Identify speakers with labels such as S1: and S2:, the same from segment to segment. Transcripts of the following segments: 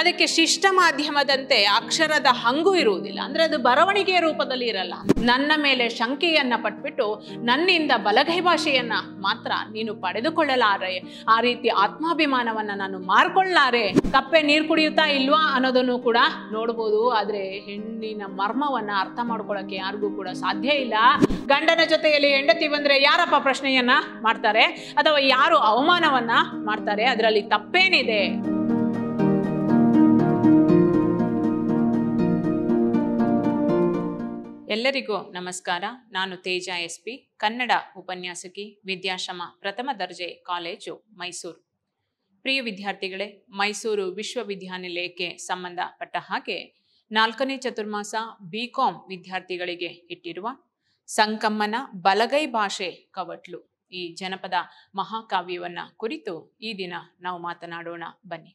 S1: ಅದಕ್ಕೆ ಶಿಷ್ಟ ಮಾಧ್ಯಮದಂತೆ ಅಕ್ಷರದ ಹಂಗು ಇರುವುದಿಲ್ಲ ಅಂದ್ರೆ ಅದು ಬರವಣಿಗೆಯ ರೂಪದಲ್ಲಿ ಇರಲ್ಲ ನನ್ನ ಮೇಲೆ ಶಂಕೆಯನ್ನ ಪಟ್ಬಿಟ್ಟು ನನ್ನಿಂದ ಬಲಗೈ ಭಾಷೆಯನ್ನ ಮಾತ್ರ ನೀನು ಪಡೆದುಕೊಳ್ಳಲಾರೆ ಆ ರೀತಿ ಆತ್ಮಾಭಿಮಾನವನ್ನ ನಾನು ಮಾರ್ಕೊಳ್ಳಾರೆ ಕಪ್ಪೆ ನೀರು ಕುಡಿಯುತ್ತಾ ಇಲ್ವಾ ಅನ್ನೋದನ್ನು ಕೂಡ ನೋಡ್ಬೋದು ಆದರೆ ಹೆಣ್ಣಿನ ಮರ್ಮವನ್ನ ಅರ್ಥ ಮಾಡ್ಕೊಳ್ಳೋಕೆ ಯಾರಿಗೂ ಕೂಡ ಸಾಧ್ಯ ಇಲ್ಲ ಗಂಡನ ಜೊತೆಯಲ್ಲಿ ಹೆಂಡತಿ ಬಂದ್ರೆ ಯಾರಪ್ಪ ಪ್ರಶ್ನೆಯನ್ನ ಮಾಡ್ತಾರೆ ಅಥವಾ ಯಾರು ಅವಮಾನವನ್ನ ಮಾಡ್ತಾರೆ ಅದರಲ್ಲಿ ತಪ್ಪೇನಿದೆ ಎಲ್ಲರಿಗೂ ನಮಸ್ಕಾರ ನಾನು ತೇಜ ಎಸ್ ಪಿ ಕನ್ನಡ ಉಪನ್ಯಾಸಕಿ ವಿದ್ಯಾಶ್ರಮ ಪ್ರಥಮ ದರ್ಜೆ ಕಾಲೇಜು ಮೈಸೂರು ಪ್ರಿಯ ವಿದ್ಯಾರ್ಥಿಗಳೇ ಮೈಸೂರು ವಿಶ್ವವಿದ್ಯಾನಿಲಯಕ್ಕೆ ಸಂಬಂಧಪಟ್ಟ ಹಾಗೆ ನಾಲ್ಕನೇ ಚತುರ್ಮಾಸ ಬಿ ಕಾಮ್ ವಿದ್ಯಾರ್ಥಿಗಳಿಗೆ ಇಟ್ಟಿರುವ ಸಂಕಮ್ಮನ ಬಲಗೈ ಭಾಷೆ ಕವಟ್ಲು ಈ ಜನಪದ ಮಹಾಕಾವ್ಯವನ್ನು ಕುರಿತು ಈ ದಿನ ನಾವು ಮಾತನಾಡೋಣ ಬನ್ನಿ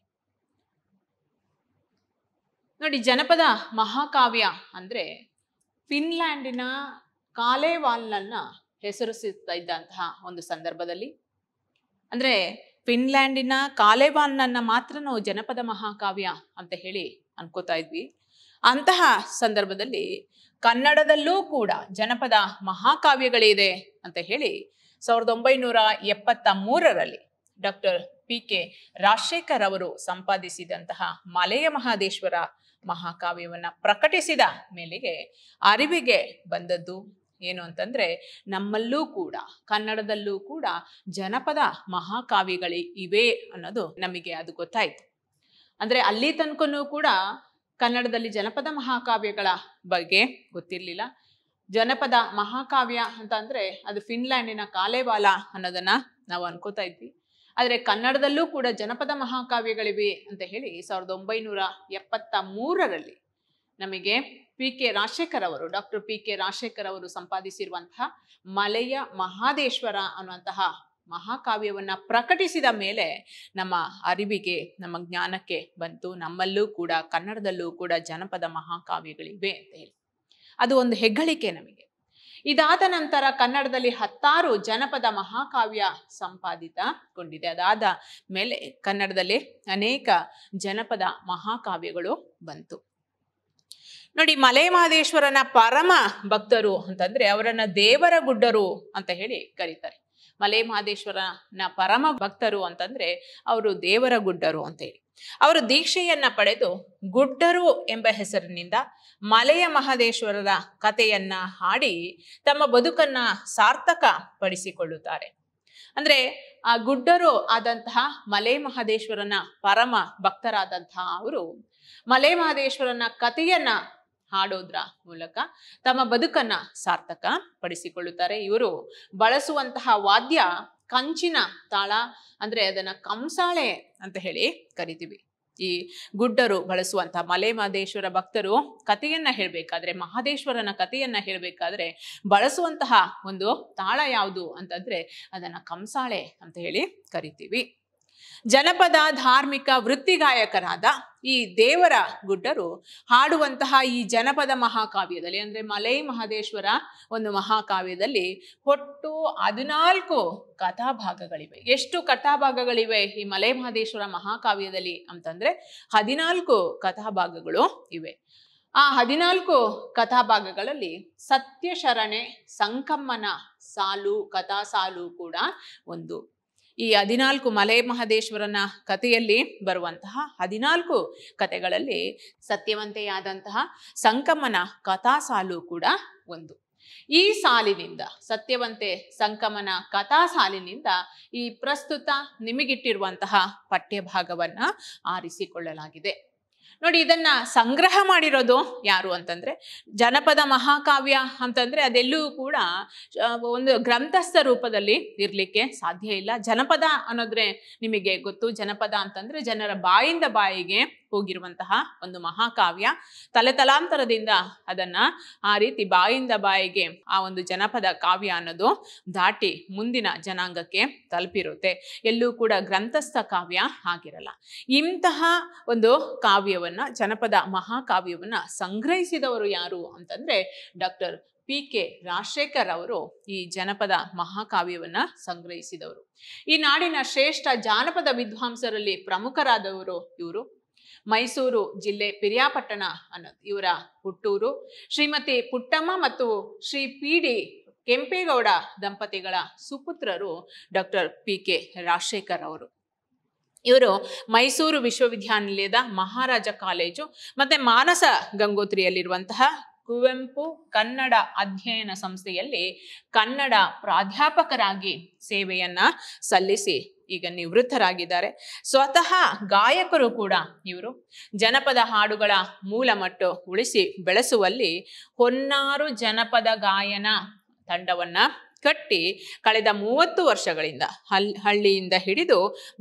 S1: ನೋಡಿ ಜನಪದ ಮಹಾಕಾವ್ಯ ಅಂದರೆ ಫಿನ್ಲ್ಯಾಂಡಿನ ಕಾಲೇವಾಲ್ನನ್ನು ಹೆಸರಿಸುತ್ತಾ ಇದ್ದಂತಹ ಒಂದು ಸಂದರ್ಭದಲ್ಲಿ ಅಂದ್ರೆ ಫಿನ್ಲ್ಯಾಂಡಿನ ಕಾಲೇವಾಲ್ನನ್ನು ಮಾತ್ರ ನಾವು ಜನಪದ ಮಹಾಕಾವ್ಯ ಅಂತ ಹೇಳಿ ಅನ್ಕೋತಾ ಇದ್ವಿ ಅಂತಹ ಸಂದರ್ಭದಲ್ಲಿ ಕನ್ನಡದಲ್ಲೂ ಕೂಡ ಜನಪದ ಮಹಾಕಾವ್ಯಗಳಿದೆ ಅಂತ ಹೇಳಿ ಸಾವಿರದ ಒಂಬೈನೂರ ಎಪ್ಪತ್ತ ಮೂರರಲ್ಲಿ ಡಾಕ್ಟರ್ ಪಿ ಕೆ ರಾಜಶೇಖರ್ ಅವರು ಸಂಪಾದಿಸಿದಂತಹ ಮಲೆಯ ಮಹಾದೇಶ್ವರ ಮಹಾಕಾವ್ಯವನ್ನು ಪ್ರಕಟಿಸಿದ ಮೇಲೆಗೆ ಅರಿವಿಗೆ ಬಂದದ್ದು ಏನು ಅಂತಂದರೆ ನಮ್ಮಲ್ಲೂ ಕೂಡ ಕನ್ನಡದಲ್ಲೂ ಕೂಡ ಜನಪದ ಮಹಾಕಾವ್ಯಗಳಿ ಇವೆ ಅನ್ನೋದು ನಮಗೆ ಅದು ಗೊತ್ತಾಯಿತು ಅಂದರೆ ಅಲ್ಲಿ ತನಕೂ ಕೂಡ ಕನ್ನಡದಲ್ಲಿ ಜನಪದ ಮಹಾಕಾವ್ಯಗಳ ಬಗ್ಗೆ ಗೊತ್ತಿರಲಿಲ್ಲ ಜನಪದ ಮಹಾಕಾವ್ಯ ಅಂತ ಅಂದರೆ ಅದು ಫಿನ್ಲ್ಯಾಂಡಿನ ಕಾಲೇಬಾಲ ಅನ್ನೋದನ್ನು ನಾವು ಅನ್ಕೋತಾ ಇದ್ವಿ ಆದರೆ ಕನ್ನಡದಲ್ಲೂ ಕೂಡ ಜನಪದ ಮಹಾಕಾವ್ಯಗಳಿವೆ ಅಂತ ಹೇಳಿ ಸಾವಿರದ ಒಂಬೈನೂರ ಎಪ್ಪತ್ತ ಮೂರರಲ್ಲಿ ನಮಗೆ ಪಿ ಕೆ ರಾಜಶೇಖರ್ ಅವರು ಡಾಕ್ಟರ್ ಪಿ ಕೆ ರಾಜಶೇಖರ್ ಅವರು ಸಂಪಾದಿಸಿರುವಂತಹ ಮಲೆಯ ಮಹಾದೇಶ್ವರ ಅನ್ನುವಂತಹ ಮಹಾಕಾವ್ಯವನ್ನ ಪ್ರಕಟಿಸಿದ ಮೇಲೆ ನಮ್ಮ ಅರಿವಿಗೆ ನಮ್ಮ ಜ್ಞಾನಕ್ಕೆ ಬಂತು ನಮ್ಮಲ್ಲೂ ಕೂಡ ಕನ್ನಡದಲ್ಲೂ ಕೂಡ ಜನಪದ ಮಹಾಕಾವ್ಯಗಳಿವೆ ಅಂತ ಹೇಳಿ ಅದು ಒಂದು ಹೆಗ್ಗಳಿಕೆ ನಮಗೆ ಇದಾದ ನಂತರ ಕನ್ನಡದಲ್ಲಿ ಹತ್ತಾರು ಜನಪದ ಮಹಾಕಾವ್ಯ ಸಂಪಾದಿತಗೊಂಡಿದೆ ಅದಾದ ಮೇಲೆ ಕನ್ನಡದಲ್ಲಿ ಅನೇಕ ಜನಪದ ಮಹಾಕಾವ್ಯಗಳು ಬಂತು ನೋಡಿ ಮಲೆ ಪರಮ ಭಕ್ತರು ಅಂತಂದ್ರೆ ಅವರನ್ನ ದೇವರ ಗುಡ್ಡರು ಅಂತ ಹೇಳಿ ಕರೀತಾರೆ ಮಲೆ ಮಹದೇಶ್ವರನ ಪರಮ ಭಕ್ತರು ಅಂತಂದ್ರೆ ಅವರು ದೇವರ ಗುಡ್ಡರು ಅಂತ ಹೇಳಿ ಅವರು ದೀಕ್ಷೆಯನ್ನ ಪಡೆದು ಗುಡ್ಡರು ಎಂಬ ಹೆಸರಿನಿಂದ ಮಲೆಯ ಮಹದೇಶ್ವರರ ಕಥೆಯನ್ನ ಹಾಡಿ ತಮ್ಮ ಬದುಕನ್ನ ಸಾರ್ಥಕ ಪಡಿಸಿಕೊಳ್ಳುತ್ತಾರೆ ಅಂದ್ರೆ ಆ ಗುಡ್ಡರು ಆದಂತಹ ಮಲೆ ಮಹದೇಶ್ವರನ ಪರಮ ಭಕ್ತರಾದಂತಹ ಅವರು ಮಲೆ ಮಹದೇಶ್ವರನ ಕಥೆಯನ್ನ ಹಾಡೋದ್ರ ಮೂಲಕ ತಮ್ಮ ಬದುಕನ್ನ ಸಾರ್ಥಕ ಪಡಿಸಿಕೊಳ್ಳುತ್ತಾರೆ ಇವರು ಬಳಸುವಂತಹ ವಾದ್ಯ ಕಂಚಿನ ತಾಳ ಅಂದ್ರೆ ಅದನ್ನ ಕಂಸಾಳೆ ಅಂತ ಹೇಳಿ ಕರಿತೀವಿ ಈ ಗುಡ್ಡರು ಬಳಸುವಂತಹ ಮಲೆ ಮಹದೇಶ್ವರ ಭಕ್ತರು ಕಥೆಯನ್ನ ಹೇಳ್ಬೇಕಾದ್ರೆ ಮಹದೇಶ್ವರನ ಕಥೆಯನ್ನ ಹೇಳ್ಬೇಕಾದ್ರೆ ಬಳಸುವಂತಹ ಒಂದು ತಾಳ ಯಾವುದು ಅಂತಂದ್ರೆ ಅದನ್ನ ಕಂಸಾಳೆ ಅಂತ ಹೇಳಿ ಕರಿತೀವಿ ಜನಪದ ಧಾರ್ಮಿಕ ವೃತ್ತಿಗಾಯಕರಾದ ಈ ದೇವರ ಗುಡ್ಡರು ಹಾಡುವಂತಹ ಈ ಜನಪದ ಮಹಾಕಾವ್ಯದಲ್ಲಿ ಅಂದ್ರೆ ಮಲೈ ಮಹದೇಶ್ವರ ಒಂದು ಮಹಾಕಾವ್ಯದಲ್ಲಿ ಒಟ್ಟು ಹದಿನಾಲ್ಕು ಕಥಾಭಾಗಗಳಿವೆ ಎಷ್ಟು ಕಥಾಭಾಗಗಳಿವೆ ಈ ಮಲೈ ಮಹದೇಶ್ವರ ಮಹಾಕಾವ್ಯದಲ್ಲಿ ಅಂತಂದ್ರೆ ಹದಿನಾಲ್ಕು ಕಥಾಭಾಗಗಳು ಇವೆ ಆ ಹದಿನಾಲ್ಕು ಕಥಾಭಾಗಗಳಲ್ಲಿ ಸತ್ಯಶರಣೆ ಸಂಕಮ್ಮನ ಸಾಲು ಕಥಾ ಸಾಲು ಕೂಡ ಒಂದು ಈ ಹದಿನಾಲ್ಕು ಮಲೆ ಮಹದೇಶ್ವರನ ಕಥೆಯಲ್ಲಿ ಬರುವಂತಹ ಹದಿನಾಲ್ಕು ಕಥೆಗಳಲ್ಲಿ ಸತ್ಯವಂತೆಯಾದಂತಹ ಸಂಕಮನ ಕಥಾ ಸಾಲು ಕೂಡ ಒಂದು ಈ ಸಾಲಿನಿಂದ ಸತ್ಯವಂತೆ ಸಂಕಮನ ಕಥಾ ಸಾಲಿನಿಂದ ಈ ಪ್ರಸ್ತುತ ನಿಮಗಿಟ್ಟಿರುವಂತಹ ಭಾಗವನ್ನ ಆರಿಸಿಕೊಳ್ಳಲಾಗಿದೆ ನೋಡಿ ಇದನ್ನ ಸಂಗ್ರಹ ಮಾಡಿರೋದು ಯಾರು ಅಂತಂದ್ರೆ ಜನಪದ ಮಹಾಕಾವ್ಯ ಅಂತಂದ್ರೆ ಅದೆಲ್ಲೂ ಕೂಡ ಒಂದು ಗ್ರಂಥಸ್ಥ ರೂಪದಲ್ಲಿ ಇರಲಿಕ್ಕೆ ಸಾಧ್ಯ ಇಲ್ಲ ಜನಪದ ಅನ್ನೋದ್ರೆ ನಿಮಗೆ ಗೊತ್ತು ಜನಪದ ಅಂತಂದ್ರೆ ಜನರ ಬಾಯಿಂದ ಬಾಯಿಗೆ ಹೋಗಿರುವಂತಹ ಒಂದು ಮಹಾಕಾವ್ಯ ತಲೆತಲಾಂತರದಿಂದ ಅದನ್ನ ಆ ರೀತಿ ಬಾಯಿಂದ ಬಾಯಿಗೆ ಆ ಒಂದು ಜನಪದ ಕಾವ್ಯ ಅನ್ನೋದು ದಾಟಿ ಮುಂದಿನ ಜನಾಂಗಕ್ಕೆ ತಲುಪಿರುತ್ತೆ ಎಲ್ಲೂ ಕೂಡ ಗ್ರಂಥಸ್ಥ ಕಾವ್ಯ ಆಗಿರಲ್ಲ ಇಂತಹ ಒಂದು ಕಾವ್ಯವನ್ನ ಜನಪದ ಮಹಾಕಾವ್ಯವನ್ನ ಸಂಗ್ರಹಿಸಿದವರು ಯಾರು ಅಂತಂದ್ರೆ ಡಾಕ್ಟರ್ ಪಿ ಕೆ ರಾಜಶೇಖರ್ ಅವರು ಈ ಜನಪದ ಮಹಾಕಾವ್ಯವನ್ನ ಸಂಗ್ರಹಿಸಿದವರು ಈ ನಾಡಿನ ಶ್ರೇಷ್ಠ ಜಾನಪದ ವಿದ್ವಾಂಸರಲ್ಲಿ ಪ್ರಮುಖರಾದವರು ಇವರು ಮೈಸೂರು ಜಿಲ್ಲೆ ಪಿರಿಯಾಪಟ್ಟಣ ಅನ್ನೋದು ಇವರ ಹುಟ್ಟೂರು ಶ್ರೀಮತಿ ಪುಟ್ಟಮ್ಮ ಮತ್ತು ಶ್ರೀ ಪಿ ಡಿ ಕೆಂಪೇಗೌಡ ದಂಪತಿಗಳ ಸುಪುತ್ರರು ಡಾಕ್ಟರ್ ಪಿ ಕೆ ರಾಜಶೇಖರ್ ಅವರು ಇವರು ಮೈಸೂರು ವಿಶ್ವವಿದ್ಯಾನಿಲಯದ ಮಹಾರಾಜ ಕಾಲೇಜು ಮತ್ತೆ ಮಾನಸ ಗಂಗೋತ್ರಿಯಲ್ಲಿರುವಂತಹ ಕುವೆಂಪು ಕನ್ನಡ ಅಧ್ಯಯನ ಸಂಸ್ಥೆಯಲ್ಲಿ ಕನ್ನಡ ಪ್ರಾಧ್ಯಾಪಕರಾಗಿ ಸೇವೆಯನ್ನ ಸಲ್ಲಿಸಿ ಈಗ ನಿವೃತ್ತರಾಗಿದ್ದಾರೆ ಸ್ವತಃ ಗಾಯಕರು ಕೂಡ ಇವರು ಜನಪದ ಹಾಡುಗಳ ಮೂಲಮಟ್ಟು ಉಳಿಸಿ ಬೆಳೆಸುವಲ್ಲಿ ಹೊನ್ನಾರು ಜನಪದ ಗಾಯನ ತಂಡವನ್ನ ಕಟ್ಟಿ ಕಳೆದ ಮೂವತ್ತು ವರ್ಷಗಳಿಂದ ಹಲ್ ಹಳ್ಳಿಯಿಂದ ಹಿಡಿದು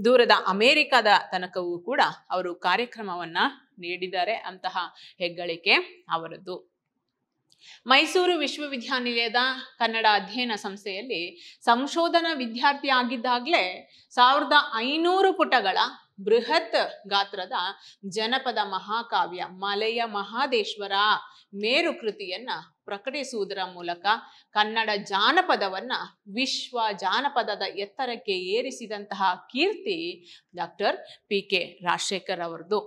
S1: ದೂರದ ಅಮೇರಿಕಾದ ತನಕವೂ ಕೂಡ ಅವರು ಕಾರ್ಯಕ್ರಮವನ್ನ ನೀಡಿದ್ದಾರೆ ಅಂತಹ ಹೆಗ್ಗಳಿಕೆ ಅವರದ್ದು ಮೈಸೂರು ವಿಶ್ವವಿದ್ಯಾನಿಲಯದ ಕನ್ನಡ ಅಧ್ಯಯನ ಸಂಸ್ಥೆಯಲ್ಲಿ ಸಂಶೋಧನಾ ವಿದ್ಯಾರ್ಥಿ ಆಗಿದ್ದಾಗಲೇ ಸಾವಿರದ ಐನೂರು ಪುಟಗಳ ಬೃಹತ್ ಗಾತ್ರದ ಜನಪದ ಮಹಾಕಾವ್ಯ ಮಲೆಯ ಮಹಾದೇಶ್ವರ ಮೇರು ಕೃತಿಯನ್ನ ಪ್ರಕಟಿಸುವುದರ ಮೂಲಕ ಕನ್ನಡ ಜಾನಪದವನ್ನ ವಿಶ್ವ ಜಾನಪದದ ಎತ್ತರಕ್ಕೆ ಏರಿಸಿದಂತಹ ಕೀರ್ತಿ ಡಾಕ್ಟರ್ ಪಿ ಕೆ ರಾಜಶೇಖರ್ ಅವರದು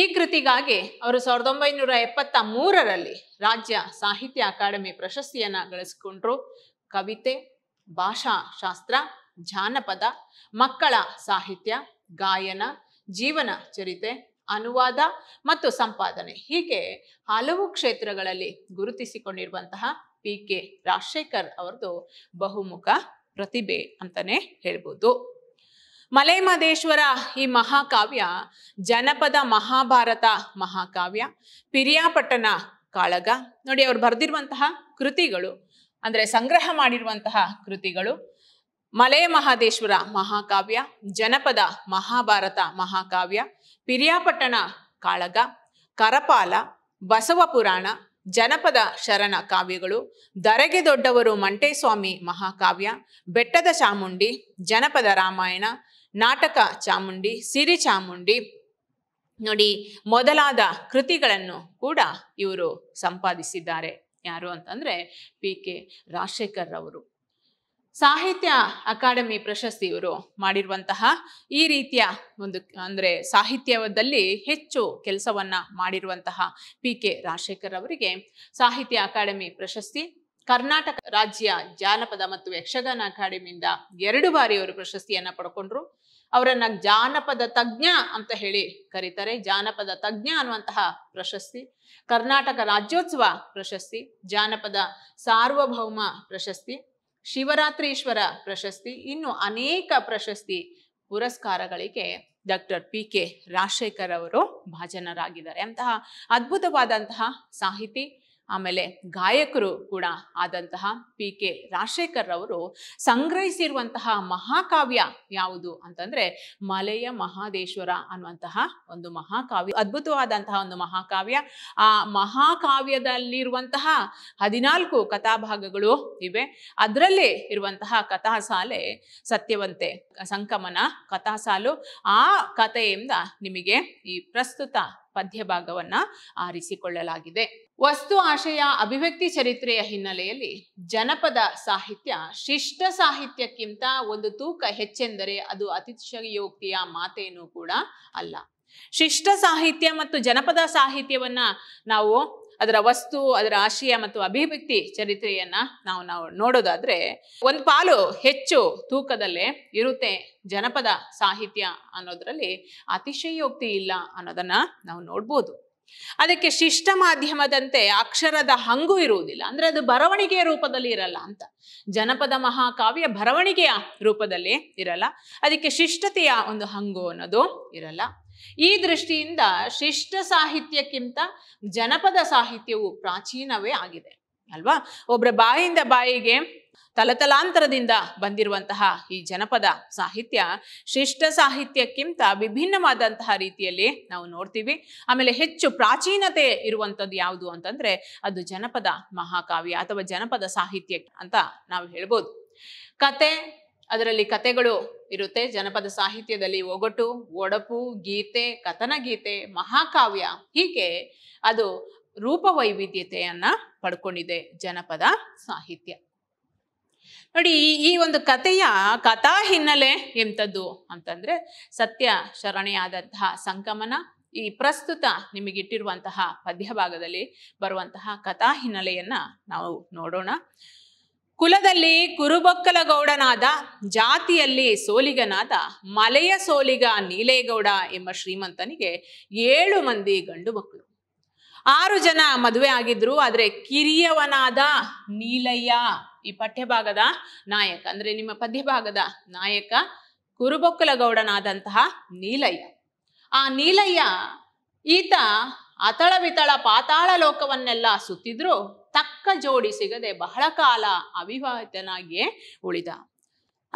S1: ಈ ಕೃತಿಗಾಗಿ ಅವರು ಸಾವಿರದ ಒಂಬೈನೂರ ಎಪ್ಪತ್ತ ಮೂರರಲ್ಲಿ ರಾಜ್ಯ ಸಾಹಿತ್ಯ ಅಕಾಡೆಮಿ ಪ್ರಶಸ್ತಿಯನ್ನು ಗಳಿಸಿಕೊಂಡ್ರು ಕವಿತೆ ಭಾಷಾಶಾಸ್ತ್ರ ಜಾನಪದ ಮಕ್ಕಳ ಸಾಹಿತ್ಯ ಗಾಯನ ಜೀವನ ಚರಿತೆ ಅನುವಾದ ಮತ್ತು ಸಂಪಾದನೆ ಹೀಗೆ ಹಲವು ಕ್ಷೇತ್ರಗಳಲ್ಲಿ ಗುರುತಿಸಿಕೊಂಡಿರುವಂತಹ ಪಿ ಕೆ ರಾಜಶೇಖರ್ ಅವರದು ಬಹುಮುಖ ಪ್ರತಿಭೆ ಅಂತಾನೆ ಹೇಳ್ಬೋದು ಮಲೆಮಹದೇಶ್ವರ ಈ ಮಹಾಕಾವ್ಯ ಜನಪದ ಮಹಾಭಾರತ ಮಹಾಕಾವ್ಯ ಪಿರಿಯಾಪಟ್ಟಣ ಕಾಳಗ ನೋಡಿ ಅವ್ರು ಬರೆದಿರುವಂತಹ ಕೃತಿಗಳು ಅಂದ್ರೆ ಸಂಗ್ರಹ ಮಾಡಿರುವಂತಹ ಕೃತಿಗಳು ಮಲೆ ಮಹಾದೇಶ್ವರ ಮಹಾಕಾವ್ಯ ಜನಪದ ಮಹಾಭಾರತ ಮಹಾಕಾವ್ಯ ಪಿರಿಯಾಪಟ್ಟಣ ಕಾಳಗ ಕರಪಾಲ ಬಸವ ಪುರಾಣ ಜನಪದ ಶರಣ ಕಾವ್ಯಗಳು ದರೆಗೆ ದೊಡ್ಡವರು ಮಂಟೇಸ್ವಾಮಿ ಮಹಾಕಾವ್ಯ ಬೆಟ್ಟದ ಚಾಮುಂಡಿ ಜನಪದ ರಾಮಾಯಣ ನಾಟಕ ಚಾಮುಂಡಿ ಸಿರಿ ಚಾಮುಂಡಿ ನೋಡಿ ಮೊದಲಾದ ಕೃತಿಗಳನ್ನು ಕೂಡ ಇವರು ಸಂಪಾದಿಸಿದ್ದಾರೆ ಯಾರು ಅಂತಂದ್ರೆ ಪಿ ಕೆ ರಾಜಶೇಖರ್ ಅವರು ಸಾಹಿತ್ಯ ಅಕಾಡೆಮಿ ಪ್ರಶಸ್ತಿ ಇವರು ಮಾಡಿರುವಂತಹ ಈ ರೀತಿಯ ಒಂದು ಅಂದರೆ ಸಾಹಿತ್ಯದಲ್ಲಿ ಹೆಚ್ಚು ಕೆಲಸವನ್ನ ಮಾಡಿರುವಂತಹ ಪಿ ಕೆ ರಾಜಶೇಖರ್ ಅವರಿಗೆ ಸಾಹಿತ್ಯ ಅಕಾಡೆಮಿ ಪ್ರಶಸ್ತಿ ಕರ್ನಾಟಕ ರಾಜ್ಯ ಜಾನಪದ ಮತ್ತು ಯಕ್ಷಗಾನ ಅಕಾಡೆಮಿಯಿಂದ ಎರಡು ಬಾರಿ ಅವರು ಪ್ರಶಸ್ತಿಯನ್ನ ಪಡ್ಕೊಂಡ್ರು ಅವರನ್ನ ಜಾನಪದ ತಜ್ಞ ಅಂತ ಹೇಳಿ ಕರೀತಾರೆ ಜಾನಪದ ತಜ್ಞ ಅನ್ನುವಂತಹ ಪ್ರಶಸ್ತಿ ಕರ್ನಾಟಕ ರಾಜ್ಯೋತ್ಸವ ಪ್ರಶಸ್ತಿ ಜಾನಪದ ಸಾರ್ವಭೌಮ ಪ್ರಶಸ್ತಿ ಶಿವರಾತ್ರೀಶ್ವರ ಪ್ರಶಸ್ತಿ ಇನ್ನು ಅನೇಕ ಪ್ರಶಸ್ತಿ ಪುರಸ್ಕಾರಗಳಿಗೆ ಡಾಕ್ಟರ್ ಪಿ ಕೆ ರಾಜಶೇಖರ್ ಅವರು ಭಾಜನರಾಗಿದ್ದಾರೆ ಅಂತಹ ಅದ್ಭುತವಾದಂತಹ ಸಾಹಿತಿ ಆಮೇಲೆ ಗಾಯಕರು ಕೂಡ ಆದಂತಹ ಪಿ ಕೆ ರಾಜಶೇಖರ್ ಅವರು ಸಂಗ್ರಹಿಸಿರುವಂತಹ ಮಹಾಕಾವ್ಯ ಯಾವುದು ಅಂತಂದ್ರೆ ಮಲೆಯ ಮಹಾದೇಶ್ವರ ಅನ್ನುವಂತಹ ಒಂದು ಮಹಾಕಾವ್ಯ ಅದ್ಭುತವಾದಂತಹ ಒಂದು ಮಹಾಕಾವ್ಯ ಆ ಮಹಾಕಾವ್ಯದಲ್ಲಿರುವಂತಹ ಹದಿನಾಲ್ಕು ಕಥಾಭಾಗಗಳು ಇವೆ ಅದರಲ್ಲೇ ಇರುವಂತಹ ಕಥಾಸಾಲೆ ಸತ್ಯವಂತೆ ಸಂಕಮನ ಕಥಾಸಾಲು ಆ ಕಥೆಯಿಂದ ನಿಮಗೆ ಈ ಪ್ರಸ್ತುತ ಪದ್ಯಭಾಗವನ್ನ ಆರಿಸಿಕೊಳ್ಳಲಾಗಿದೆ ವಸ್ತು ಆಶಯ ಅಭಿವ್ಯಕ್ತಿ ಚರಿತ್ರೆಯ ಹಿನ್ನೆಲೆಯಲ್ಲಿ ಜನಪದ ಸಾಹಿತ್ಯ ಶಿಷ್ಟ ಸಾಹಿತ್ಯಕ್ಕಿಂತ ಒಂದು ತೂಕ ಹೆಚ್ಚೆಂದರೆ ಅದು ಅತಿಶಯೋಕ್ತಿಯ ಮಾತೇನೂ ಕೂಡ ಅಲ್ಲ ಶಿಷ್ಟ ಸಾಹಿತ್ಯ ಮತ್ತು ಜನಪದ ಸಾಹಿತ್ಯವನ್ನ ನಾವು ಅದರ ವಸ್ತು ಅದರ ಆಶಯ ಮತ್ತು ಅಭಿವ್ಯಕ್ತಿ ಚರಿತ್ರೆಯನ್ನ ನಾವು ನಾವು ನೋಡೋದಾದ್ರೆ ಒಂದು ಪಾಲು ಹೆಚ್ಚು ತೂಕದಲ್ಲೇ ಇರುತ್ತೆ ಜನಪದ ಸಾಹಿತ್ಯ ಅನ್ನೋದ್ರಲ್ಲಿ ಅತಿಶಯೋಕ್ತಿ ಇಲ್ಲ ಅನ್ನೋದನ್ನ ನಾವು ನೋಡ್ಬೋದು ಅದಕ್ಕೆ ಶಿಷ್ಟ ಮಾಧ್ಯಮದಂತೆ ಅಕ್ಷರದ ಹಂಗು ಇರುವುದಿಲ್ಲ ಅಂದ್ರೆ ಅದು ಬರವಣಿಗೆಯ ರೂಪದಲ್ಲಿ ಇರಲ್ಲ ಅಂತ ಜನಪದ ಮಹಾಕಾವ್ಯ ಬರವಣಿಗೆಯ ರೂಪದಲ್ಲಿ ಇರಲ್ಲ ಅದಕ್ಕೆ ಶಿಷ್ಟತೆಯ ಒಂದು ಹಂಗು ಅನ್ನೋದು ಇರಲ್ಲ ಈ ದೃಷ್ಟಿಯಿಂದ ಶಿಷ್ಟ ಸಾಹಿತ್ಯಕ್ಕಿಂತ ಜನಪದ ಸಾಹಿತ್ಯವು ಪ್ರಾಚೀನವೇ ಆಗಿದೆ ಅಲ್ವಾ ಒಬ್ಬರ ಬಾಯಿಂದ ಬಾಯಿಗೆ ತಲತಲಾಂತರದಿಂದ ಬಂದಿರುವಂತಹ ಈ ಜನಪದ ಸಾಹಿತ್ಯ ಶಿಷ್ಟ ಸಾಹಿತ್ಯಕ್ಕಿಂತ ವಿಭಿನ್ನವಾದಂತಹ ರೀತಿಯಲ್ಲಿ ನಾವು ನೋಡ್ತೀವಿ ಆಮೇಲೆ ಹೆಚ್ಚು ಪ್ರಾಚೀನತೆ ಇರುವಂಥದ್ದು ಯಾವುದು ಅಂತಂದ್ರೆ ಅದು ಜನಪದ ಮಹಾಕಾವ್ಯ ಅಥವಾ ಜನಪದ ಸಾಹಿತ್ಯ ಅಂತ ನಾವು ಹೇಳ್ಬೋದು ಕತೆ ಅದರಲ್ಲಿ ಕತೆಗಳು ಇರುತ್ತೆ ಜನಪದ ಸಾಹಿತ್ಯದಲ್ಲಿ ಒಗಟು ಒಡಪು ಗೀತೆ ಗೀತೆ ಮಹಾಕಾವ್ಯ ಹೀಗೆ ಅದು ರೂಪ ಪಡ್ಕೊಂಡಿದೆ ಜನಪದ ಸಾಹಿತ್ಯ ನೋಡಿ ಈ ಒಂದು ಕಥೆಯ ಕಥಾ ಹಿನ್ನೆಲೆ ಎಂಥದ್ದು ಅಂತಂದ್ರೆ ಸತ್ಯ ಶರಣೆಯಾದಂತಹ ಸಂಕಮನ ಈ ಪ್ರಸ್ತುತ ನಿಮಗಿಟ್ಟಿರುವಂತಹ ಪದ್ಯ ಭಾಗದಲ್ಲಿ ಬರುವಂತಹ ಕಥಾ ಹಿನ್ನೆಲೆಯನ್ನ ನಾವು ನೋಡೋಣ ಕುಲದಲ್ಲಿ ಕುರುಬೊಕ್ಕಲಗೌಡನಾದ ಜಾತಿಯಲ್ಲಿ ಸೋಲಿಗನಾದ ಮಲೆಯ ಸೋಲಿಗ ನೀಲೇಗೌಡ ಎಂಬ ಶ್ರೀಮಂತನಿಗೆ ಏಳು ಮಂದಿ ಗಂಡು ಮಕ್ಕಳು ಆರು ಜನ ಮದುವೆ ಆಗಿದ್ರು ಆದರೆ ಕಿರಿಯವನಾದ ನೀಲಯ್ಯ ಈ ಪಠ್ಯಭಾಗದ ನಾಯಕ ಅಂದ್ರೆ ನಿಮ್ಮ ಪದ್ಯಭಾಗದ ನಾಯಕ ಕುರುಬೊಕ್ಕಲಗೌಡನಾದಂತಹ ನೀಲಯ್ಯ ಆ ನೀಲಯ್ಯ ಈತ ಅತಳ ಬಿತಳ ಪಾತಾಳ ಲೋಕವನ್ನೆಲ್ಲ ಸುತ್ತಿದ್ರು ತಕ್ಕ ಜೋಡಿ ಸಿಗದೆ ಬಹಳ ಕಾಲ ಅವಿವಾಹಿತನಾಗಿಯೇ ಉಳಿದ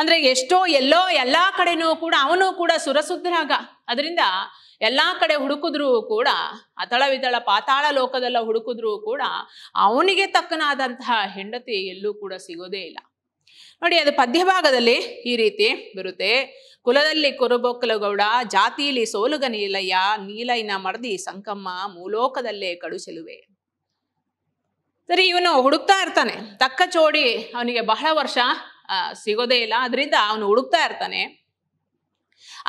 S1: ಅಂದ್ರೆ ಎಷ್ಟೋ ಎಲ್ಲೋ ಎಲ್ಲಾ ಕಡೆನೂ ಕೂಡ ಅವನು ಕೂಡ ಸುರಸುದ್ರಾಗ ಅದರಿಂದ ಎಲ್ಲಾ ಕಡೆ ಹುಡುಕಿದ್ರೂ ಕೂಡ ವಿದಳ ಪಾತಾಳ ಲೋಕದೆಲ್ಲ ಹುಡುಕಿದ್ರೂ ಕೂಡ ಅವನಿಗೆ ತಕ್ಕನಾದಂತಹ ಹೆಂಡತಿ ಎಲ್ಲೂ ಕೂಡ ಸಿಗೋದೇ ಇಲ್ಲ ನೋಡಿ ಅದು ಪದ್ಯಭಾಗದಲ್ಲಿ ಈ ರೀತಿ ಬರುತ್ತೆ ಕುಲದಲ್ಲಿ ಕುರುಬೊಕ್ಕಲಗೌಡ ಜಾತಿಲಿ ಸೋಲುಗ ನೀಲಯ್ಯ ನೀಲೈನ ಮರದಿ ಸಂಕಮ್ಮ ಮೂಲೋಕದಲ್ಲೇ ಕಡುಚೆಲುವೆ ಸರಿ ಇವನು ಹುಡುಕ್ತಾ ಇರ್ತಾನೆ ತಕ್ಕ ಚೋಡಿ ಅವನಿಗೆ ಬಹಳ ವರ್ಷ ಸಿಗೋದೇ ಇಲ್ಲ ಅದರಿಂದ ಅವನು ಹುಡುಕ್ತಾ ಇರ್ತಾನೆ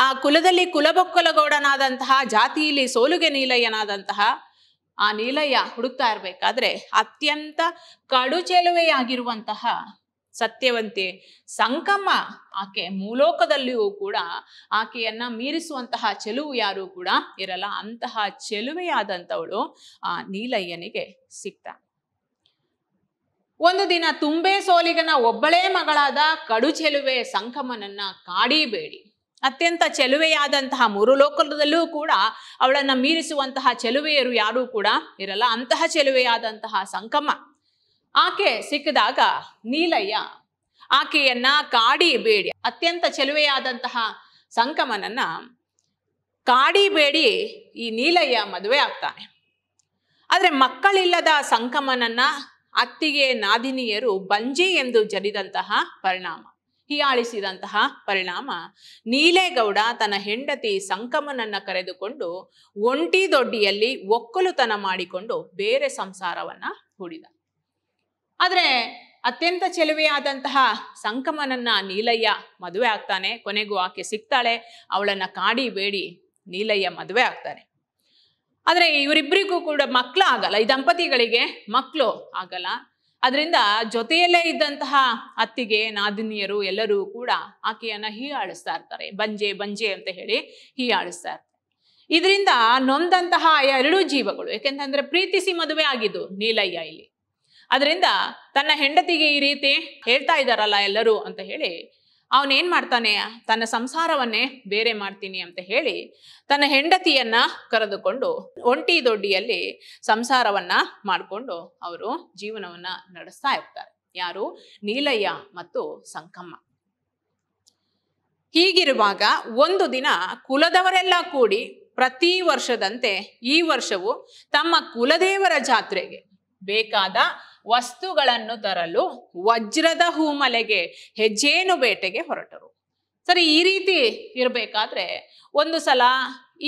S1: ಆ ಕುಲದಲ್ಲಿ ಕುಲಬೊಕ್ಕಲಗೌಡನಾದಂತಹ ಜಾತಿಯಲ್ಲಿ ಸೋಲುಗೆ ನೀಲಯ್ಯನಾದಂತಹ ಆ ನೀಲಯ್ಯ ಹುಡುಕ್ತಾ ಇರಬೇಕಾದ್ರೆ ಅತ್ಯಂತ ಚೆಲುವೆಯಾಗಿರುವಂತಹ ಸತ್ಯವಂತೆ ಸಂಕಮ್ಮ ಆಕೆ ಮೂಲೋಕದಲ್ಲಿಯೂ ಕೂಡ ಆಕೆಯನ್ನ ಮೀರಿಸುವಂತಹ ಚೆಲುವು ಯಾರೂ ಕೂಡ ಇರಲ್ಲ ಅಂತಹ ಚೆಲುವೆಯಾದಂಥವಳು ಆ ನೀಲಯ್ಯನಿಗೆ ಸಿಗ್ತಾನೆ ಒಂದು ದಿನ ತುಂಬೆ ಸೋಲಿಗನ ಒಬ್ಬಳೇ ಮಗಳಾದ ಕಡು ಚೆಲುವೆ ಸಂಕಮನನ್ನ ಕಾಡಿಬೇಡಿ ಅತ್ಯಂತ ಚೆಲುವೆಯಾದಂತಹ ಮೂರು ಲೋಕದಲ್ಲೂ ಕೂಡ ಅವಳನ್ನ ಮೀರಿಸುವಂತಹ ಚೆಲುವೆಯರು ಯಾರೂ ಕೂಡ ಇರಲ್ಲ ಅಂತಹ ಚೆಲುವೆಯಾದಂತಹ ಸಂಕಮ ಆಕೆ ಸಿಕ್ಕಿದಾಗ ನೀಲಯ್ಯ ಆಕೆಯನ್ನ ಕಾಡಿಬೇಡಿ ಅತ್ಯಂತ ಚೆಲುವೆಯಾದಂತಹ ಸಂಕಮನನ್ನ ಕಾಡಿಬೇಡಿ ಈ ನೀಲಯ್ಯ ಮದುವೆ ಆಗ್ತಾನೆ ಆದರೆ ಮಕ್ಕಳಿಲ್ಲದ ಸಂಕಮನನ್ನ ಅತ್ತಿಗೆ ನಾದಿನಿಯರು ಬಂಜಿ ಎಂದು ಜರಿದಂತಹ ಪರಿಣಾಮ ಹೀಯಾಳಿಸಿದಂತಹ ಪರಿಣಾಮ ನೀಲೇಗೌಡ ತನ್ನ ಹೆಂಡತಿ ಸಂಕಮನನ್ನ ಕರೆದುಕೊಂಡು ಒಂಟಿ ದೊಡ್ಡಿಯಲ್ಲಿ ಒಕ್ಕಲುತನ ಮಾಡಿಕೊಂಡು ಬೇರೆ ಸಂಸಾರವನ್ನ ಹೂಡಿದ ಆದರೆ ಅತ್ಯಂತ ಚೆಲುವೆಯಾದಂತಹ ಸಂಕಮನನ್ನ ನೀಲಯ್ಯ ಮದುವೆ ಆಗ್ತಾನೆ ಕೊನೆಗೂ ಆಕೆ ಸಿಗ್ತಾಳೆ ಅವಳನ್ನ ಕಾಡಿ ಬೇಡಿ ನೀಲಯ್ಯ ಮದುವೆ ಆಗ್ತಾನೆ ಆದರೆ ಇವರಿಬ್ಬರಿಗೂ ಕೂಡ ಮಕ್ಕಳು ಆಗಲ್ಲ ಈ ದಂಪತಿಗಳಿಗೆ ಮಕ್ಕಳು ಆಗಲ್ಲ ಅದರಿಂದ ಜೊತೆಯಲ್ಲೇ ಇದ್ದಂತಹ ಅತ್ತಿಗೆ ನಾದಿನಿಯರು ಎಲ್ಲರೂ ಕೂಡ ಆಕೆಯನ್ನು ಹೀಯಾಳಿಸ್ತಾ ಇರ್ತಾರೆ ಬಂಜೆ ಬಂಜೆ ಅಂತ ಹೇಳಿ ಆಳಿಸ್ತಾ ಇರ್ತಾರೆ ಇದರಿಂದ ನೊಂದಂತಹ ಎರಡೂ ಜೀವಗಳು ಯಾಕೆಂತಂದ್ರೆ ಪ್ರೀತಿಸಿ ಮದುವೆ ಆಗಿದ್ದು ನೀಲಯ್ಯ ಇಲ್ಲಿ ಅದರಿಂದ ತನ್ನ ಹೆಂಡತಿಗೆ ಈ ರೀತಿ ಹೇಳ್ತಾ ಇದ್ದಾರಲ್ಲ ಎಲ್ಲರೂ ಅಂತ ಹೇಳಿ ಅವನೇನು ಮಾಡ್ತಾನೆ ತನ್ನ ಸಂಸಾರವನ್ನೇ ಬೇರೆ ಮಾಡ್ತೀನಿ ಅಂತ ಹೇಳಿ ತನ್ನ ಹೆಂಡತಿಯನ್ನ ಕರೆದುಕೊಂಡು ಒಂಟಿ ದೊಡ್ಡಿಯಲ್ಲಿ ಸಂಸಾರವನ್ನ ಮಾಡಿಕೊಂಡು ಅವರು ಜೀವನವನ್ನ ನಡೆಸ್ತಾ ಇರ್ತಾರೆ ಯಾರು ನೀಲಯ್ಯ ಮತ್ತು ಸಂಕಮ್ಮ ಹೀಗಿರುವಾಗ ಒಂದು ದಿನ ಕುಲದವರೆಲ್ಲ ಕೂಡಿ ಪ್ರತಿ ವರ್ಷದಂತೆ ಈ ವರ್ಷವು ತಮ್ಮ ಕುಲದೇವರ ಜಾತ್ರೆಗೆ ಬೇಕಾದ ವಸ್ತುಗಳನ್ನು ತರಲು ವಜ್ರದ ಹೂಮಲೆಗೆ ಹೆಜ್ಜೇನು ಬೇಟೆಗೆ ಹೊರಟರು ಸರಿ ಈ ರೀತಿ ಇರಬೇಕಾದ್ರೆ ಒಂದು ಸಲ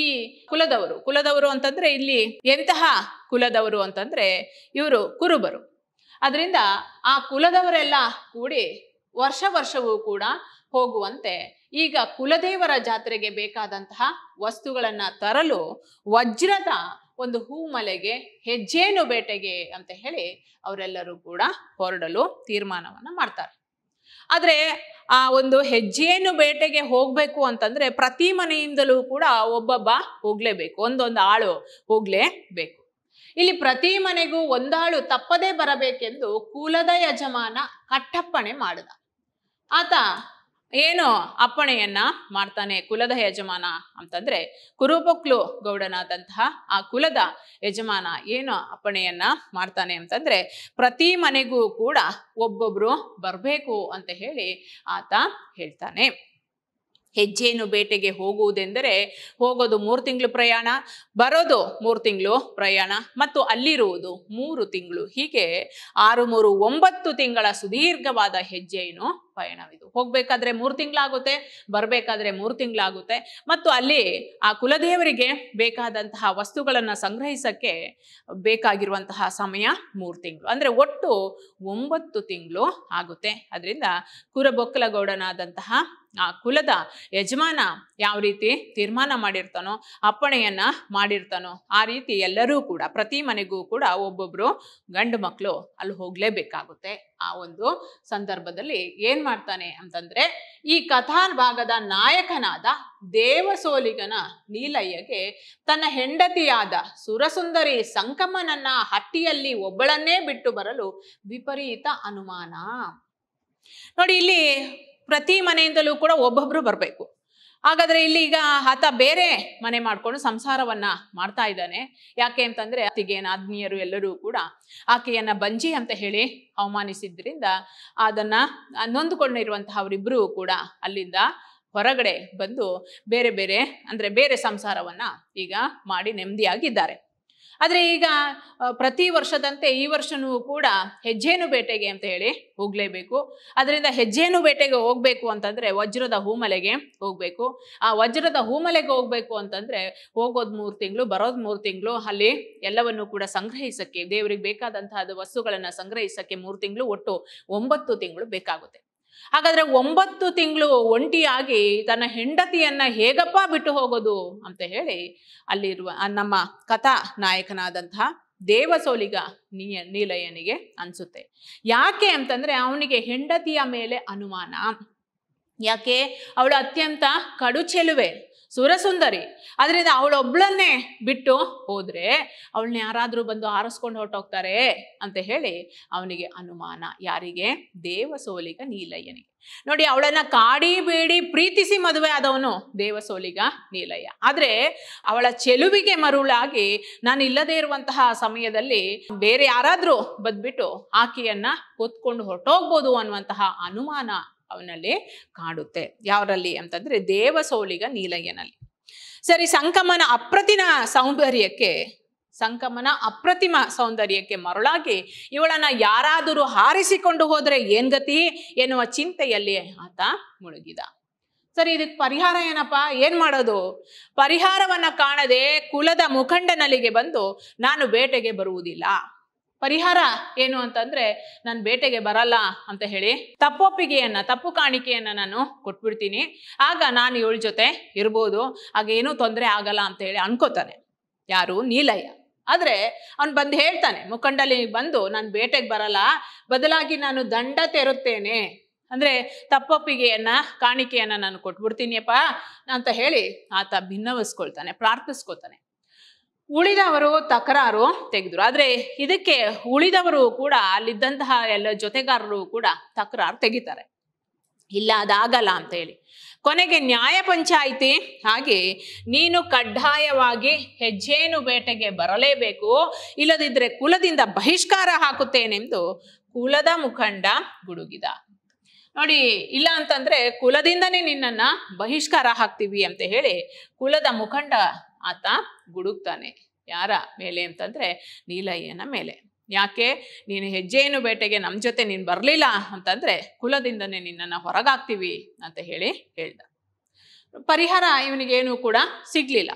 S1: ಈ ಕುಲದವರು ಕುಲದವರು ಅಂತಂದ್ರೆ ಇಲ್ಲಿ ಎಂತಹ ಕುಲದವರು ಅಂತಂದ್ರೆ ಇವರು ಕುರುಬರು ಅದರಿಂದ ಆ ಕುಲದವರೆಲ್ಲ ಕೂಡಿ ವರ್ಷ ವರ್ಷವೂ ಕೂಡ ಹೋಗುವಂತೆ ಈಗ ಕುಲದೇವರ ಜಾತ್ರೆಗೆ ಬೇಕಾದಂತಹ ವಸ್ತುಗಳನ್ನು ತರಲು ವಜ್ರದ ಒಂದು ಮಲೆಗೆ ಹೆಜ್ಜೇನು ಬೇಟೆಗೆ ಅಂತ ಹೇಳಿ ಅವರೆಲ್ಲರೂ ಕೂಡ ಹೊರಡಲು ತೀರ್ಮಾನವನ್ನು ಮಾಡ್ತಾರೆ ಆದರೆ ಆ ಒಂದು ಹೆಜ್ಜೇನು ಬೇಟೆಗೆ ಹೋಗಬೇಕು ಅಂತಂದರೆ ಪ್ರತಿ ಮನೆಯಿಂದಲೂ ಕೂಡ ಒಬ್ಬೊಬ್ಬ ಹೋಗಲೇಬೇಕು ಒಂದೊಂದು ಆಳು ಹೋಗಲೇಬೇಕು ಇಲ್ಲಿ ಪ್ರತಿ ಮನೆಗೂ ಒಂದಾಳು ತಪ್ಪದೇ ಬರಬೇಕೆಂದು ಕುಲದ ಯಜಮಾನ ಕಟ್ಟಪ್ಪಣೆ ಮಾಡಿದ ಆತ ಏನು ಅಪ್ಪಣೆಯನ್ನ ಮಾಡ್ತಾನೆ ಕುಲದ ಯಜಮಾನ ಅಂತಂದ್ರೆ ಕುರುಬೊಕ್ಲು ಗೌಡನಾದಂತಹ ಆ ಕುಲದ ಯಜಮಾನ ಏನು ಅಪ್ಪಣೆಯನ್ನ ಮಾಡ್ತಾನೆ ಅಂತಂದ್ರೆ ಪ್ರತಿ ಮನೆಗೂ ಕೂಡ ಒಬ್ಬೊಬ್ರು ಬರಬೇಕು ಅಂತ ಹೇಳಿ ಆತ ಹೇಳ್ತಾನೆ ಹೆಜ್ಜೆಯನ್ನು ಬೇಟೆಗೆ ಹೋಗುವುದೆಂದರೆ ಹೋಗೋದು ಮೂರು ತಿಂಗಳು ಪ್ರಯಾಣ ಬರೋದು ಮೂರು ತಿಂಗಳು ಪ್ರಯಾಣ ಮತ್ತು ಅಲ್ಲಿರುವುದು ಮೂರು ತಿಂಗಳು ಹೀಗೆ ಆರು ಮೂರು ಒಂಬತ್ತು ತಿಂಗಳ ಸುದೀರ್ಘವಾದ ಹೆಜ್ಜೆಯನ್ನು ಪಯಣವಿದು ಹೋಗ್ಬೇಕಾದ್ರೆ ಮೂರು ತಿಂಗಳಾಗುತ್ತೆ ಬರಬೇಕಾದ್ರೆ ಮೂರು ತಿಂಗಳಾಗುತ್ತೆ ಮತ್ತು ಅಲ್ಲಿ ಆ ಕುಲದೇವರಿಗೆ ಬೇಕಾದಂತಹ ವಸ್ತುಗಳನ್ನು ಸಂಗ್ರಹಿಸಕ್ಕೆ ಬೇಕಾಗಿರುವಂತಹ ಸಮಯ ಮೂರು ತಿಂಗಳು ಅಂದರೆ ಒಟ್ಟು ಒಂಬತ್ತು ತಿಂಗಳು ಆಗುತ್ತೆ ಅದರಿಂದ ಕುರಬೊಕ್ಕಲಗೌಡನಾದಂತಹ ಆ ಕುಲದ ಯಜಮಾನ ಯಾವ ರೀತಿ ತೀರ್ಮಾನ ಮಾಡಿರ್ತಾನೋ ಅಪ್ಪಣೆಯನ್ನ ಮಾಡಿರ್ತಾನೋ ಆ ರೀತಿ ಎಲ್ಲರೂ ಕೂಡ ಪ್ರತಿ ಮನೆಗೂ ಕೂಡ ಒಬ್ಬೊಬ್ರು ಗಂಡು ಮಕ್ಕಳು ಅಲ್ಲಿ ಹೋಗ್ಲೇಬೇಕಾಗುತ್ತೆ ಆ ಒಂದು ಸಂದರ್ಭದಲ್ಲಿ ಏನ್ ಮಾಡ್ತಾನೆ ಅಂತಂದ್ರೆ ಈ ಕಥಾನ್ ಭಾಗದ ನಾಯಕನಾದ ದೇವಸೋಲಿಗನ ನೀಲಯ್ಯಗೆ ತನ್ನ ಹೆಂಡತಿಯಾದ ಸುರಸುಂದರಿ ಸಂಕಮನನ್ನ ಹಟ್ಟಿಯಲ್ಲಿ ಒಬ್ಬಳನ್ನೇ ಬಿಟ್ಟು ಬರಲು ವಿಪರೀತ ಅನುಮಾನ ನೋಡಿ ಇಲ್ಲಿ ಪ್ರತಿ ಮನೆಯಿಂದಲೂ ಕೂಡ ಒಬ್ಬೊಬ್ರು ಬರಬೇಕು ಹಾಗಾದ್ರೆ ಇಲ್ಲಿ ಈಗ ಆತ ಬೇರೆ ಮನೆ ಮಾಡ್ಕೊಂಡು ಸಂಸಾರವನ್ನ ಮಾಡ್ತಾ ಇದ್ದಾನೆ ಯಾಕೆ ಅಂತಂದ್ರೆ ಆತಿಗೆ ಆತ್ಮೀಯರು ಎಲ್ಲರೂ ಕೂಡ ಆಕೆಯನ್ನ ಬಂಜಿ ಅಂತ ಹೇಳಿ ಅವಮಾನಿಸಿದ್ರಿಂದ ಅದನ್ನ ನೊಂದುಕೊಂಡಿರುವಂತಹ ಅವರಿಬ್ರು ಕೂಡ ಅಲ್ಲಿಂದ ಹೊರಗಡೆ ಬಂದು ಬೇರೆ ಬೇರೆ ಅಂದ್ರೆ ಬೇರೆ ಸಂಸಾರವನ್ನ ಈಗ ಮಾಡಿ ನೆಮ್ಮದಿಯಾಗಿದ್ದಾರೆ ಆದರೆ ಈಗ ಪ್ರತಿ ವರ್ಷದಂತೆ ಈ ವರ್ಷನೂ ಕೂಡ ಹೆಜ್ಜೇನು ಬೇಟೆಗೆ ಅಂತ ಹೇಳಿ ಹೋಗಲೇಬೇಕು ಅದರಿಂದ ಹೆಜ್ಜೇನು ಬೇಟೆಗೆ ಹೋಗಬೇಕು ಅಂತಂದರೆ ವಜ್ರದ ಹೂಮಲೆಗೆ ಹೋಗಬೇಕು ಆ ವಜ್ರದ ಹೂಮಲೆಗೆ ಹೋಗಬೇಕು ಅಂತಂದರೆ ಹೋಗೋದು ಮೂರು ತಿಂಗಳು ಬರೋದು ಮೂರು ತಿಂಗಳು ಅಲ್ಲಿ ಎಲ್ಲವನ್ನು ಕೂಡ ಸಂಗ್ರಹಿಸೋಕ್ಕೆ ದೇವರಿಗೆ ಬೇಕಾದಂತಹ ವಸ್ತುಗಳನ್ನು ಸಂಗ್ರಹಿಸೋಕ್ಕೆ ಮೂರು ತಿಂಗಳು ಒಟ್ಟು ಒಂಬತ್ತು ತಿಂಗಳು ಬೇಕಾಗುತ್ತೆ ಹಾಗಾದ್ರೆ ಒಂಬತ್ತು ತಿಂಗಳು ಒಂಟಿಯಾಗಿ ತನ್ನ ಹೆಂಡತಿಯನ್ನ ಹೇಗಪ್ಪ ಬಿಟ್ಟು ಹೋಗೋದು ಅಂತ ಹೇಳಿ ಅಲ್ಲಿರುವ ನಮ್ಮ ಕಥಾ ನಾಯಕನಾದಂತಹ ದೇವಸೋಲಿಗ ನೀಯ ನೀಲಯ್ಯನಿಗೆ ಅನ್ಸುತ್ತೆ ಯಾಕೆ ಅಂತಂದ್ರೆ ಅವನಿಗೆ ಹೆಂಡತಿಯ ಮೇಲೆ ಅನುಮಾನ ಯಾಕೆ ಅವಳು ಅತ್ಯಂತ ಕಡುಚೆಲುವೆ ಸುರಸುಂದರಿ ಅದರಿಂದ ಅವಳೊಬ್ಳನ್ನೇ ಬಿಟ್ಟು ಹೋದರೆ ಅವಳನ್ನ ಯಾರಾದರೂ ಬಂದು ಆರಿಸ್ಕೊಂಡು ಹೊರಟೋಗ್ತಾರೆ ಅಂತ ಹೇಳಿ ಅವನಿಗೆ ಅನುಮಾನ ಯಾರಿಗೆ ದೇವಸೋಲಿಗ ನೀಲಯ್ಯನಿಗೆ ನೋಡಿ ಅವಳನ್ನ ಕಾಡಿ ಬೇಡಿ ಪ್ರೀತಿಸಿ ಮದುವೆ ಆದವನು ದೇವಸೋಲಿಗ ನೀಲಯ್ಯ ಆದರೆ ಅವಳ ಚೆಲುವಿಗೆ ಮರುಳಾಗಿ ನಾನು ಇಲ್ಲದೇ ಇರುವಂತಹ ಸಮಯದಲ್ಲಿ ಬೇರೆ ಯಾರಾದರೂ ಬದ್ಬಿಟ್ಟು ಆಕೆಯನ್ನ ಕೊತ್ಕೊಂಡು ಹೊರಟೋಗ್ಬೋದು ಅನ್ನುವಂತಹ ಅನುಮಾನ ಅವನಲ್ಲಿ ಕಾಡುತ್ತೆ ಯಾವರಲ್ಲಿ ಅಂತಂದ್ರೆ ದೇವಸೋಲಿಗ ನೀಲಯ್ಯನಲ್ಲಿ ಸರಿ ಸಂಕಮನ ಅಪ್ರತಿಮ ಸೌಂದರ್ಯಕ್ಕೆ ಸಂಕಮನ ಅಪ್ರತಿಮ ಸೌಂದರ್ಯಕ್ಕೆ ಮರುಳಾಗಿ ಇವಳನ್ನ ಯಾರಾದರೂ ಹಾರಿಸಿಕೊಂಡು ಹೋದರೆ ಗತಿ ಎನ್ನುವ ಚಿಂತೆಯಲ್ಲಿ ಆತ ಮುಳುಗಿದ ಸರಿ ಇದಕ್ಕೆ ಪರಿಹಾರ ಏನಪ್ಪ ಏನು ಮಾಡೋದು ಪರಿಹಾರವನ್ನ ಕಾಣದೆ ಕುಲದ ಮುಖಂಡನಲ್ಲಿಗೆ ಬಂದು ನಾನು ಬೇಟೆಗೆ ಬರುವುದಿಲ್ಲ ಪರಿಹಾರ ಏನು ಅಂತಂದ್ರೆ ನಾನು ಬೇಟೆಗೆ ಬರಲ್ಲ ಅಂತ ಹೇಳಿ ತಪ್ಪೊಪ್ಪಿಗೆಯನ್ನ ತಪ್ಪು ಕಾಣಿಕೆಯನ್ನ ನಾನು ಕೊಟ್ಬಿಡ್ತೀನಿ ಆಗ ನಾನು ಇವಳ ಜೊತೆ ಇರ್ಬೋದು ಆಗ ಏನೂ ತೊಂದರೆ ಆಗಲ್ಲ ಅಂತ ಹೇಳಿ ಅನ್ಕೋತಾನೆ ಯಾರು ನೀಲಯ್ಯ ಆದರೆ ಅವ್ನು ಬಂದು ಹೇಳ್ತಾನೆ ಮುಖಂಡಲ್ಲಿ ಬಂದು ನಾನು ಬೇಟೆಗೆ ಬರಲ್ಲ ಬದಲಾಗಿ ನಾನು ದಂಡ ತೆರುತ್ತೇನೆ ಅಂದರೆ ತಪ್ಪೊಪ್ಪಿಗೆಯನ್ನ ಕಾಣಿಕೆಯನ್ನ ನಾನು ಕೊಟ್ಬಿಡ್ತೀನಿಯಪ್ಪ ಅಂತ ಹೇಳಿ ಆತ ಭಿನ್ನವಿಸ್ಕೊಳ್ತಾನೆ ಪ್ರಾರ್ಥಿಸ್ಕೊತಾನೆ ಉಳಿದವರು ತಕರಾರು ತೆಗೆದ್ರು ಆದ್ರೆ ಇದಕ್ಕೆ ಉಳಿದವರು ಕೂಡ ಅಲ್ಲಿದ್ದಂತಹ ಎಲ್ಲ ಜೊತೆಗಾರರು ಕೂಡ ತಕರಾರು ತೆಗಿತಾರೆ ಇಲ್ಲ ಅದಾಗಲ್ಲ ಅಂತ ಹೇಳಿ ಕೊನೆಗೆ ನ್ಯಾಯ ಪಂಚಾಯಿತಿ ಹಾಗೆ ನೀನು ಕಡ್ಡಾಯವಾಗಿ ಹೆಜ್ಜೇನು ಬೇಟೆಗೆ ಬರಲೇಬೇಕು ಇಲ್ಲದಿದ್ದರೆ ಕುಲದಿಂದ ಬಹಿಷ್ಕಾರ ಹಾಕುತ್ತೇನೆಂದು ಕುಲದ ಮುಖಂಡ ಗುಡುಗಿದ ನೋಡಿ ಇಲ್ಲ ಅಂತಂದ್ರೆ ಕುಲದಿಂದನೇ ನಿನ್ನನ್ನ ಬಹಿಷ್ಕಾರ ಹಾಕ್ತೀವಿ ಅಂತ ಹೇಳಿ ಕುಲದ ಮುಖಂಡ ಆತ ಗುಡುಕ್ತಾನೆ ಯಾರ ಮೇಲೆ ಅಂತಂದರೆ ನೀಲಯ್ಯನ ಮೇಲೆ ಯಾಕೆ ನೀನು ಹೆಜ್ಜೆಯನ್ನು ಬೇಟೆಗೆ ನಮ್ಮ ಜೊತೆ ನೀನು ಬರಲಿಲ್ಲ ಅಂತಂದರೆ ಕುಲದಿಂದನೇ ನಿನ್ನನ್ನು ಹೊರಗಾಗ್ತೀವಿ ಅಂತ ಹೇಳಿ ಹೇಳ್ದ ಪರಿಹಾರ ಇವನಿಗೇನು ಕೂಡ ಸಿಗಲಿಲ್ಲ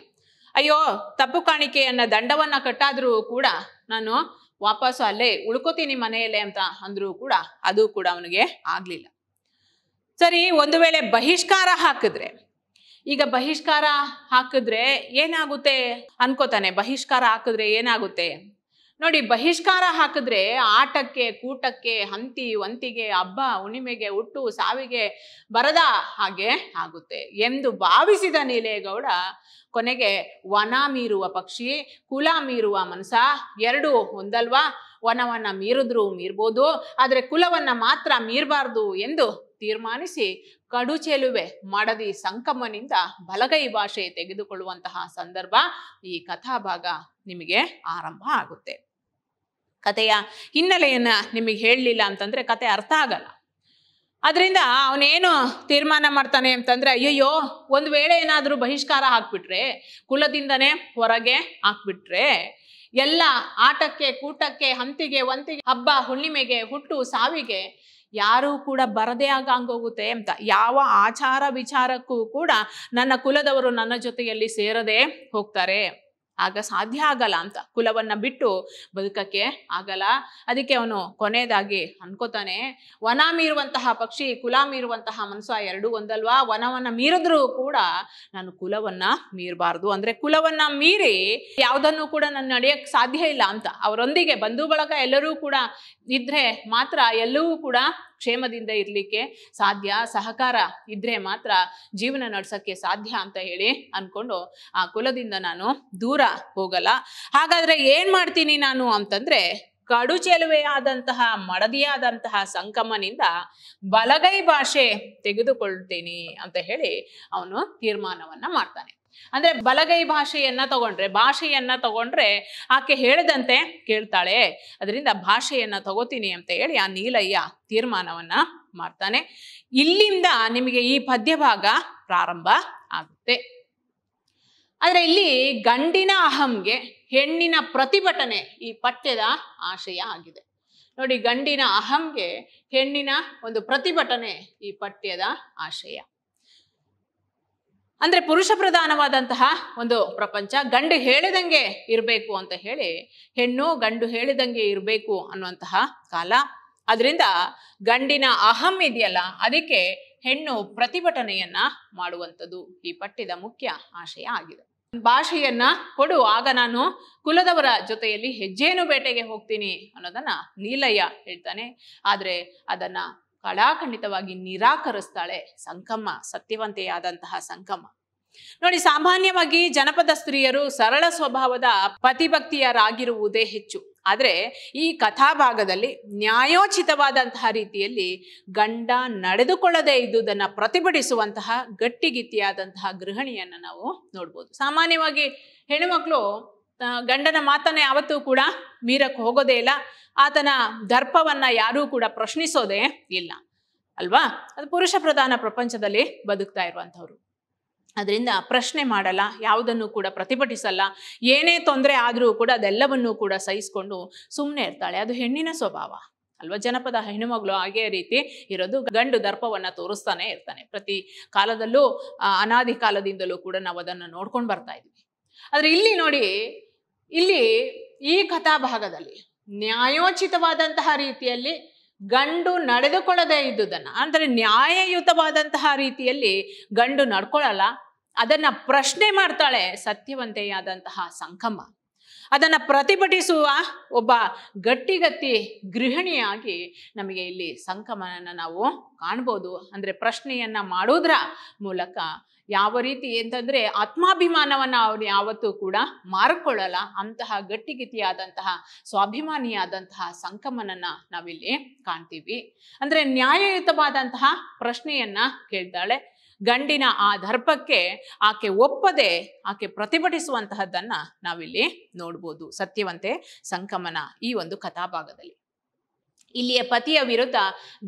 S1: ಅಯ್ಯೋ ತಪ್ಪು ಕಾಣಿಕೆಯನ್ನು ದಂಡವನ್ನು ಕಟ್ಟಾದರೂ ಕೂಡ ನಾನು ವಾಪಸ್ಸು ಅಲ್ಲೇ ಉಳ್ಕೋತೀನಿ ಮನೆಯಲ್ಲೇ ಅಂತ ಅಂದರೂ ಕೂಡ ಅದು ಕೂಡ ಅವನಿಗೆ ಆಗಲಿಲ್ಲ ಸರಿ ಒಂದು ವೇಳೆ ಬಹಿಷ್ಕಾರ ಹಾಕಿದ್ರೆ ಈಗ ಬಹಿಷ್ಕಾರ ಹಾಕಿದ್ರೆ ಏನಾಗುತ್ತೆ ಅನ್ಕೋತಾನೆ ಬಹಿಷ್ಕಾರ ಹಾಕಿದ್ರೆ ಏನಾಗುತ್ತೆ ನೋಡಿ ಬಹಿಷ್ಕಾರ ಹಾಕಿದ್ರೆ ಆಟಕ್ಕೆ ಕೂಟಕ್ಕೆ ಹಂತಿ ಒಂತಿಗೆ ಹಬ್ಬ ಹುಣ್ಣಿಮೆಗೆ ಹುಟ್ಟು ಸಾವಿಗೆ ಬರದ ಹಾಗೆ ಆಗುತ್ತೆ ಎಂದು ಭಾವಿಸಿದ ನೀಲೇಗೌಡ ಕೊನೆಗೆ ವನ ಮೀರುವ ಪಕ್ಷಿ ಕುಲ ಮೀರುವ ಮನಸ ಎರಡು ಒಂದಲ್ವಾ ವನವನ್ನ ಮೀರಿದ್ರು ಮೀರ್ಬೋದು ಆದರೆ ಕುಲವನ್ನ ಮಾತ್ರ ಮೀರಬಾರ್ದು ಎಂದು ತೀರ್ಮಾನಿಸಿ ಕಡುಚೆಲುವೆ ಮಡದಿ ಮಾಡದಿ ಸಂಕಮನಿಂದ ಬಲಗೈ ಭಾಷೆ ತೆಗೆದುಕೊಳ್ಳುವಂತಹ ಸಂದರ್ಭ ಈ ಕಥಾಭಾಗ ನಿಮಗೆ ಆರಂಭ ಆಗುತ್ತೆ ಕಥೆಯ ಹಿನ್ನೆಲೆಯನ್ನ ನಿಮಗೆ ಹೇಳಲಿಲ್ಲ ಅಂತಂದ್ರೆ ಕತೆ ಅರ್ಥ ಆಗಲ್ಲ ಅದರಿಂದ ಅವನೇನು ತೀರ್ಮಾನ ಮಾಡ್ತಾನೆ ಅಂತಂದ್ರೆ ಅಯ್ಯಯ್ಯೋ ಒಂದು ವೇಳೆ ಏನಾದರೂ ಬಹಿಷ್ಕಾರ ಹಾಕ್ಬಿಟ್ರೆ ಕುಲದಿಂದನೇ ಹೊರಗೆ ಹಾಕ್ಬಿಟ್ರೆ ಎಲ್ಲ ಆಟಕ್ಕೆ ಕೂಟಕ್ಕೆ ಹಂತಿಗೆ ಒಂತಿಗೆ ಹಬ್ಬ ಹುಣ್ಣಿಮೆಗೆ ಹುಟ್ಟು ಸಾವಿಗೆ ಯಾರೂ ಕೂಡ ಬರದೇ ಹಂಗೋಗುತ್ತೆ ಅಂತ ಯಾವ ಆಚಾರ ವಿಚಾರಕ್ಕೂ ಕೂಡ ನನ್ನ ಕುಲದವರು ನನ್ನ ಜೊತೆಯಲ್ಲಿ ಸೇರದೆ ಹೋಗ್ತಾರೆ ಆಗ ಸಾಧ್ಯ ಆಗಲ್ಲ ಅಂತ ಕುಲವನ್ನ ಬಿಟ್ಟು ಬದುಕಕ್ಕೆ ಆಗಲ್ಲ ಅದಕ್ಕೆ ಅವನು ಕೊನೆಯದಾಗಿ ಅನ್ಕೋತಾನೆ ವನ ಮೀರುವಂತಹ ಪಕ್ಷಿ ಕುಲ ಮೀರುವಂತಹ ಮನಸ್ಸ ಎರಡೂ ಒಂದಲ್ವಾ ವನವನ್ನ ಮೀರಿದ್ರೂ ಕೂಡ ನಾನು ಕುಲವನ್ನ ಮೀರಬಾರ್ದು ಅಂದ್ರೆ ಕುಲವನ್ನ ಮೀರಿ ಯಾವುದನ್ನು ಕೂಡ ನಾನು ನಡೆಯಕ್ ಸಾಧ್ಯ ಇಲ್ಲ ಅಂತ ಅವರೊಂದಿಗೆ ಬಂಧು ಬಳಗ ಎಲ್ಲರೂ ಕೂಡ ಇದ್ರೆ ಮಾತ್ರ ಎಲ್ಲವೂ ಕೂಡ ಕ್ಷೇಮದಿಂದ ಇರಲಿಕ್ಕೆ ಸಾಧ್ಯ ಸಹಕಾರ ಇದ್ರೆ ಮಾತ್ರ ಜೀವನ ನಡೆಸೋಕ್ಕೆ ಸಾಧ್ಯ ಅಂತ ಹೇಳಿ ಅನ್ಕೊಂಡು ಆ ಕುಲದಿಂದ ನಾನು ದೂರ ಹೋಗಲ್ಲ ಹಾಗಾದ್ರೆ ಏನ್ ಮಾಡ್ತೀನಿ ನಾನು ಅಂತಂದ್ರೆ ಕಡು ಆದಂತಹ ಮಡದಿಯಾದಂತಹ ಸಂಕಮನಿಂದ ಬಲಗೈ ಭಾಷೆ ತೆಗೆದುಕೊಳ್ತೀನಿ ಅಂತ ಹೇಳಿ ಅವನು ತೀರ್ಮಾನವನ್ನ ಮಾಡ್ತಾನೆ ಅಂದ್ರೆ ಬಲಗೈ ಭಾಷೆಯನ್ನ ತಗೊಂಡ್ರೆ ಭಾಷೆಯನ್ನ ತಗೊಂಡ್ರೆ ಆಕೆ ಹೇಳಿದಂತೆ ಕೇಳ್ತಾಳೆ ಅದರಿಂದ ಭಾಷೆಯನ್ನ ತಗೋತೀನಿ ಅಂತ ಹೇಳಿ ಆ ನೀಲಯ್ಯ ತೀರ್ಮಾನವನ್ನ ಮಾಡ್ತಾನೆ ಇಲ್ಲಿಂದ ನಿಮಗೆ ಈ ಪದ್ಯಭಾಗ ಪ್ರಾರಂಭ ಆಗುತ್ತೆ ಆದ್ರೆ ಇಲ್ಲಿ ಗಂಡಿನ ಅಹಂಗೆ ಹೆಣ್ಣಿನ ಪ್ರತಿಭಟನೆ ಈ ಪಠ್ಯದ ಆಶಯ ಆಗಿದೆ ನೋಡಿ ಗಂಡಿನ ಅಹಂಗೆ ಹೆಣ್ಣಿನ ಒಂದು ಪ್ರತಿಭಟನೆ ಈ ಪಠ್ಯದ ಆಶಯ ಅಂದರೆ ಪುರುಷ ಪ್ರಧಾನವಾದಂತಹ ಒಂದು ಪ್ರಪಂಚ ಗಂಡು ಹೇಳಿದಂಗೆ ಇರಬೇಕು ಅಂತ ಹೇಳಿ ಹೆಣ್ಣು ಗಂಡು ಹೇಳಿದಂಗೆ ಇರಬೇಕು ಅನ್ನುವಂತಹ ಕಾಲ ಅದರಿಂದ ಗಂಡಿನ ಅಹಂ ಇದೆಯಲ್ಲ ಅದಕ್ಕೆ ಹೆಣ್ಣು ಪ್ರತಿಭಟನೆಯನ್ನ ಮಾಡುವಂಥದ್ದು ಈ ಪಠ್ಯದ ಮುಖ್ಯ ಆಶಯ ಆಗಿದೆ ಭಾಷೆಯನ್ನ ಕೊಡು ಆಗ ನಾನು ಕುಲದವರ ಜೊತೆಯಲ್ಲಿ ಹೆಜ್ಜೇನು ಬೇಟೆಗೆ ಹೋಗ್ತೀನಿ ಅನ್ನೋದನ್ನ ನೀಲಯ್ಯ ಹೇಳ್ತಾನೆ ಆದರೆ ಅದನ್ನ ಕಡಾಖಂಡಿತವಾಗಿ ನಿರಾಕರಿಸ್ತಾಳೆ ಸಂಕಮ್ಮ ಸತ್ಯವಂತೆಯಾದಂತಹ ಸಂಕಮ್ಮ ನೋಡಿ ಸಾಮಾನ್ಯವಾಗಿ ಜನಪದ ಸ್ತ್ರೀಯರು ಸರಳ ಸ್ವಭಾವದ ಪತಿಭಕ್ತಿಯರಾಗಿರುವುದೇ ಹೆಚ್ಚು ಆದರೆ ಈ ಕಥಾಭಾಗದಲ್ಲಿ ನ್ಯಾಯೋಚಿತವಾದಂತಹ ರೀತಿಯಲ್ಲಿ ಗಂಡ ನಡೆದುಕೊಳ್ಳದೇ ಇದ್ದುದನ್ನು ಪ್ರತಿಭಟಿಸುವಂತಹ ಗಟ್ಟಿಗಿತ್ತಿಯಾದಂತಹ ಗೃಹಿಣಿಯನ್ನು ನಾವು ನೋಡ್ಬೋದು ಸಾಮಾನ್ಯವಾಗಿ ಹೆಣ್ಣುಮಕ್ಕಳು ಗಂಡನ ಮಾತನ್ನ ಯಾವತ್ತೂ ಕೂಡ ಮೀರಕ್ಕೆ ಹೋಗೋದೇ ಇಲ್ಲ ಆತನ ದರ್ಪವನ್ನ ಯಾರೂ ಕೂಡ ಪ್ರಶ್ನಿಸೋದೇ ಇಲ್ಲ ಅಲ್ವಾ ಅದು ಪುರುಷ ಪ್ರಧಾನ ಪ್ರಪಂಚದಲ್ಲಿ ಬದುಕ್ತಾ ಇರುವಂಥವ್ರು ಅದರಿಂದ ಪ್ರಶ್ನೆ ಮಾಡಲ್ಲ ಯಾವುದನ್ನು ಕೂಡ ಪ್ರತಿಭಟಿಸಲ್ಲ ಏನೇ ತೊಂದರೆ ಆದರೂ ಕೂಡ ಅದೆಲ್ಲವನ್ನೂ ಕೂಡ ಸಹಿಸ್ಕೊಂಡು ಸುಮ್ಮನೆ ಇರ್ತಾಳೆ ಅದು ಹೆಣ್ಣಿನ ಸ್ವಭಾವ ಅಲ್ವಾ ಜನಪದ ಹೆಣ್ಣುಮಗಳು ಹಾಗೇ ರೀತಿ ಇರೋದು ಗಂಡು ದರ್ಪವನ್ನು ತೋರಿಸ್ತಾನೆ ಇರ್ತಾನೆ ಪ್ರತಿ ಕಾಲದಲ್ಲೂ ಅನಾದಿ ಕಾಲದಿಂದಲೂ ಕೂಡ ನಾವು ಅದನ್ನು ನೋಡ್ಕೊಂಡು ಬರ್ತಾ ಇದ್ವಿ ಆದರೆ ಇಲ್ಲಿ ನೋಡಿ ಇಲ್ಲಿ ಈ ಕಥಾಭಾಗದಲ್ಲಿ ನ್ಯಾಯೋಚಿತವಾದಂತಹ ರೀತಿಯಲ್ಲಿ ಗಂಡು ನಡೆದುಕೊಳ್ಳದೇ ಇದ್ದುದನ್ನು ಅಂದರೆ ನ್ಯಾಯಯುತವಾದಂತಹ ರೀತಿಯಲ್ಲಿ ಗಂಡು ನಡ್ಕೊಳ್ಳಲ್ಲ ಅದನ್ನ ಪ್ರಶ್ನೆ ಮಾಡ್ತಾಳೆ ಸತ್ಯವಂತೆಯಾದಂತಹ ಸಂಕಮ್ಮ ಅದನ್ನ ಪ್ರತಿಭಟಿಸುವ ಒಬ್ಬ ಗಟ್ಟಿಗತ್ತಿ ಗೃಹಿಣಿಯಾಗಿ ನಮಗೆ ಇಲ್ಲಿ ಸಂಕಮನ ನಾವು ಕಾಣ್ಬೋದು ಅಂದ್ರೆ ಪ್ರಶ್ನೆಯನ್ನ ಮಾಡೋದ್ರ ಮೂಲಕ ಯಾವ ರೀತಿ ಅಂತಂದ್ರೆ ಆತ್ಮಾಭಿಮಾನವನ್ನ ಅವ್ರು ಯಾವತ್ತೂ ಕೂಡ ಮಾರಿಕೊಳ್ಳಲ್ಲ ಅಂತಹ ಗಟ್ಟಿಗಿತಿಯಾದಂತಹ ಸ್ವಾಭಿಮಾನಿಯಾದಂತಹ ಸಂಕಮನನ್ನ ನಾವಿಲ್ಲಿ ಕಾಣ್ತೀವಿ ಅಂದ್ರೆ ನ್ಯಾಯಯುತವಾದಂತಹ ಪ್ರಶ್ನೆಯನ್ನ ಕೇಳ್ತಾಳೆ ಗಂಡಿನ ಆ ದರ್ಪಕ್ಕೆ ಆಕೆ ಒಪ್ಪದೆ ಆಕೆ ಪ್ರತಿಭಟಿಸುವಂತಹದ್ದನ್ನ ನಾವಿಲ್ಲಿ ನೋಡ್ಬೋದು ಸತ್ಯವಂತೆ ಸಂಕಮನ ಈ ಒಂದು ಕಥಾಭಾಗದಲ್ಲಿ ಇಲ್ಲಿಯ ಪತಿಯ ವಿರುದ್ಧ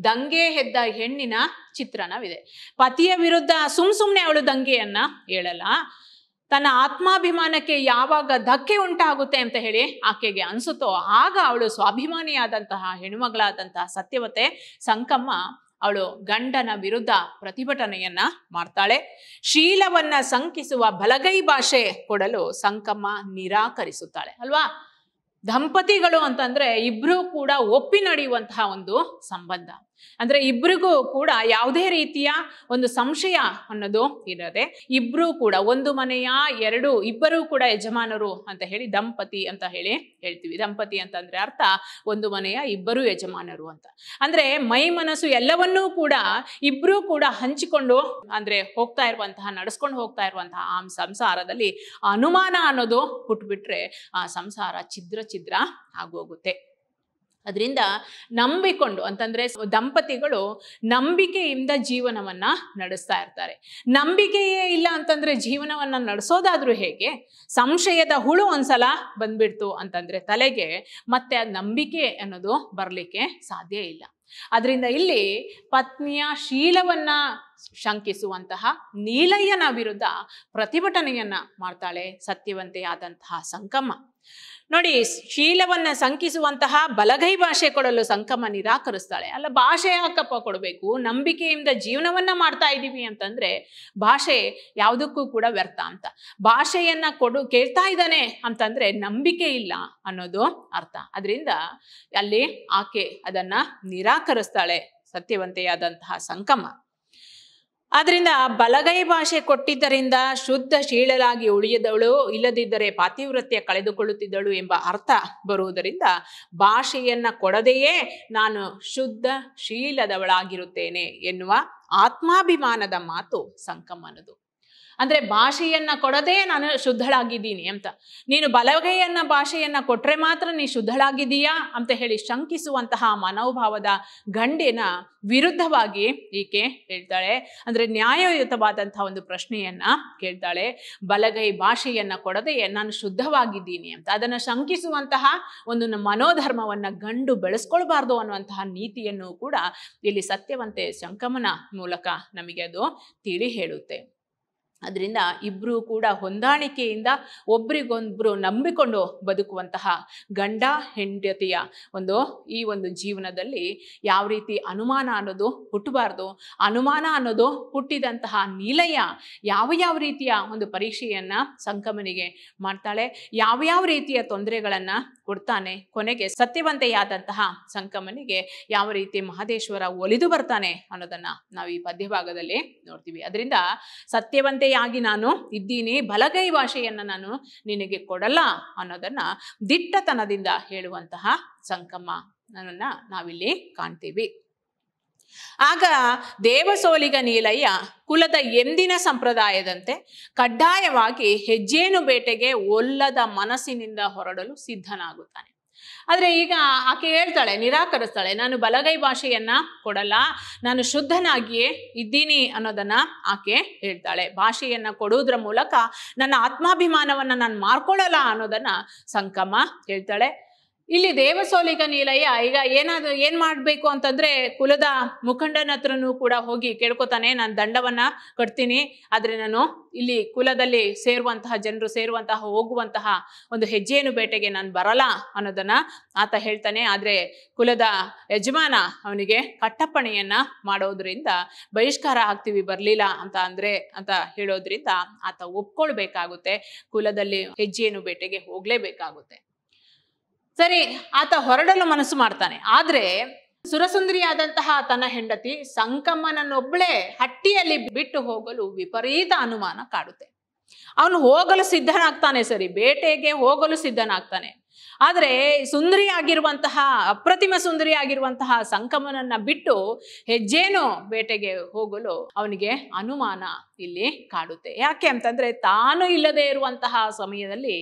S1: ದಂಗೆ ಹೆದ್ದ ಹೆಣ್ಣಿನ ಚಿತ್ರಣವಿದೆ ಪತಿಯ ವಿರುದ್ಧ ಸುಮ್ ಸುಮ್ನೆ ಅವಳು ದಂಗೆಯನ್ನ ಹೇಳಲ್ಲ ತನ್ನ ಆತ್ಮಾಭಿಮಾನಕ್ಕೆ ಯಾವಾಗ ಧಕ್ಕೆ ಉಂಟಾಗುತ್ತೆ ಅಂತ ಹೇಳಿ ಆಕೆಗೆ ಅನಿಸುತ್ತೋ ಆಗ ಅವಳು ಸ್ವಾಭಿಮಾನಿಯಾದಂತಹ ಹೆಣ್ಮಗಳಾದಂತಹ ಸತ್ಯವತೆ ಸಂಕಮ್ಮ ಅವಳು ಗಂಡನ ವಿರುದ್ಧ ಪ್ರತಿಭಟನೆಯನ್ನ ಮಾಡ್ತಾಳೆ ಶೀಲವನ್ನ ಸಂಕಿಸುವ ಬಲಗೈ ಭಾಷೆ ಕೊಡಲು ಸಂಕಮ್ಮ ನಿರಾಕರಿಸುತ್ತಾಳೆ ಅಲ್ವಾ ದಂಪತಿಗಳು ಅಂತಂದ್ರೆ ಇಬ್ರು ಕೂಡ ಒಪ್ಪಿ ನಡೆಯುವಂತಹ ಒಂದು ಸಂಬಂಧ ಅಂದ್ರೆ ಇಬ್ಬರಿಗೂ ಕೂಡ ಯಾವುದೇ ರೀತಿಯ ಒಂದು ಸಂಶಯ ಅನ್ನೋದು ಇರದೆ ಇಬ್ರು ಕೂಡ ಒಂದು ಮನೆಯ ಎರಡು ಇಬ್ಬರು ಕೂಡ ಯಜಮಾನರು ಅಂತ ಹೇಳಿ ದಂಪತಿ ಅಂತ ಹೇಳಿ ಹೇಳ್ತೀವಿ ದಂಪತಿ ಅಂತಂದ್ರೆ ಅರ್ಥ ಒಂದು ಮನೆಯ ಇಬ್ಬರು ಯಜಮಾನರು ಅಂತ ಅಂದ್ರೆ ಮೈ ಮನಸ್ಸು ಎಲ್ಲವನ್ನೂ ಕೂಡ ಇಬ್ರು ಕೂಡ ಹಂಚಿಕೊಂಡು ಅಂದ್ರೆ ಹೋಗ್ತಾ ಇರುವಂತಹ ನಡ್ಸ್ಕೊಂಡು ಹೋಗ್ತಾ ಇರುವಂತಹ ಆ ಸಂಸಾರದಲ್ಲಿ ಅನುಮಾನ ಅನ್ನೋದು ಹುಟ್ಬಿಟ್ರೆ ಆ ಸಂಸಾರ ಛಿದ್ರ ಛಿದ್ರ ಆಗೋಗುತ್ತೆ ಅದರಿಂದ ನಂಬಿಕೊಂಡು ಅಂತಂದ್ರೆ ದಂಪತಿಗಳು ನಂಬಿಕೆಯಿಂದ ಜೀವನವನ್ನ ನಡೆಸ್ತಾ ಇರ್ತಾರೆ ನಂಬಿಕೆಯೇ ಇಲ್ಲ ಅಂತಂದ್ರೆ ಜೀವನವನ್ನ ನಡೆಸೋದಾದ್ರೂ ಹೇಗೆ ಸಂಶಯದ ಹುಳು ಒಂದ್ಸಲ ಬಂದ್ಬಿಡ್ತು ಅಂತಂದ್ರೆ ತಲೆಗೆ ಮತ್ತೆ ಆ ನಂಬಿಕೆ ಅನ್ನೋದು ಬರಲಿಕ್ಕೆ ಸಾಧ್ಯ ಇಲ್ಲ ಅದರಿಂದ ಇಲ್ಲಿ ಪತ್ನಿಯ ಶೀಲವನ್ನ ಶಂಕಿಸುವಂತಹ ನೀಲಯ್ಯನ ವಿರುದ್ಧ ಪ್ರತಿಭಟನೆಯನ್ನ ಮಾಡ್ತಾಳೆ ಸತ್ಯವಂತೆಯಾದಂತಹ ಸಂಕಮ್ಮ ನೋಡಿ ಶೀಲವನ್ನ ಶಂಕಿಸುವಂತಹ ಬಲಗೈ ಭಾಷೆ ಕೊಡಲು ಸಂಕಮ ನಿರಾಕರಿಸ್ತಾಳೆ ಅಲ್ಲ ಭಾಷೆ ಯಾಕಪ್ಪ ಕೊಡಬೇಕು ನಂಬಿಕೆಯಿಂದ ಜೀವನವನ್ನ ಮಾಡ್ತಾ ಇದ್ದೀವಿ ಅಂತಂದ್ರೆ ಭಾಷೆ ಯಾವುದಕ್ಕೂ ಕೂಡ ವ್ಯರ್ಥ ಅಂತ ಭಾಷೆಯನ್ನ ಕೊಡು ಕೇಳ್ತಾ ಇದ್ದಾನೆ ಅಂತಂದ್ರೆ ನಂಬಿಕೆ ಇಲ್ಲ ಅನ್ನೋದು ಅರ್ಥ ಅದರಿಂದ ಅಲ್ಲಿ ಆಕೆ ಅದನ್ನ ನಿರಾಕರಿಸ್ತಾಳೆ ಸತ್ಯವಂತೆಯಾದಂತಹ ಸಂಕಮ ಆದ್ದರಿಂದ ಬಲಗೈ ಭಾಷೆ ಕೊಟ್ಟಿದ್ದರಿಂದ ಶುದ್ಧ ಶೀಳಲಾಗಿ ಉಳಿಯದವಳು ಇಲ್ಲದಿದ್ದರೆ ಪಾತಿವೃತ್ಯ ಕಳೆದುಕೊಳ್ಳುತ್ತಿದ್ದಳು ಎಂಬ ಅರ್ಥ ಬರುವುದರಿಂದ ಭಾಷೆಯನ್ನ ಕೊಡದೆಯೇ ನಾನು ಶುದ್ಧ ಶೀಲದವಳಾಗಿರುತ್ತೇನೆ ಎನ್ನುವ ಆತ್ಮಾಭಿಮಾನದ ಮಾತು ಸಂಕಮನದು ಅಂದರೆ ಭಾಷೆಯನ್ನು ಕೊಡದೇ ನಾನು ಶುದ್ಧಳಾಗಿದ್ದೀನಿ ಅಂತ ನೀನು ಬಲಗೈಯನ್ನ ಭಾಷೆಯನ್ನು ಕೊಟ್ಟರೆ ಮಾತ್ರ ನೀ ಶುದ್ಧಳಾಗಿದ್ದೀಯಾ ಅಂತ ಹೇಳಿ ಶಂಕಿಸುವಂತಹ ಮನೋಭಾವದ ಗಂಡಿನ ವಿರುದ್ಧವಾಗಿ ಈಕೆ ಹೇಳ್ತಾಳೆ ಅಂದರೆ ನ್ಯಾಯಯುತವಾದಂತಹ ಒಂದು ಪ್ರಶ್ನೆಯನ್ನು ಕೇಳ್ತಾಳೆ ಬಲಗೈ ಭಾಷೆಯನ್ನು ಕೊಡದೆಯೇ ನಾನು ಶುದ್ಧವಾಗಿದ್ದೀನಿ ಅಂತ ಅದನ್ನು ಶಂಕಿಸುವಂತಹ ಒಂದು ಮನೋಧರ್ಮವನ್ನು ಗಂಡು ಬೆಳೆಸ್ಕೊಳ್ಬಾರ್ದು ಅನ್ನುವಂತಹ ನೀತಿಯನ್ನು ಕೂಡ ಇಲ್ಲಿ ಸತ್ಯವಂತೆ ಶಂಕಮನ ಮೂಲಕ ನಮಗೆ ಅದು ತಿಳಿ ಹೇಳುತ್ತೆ ಅದರಿಂದ ಇಬ್ಬರೂ ಕೂಡ ಹೊಂದಾಣಿಕೆಯಿಂದ ಒಬ್ರಿಗೊಬ್ರು ನಂಬಿಕೊಂಡು ಬದುಕುವಂತಹ ಗಂಡ ಹೆಂಡತಿಯ ಒಂದು ಈ ಒಂದು ಜೀವನದಲ್ಲಿ ಯಾವ ರೀತಿ ಅನುಮಾನ ಅನ್ನೋದು ಹುಟ್ಟಬಾರ್ದು ಅನುಮಾನ ಅನ್ನೋದು ಹುಟ್ಟಿದಂತಹ ನಿಲಯ ಯಾವ ಯಾವ ರೀತಿಯ ಒಂದು ಪರೀಕ್ಷೆಯನ್ನು ಸಂಕಮನಿಗೆ ಮಾಡ್ತಾಳೆ ಯಾವ ಯಾವ ರೀತಿಯ ತೊಂದರೆಗಳನ್ನು ಕೊಡ್ತಾನೆ ಕೊನೆಗೆ ಸತ್ಯವಂತೆಯಾದಂತಹ ಸಂಕಮನಿಗೆ ಯಾವ ರೀತಿ ಮಹದೇಶ್ವರ ಒಲಿದು ಬರ್ತಾನೆ ಅನ್ನೋದನ್ನ ನಾವು ಈ ಪದ್ಯಭಾಗದಲ್ಲಿ ನೋಡ್ತೀವಿ ಅದರಿಂದ ಸತ್ಯವಂತೆಯಾಗಿ ನಾನು ಇದ್ದೀನಿ ಬಲಗೈ ಭಾಷೆಯನ್ನ ನಾನು ನಿನಗೆ ಕೊಡಲ್ಲ ಅನ್ನೋದನ್ನ ದಿಟ್ಟತನದಿಂದ ಹೇಳುವಂತಹ ಸಂಕಮ ನನ್ನನ್ನು ನಾವಿಲ್ಲಿ ಕಾಣ್ತೀವಿ ಆಗ ದೇವಸೋಲಿಗ ನೀಲಯ್ಯ ಕುಲದ ಎಂದಿನ ಸಂಪ್ರದಾಯದಂತೆ ಕಡ್ಡಾಯವಾಗಿ ಹೆಜ್ಜೇನು ಬೇಟೆಗೆ ಒಲ್ಲದ ಮನಸ್ಸಿನಿಂದ ಹೊರಡಲು ಸಿದ್ಧನಾಗುತ್ತಾನೆ ಆದರೆ ಈಗ ಆಕೆ ಹೇಳ್ತಾಳೆ ನಿರಾಕರಿಸ್ತಾಳೆ ನಾನು ಬಲಗೈ ಭಾಷೆಯನ್ನ ಕೊಡಲ್ಲ ನಾನು ಶುದ್ಧನಾಗಿಯೇ ಇದ್ದೀನಿ ಅನ್ನೋದನ್ನ ಆಕೆ ಹೇಳ್ತಾಳೆ ಭಾಷೆಯನ್ನ ಕೊಡುವುದರ ಮೂಲಕ ನನ್ನ ಆತ್ಮಾಭಿಮಾನವನ್ನ ನಾನು ಮಾರ್ಕೊಳ್ಳಲ್ಲ ಅನ್ನೋದನ್ನ ಸಂಕಮ ಹೇಳ್ತಾಳೆ ಇಲ್ಲಿ ದೇವಸೋಲಿಗ ನೀಲಯ್ಯ ಈಗ ಏನಾದ್ರು ಏನ್ ಮಾಡ್ಬೇಕು ಅಂತಂದ್ರೆ ಕುಲದ ಮುಖಂಡನ ಹತ್ರನೂ ಕೂಡ ಹೋಗಿ ಕೇಳ್ಕೊತಾನೆ ನಾನು ದಂಡವನ್ನ ಕಟ್ತೀನಿ ಆದ್ರೆ ನಾನು ಇಲ್ಲಿ ಕುಲದಲ್ಲಿ ಸೇರುವಂತಹ ಜನರು ಸೇರುವಂತಹ ಹೋಗುವಂತಹ ಒಂದು ಹೆಜ್ಜೆಯನ್ನು ಬೇಟೆಗೆ ನಾನು ಬರಲ್ಲ ಅನ್ನೋದನ್ನ ಆತ ಹೇಳ್ತಾನೆ ಆದ್ರೆ ಕುಲದ ಯಜಮಾನ ಅವನಿಗೆ ಕಟ್ಟಪ್ಪಣೆಯನ್ನ ಮಾಡೋದ್ರಿಂದ ಬಹಿಷ್ಕಾರ ಆಗ್ತೀವಿ ಬರ್ಲಿಲ್ಲ ಅಂತ ಅಂದ್ರೆ ಅಂತ ಹೇಳೋದ್ರಿಂದ ಆತ ಒಪ್ಕೊಳ್ಬೇಕಾಗುತ್ತೆ ಕುಲದಲ್ಲಿ ಹೆಜ್ಜೆಯನ್ನು ಬೇಟೆಗೆ ಹೋಗ್ಲೇಬೇಕಾಗುತ್ತೆ ಸರಿ ಆತ ಹೊರಡಲು ಮನಸ್ಸು ಮಾಡ್ತಾನೆ ಆದ್ರೆ ಸುರಸುಂದರಿಯಾದಂತಹ ತನ್ನ ಹೆಂಡತಿ ಸಂಕಮ್ಮನನ್ನೊಬ್ಳೆ ಹಟ್ಟಿಯಲ್ಲಿ ಬಿಟ್ಟು ಹೋಗಲು ವಿಪರೀತ ಅನುಮಾನ ಕಾಡುತ್ತೆ ಅವನು ಹೋಗಲು ಸಿದ್ಧನಾಗ್ತಾನೆ ಸರಿ ಬೇಟೆಗೆ ಹೋಗಲು ಸಿದ್ಧನಾಗ್ತಾನೆ ಆದರೆ ಸುಂದರಿ ಆಗಿರುವಂತಹ ಅಪ್ರತಿಮ ಸುಂದರಿ ಆಗಿರುವಂತಹ ಸಂಕಮನನ್ನ ಬಿಟ್ಟು ಹೆಜ್ಜೇನು ಬೇಟೆಗೆ ಹೋಗಲು ಅವನಿಗೆ ಅನುಮಾನ ಇಲ್ಲಿ ಕಾಡುತ್ತೆ ಯಾಕೆ ಅಂತಂದ್ರೆ ತಾನು ಇಲ್ಲದೆ ಇರುವಂತಹ ಸಮಯದಲ್ಲಿ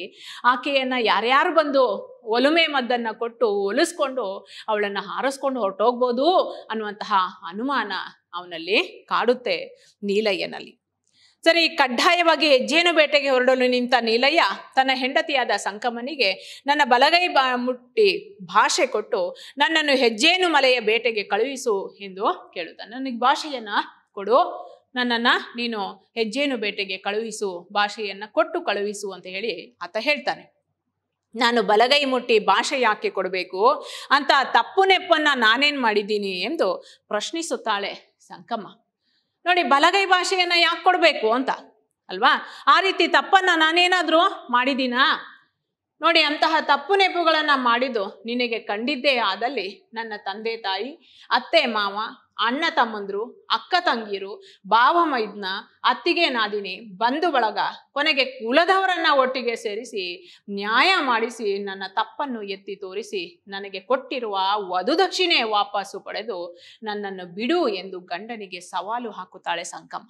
S1: ಆಕೆಯನ್ನ ಯಾರ್ಯಾರು ಬಂದು ಒಲುಮೆ ಮದ್ದನ್ನ ಕೊಟ್ಟು ಒಲಿಸ್ಕೊಂಡು ಅವಳನ್ನ ಹಾರಿಸ್ಕೊಂಡು ಹೊರಟೋಗ್ಬೋದು ಅನ್ನುವಂತಹ ಅನುಮಾನ ಅವನಲ್ಲಿ ಕಾಡುತ್ತೆ ನೀಲಯ್ಯನಲ್ಲಿ ಸರಿ ಕಡ್ಡಾಯವಾಗಿ ಹೆಜ್ಜೇನು ಬೇಟೆಗೆ ಹೊರಡಲು ನಿಂತ ನೀಲಯ್ಯ ತನ್ನ ಹೆಂಡತಿಯಾದ ಸಂಕಮನಿಗೆ ನನ್ನ ಬಲಗೈ ಬಾ ಮುಟ್ಟಿ ಭಾಷೆ ಕೊಟ್ಟು ನನ್ನನ್ನು ಹೆಜ್ಜೇನು ಮಲೆಯ ಬೇಟೆಗೆ ಕಳುಹಿಸು ಎಂದು ಕೇಳುತ್ತಾನೆ ನನಗೆ ಭಾಷೆಯನ್ನು ಕೊಡು ನನ್ನನ್ನು ನೀನು ಹೆಜ್ಜೇನು ಬೇಟೆಗೆ ಕಳುಹಿಸು ಭಾಷೆಯನ್ನು ಕೊಟ್ಟು ಕಳುಹಿಸು ಅಂತ ಹೇಳಿ ಆತ ಹೇಳ್ತಾನೆ ನಾನು ಬಲಗೈ ಮುಟ್ಟಿ ಭಾಷೆ ಯಾಕೆ ಕೊಡಬೇಕು ಅಂತ ತಪ್ಪು ನೆಪ್ಪನ್ನು ನಾನೇನು ಮಾಡಿದ್ದೀನಿ ಎಂದು ಪ್ರಶ್ನಿಸುತ್ತಾಳೆ ಸಂಕಮ್ಮ ನೋಡಿ ಬಲಗೈ ಭಾಷೆಯನ್ನು ಯಾಕೆ ಕೊಡಬೇಕು ಅಂತ ಅಲ್ವಾ ಆ ರೀತಿ ತಪ್ಪನ್ನು ನಾನೇನಾದರೂ ಮಾಡಿದ್ದೀನಾ ನೋಡಿ ಅಂತಹ ತಪ್ಪು ನೆಪುಗಳನ್ನು ಮಾಡಿದ್ದು ನಿನಗೆ ಕಂಡಿದ್ದೇ ಆದಲ್ಲಿ ನನ್ನ ತಂದೆ ತಾಯಿ ಅತ್ತೆ ಮಾವ ಅಣ್ಣ ತಮ್ಮಂದ್ರು ಅಕ್ಕ ತಂಗಿಯರು ಭಾವ ಮೈದ್ನ ಅತ್ತಿಗೆ ನಾದಿನಿ ಬಂಧು ಬಳಗ ಕೊನೆಗೆ ಕುಲದವರನ್ನ ಒಟ್ಟಿಗೆ ಸೇರಿಸಿ ನ್ಯಾಯ ಮಾಡಿಸಿ ನನ್ನ ತಪ್ಪನ್ನು ಎತ್ತಿ ತೋರಿಸಿ ನನಗೆ ಕೊಟ್ಟಿರುವ ವಧು ದಕ್ಷಿಣೆ ವಾಪಸ್ಸು ಪಡೆದು ನನ್ನನ್ನು ಬಿಡು ಎಂದು ಗಂಡನಿಗೆ ಸವಾಲು ಹಾಕುತ್ತಾಳೆ ಸಂಕಮ್ಮ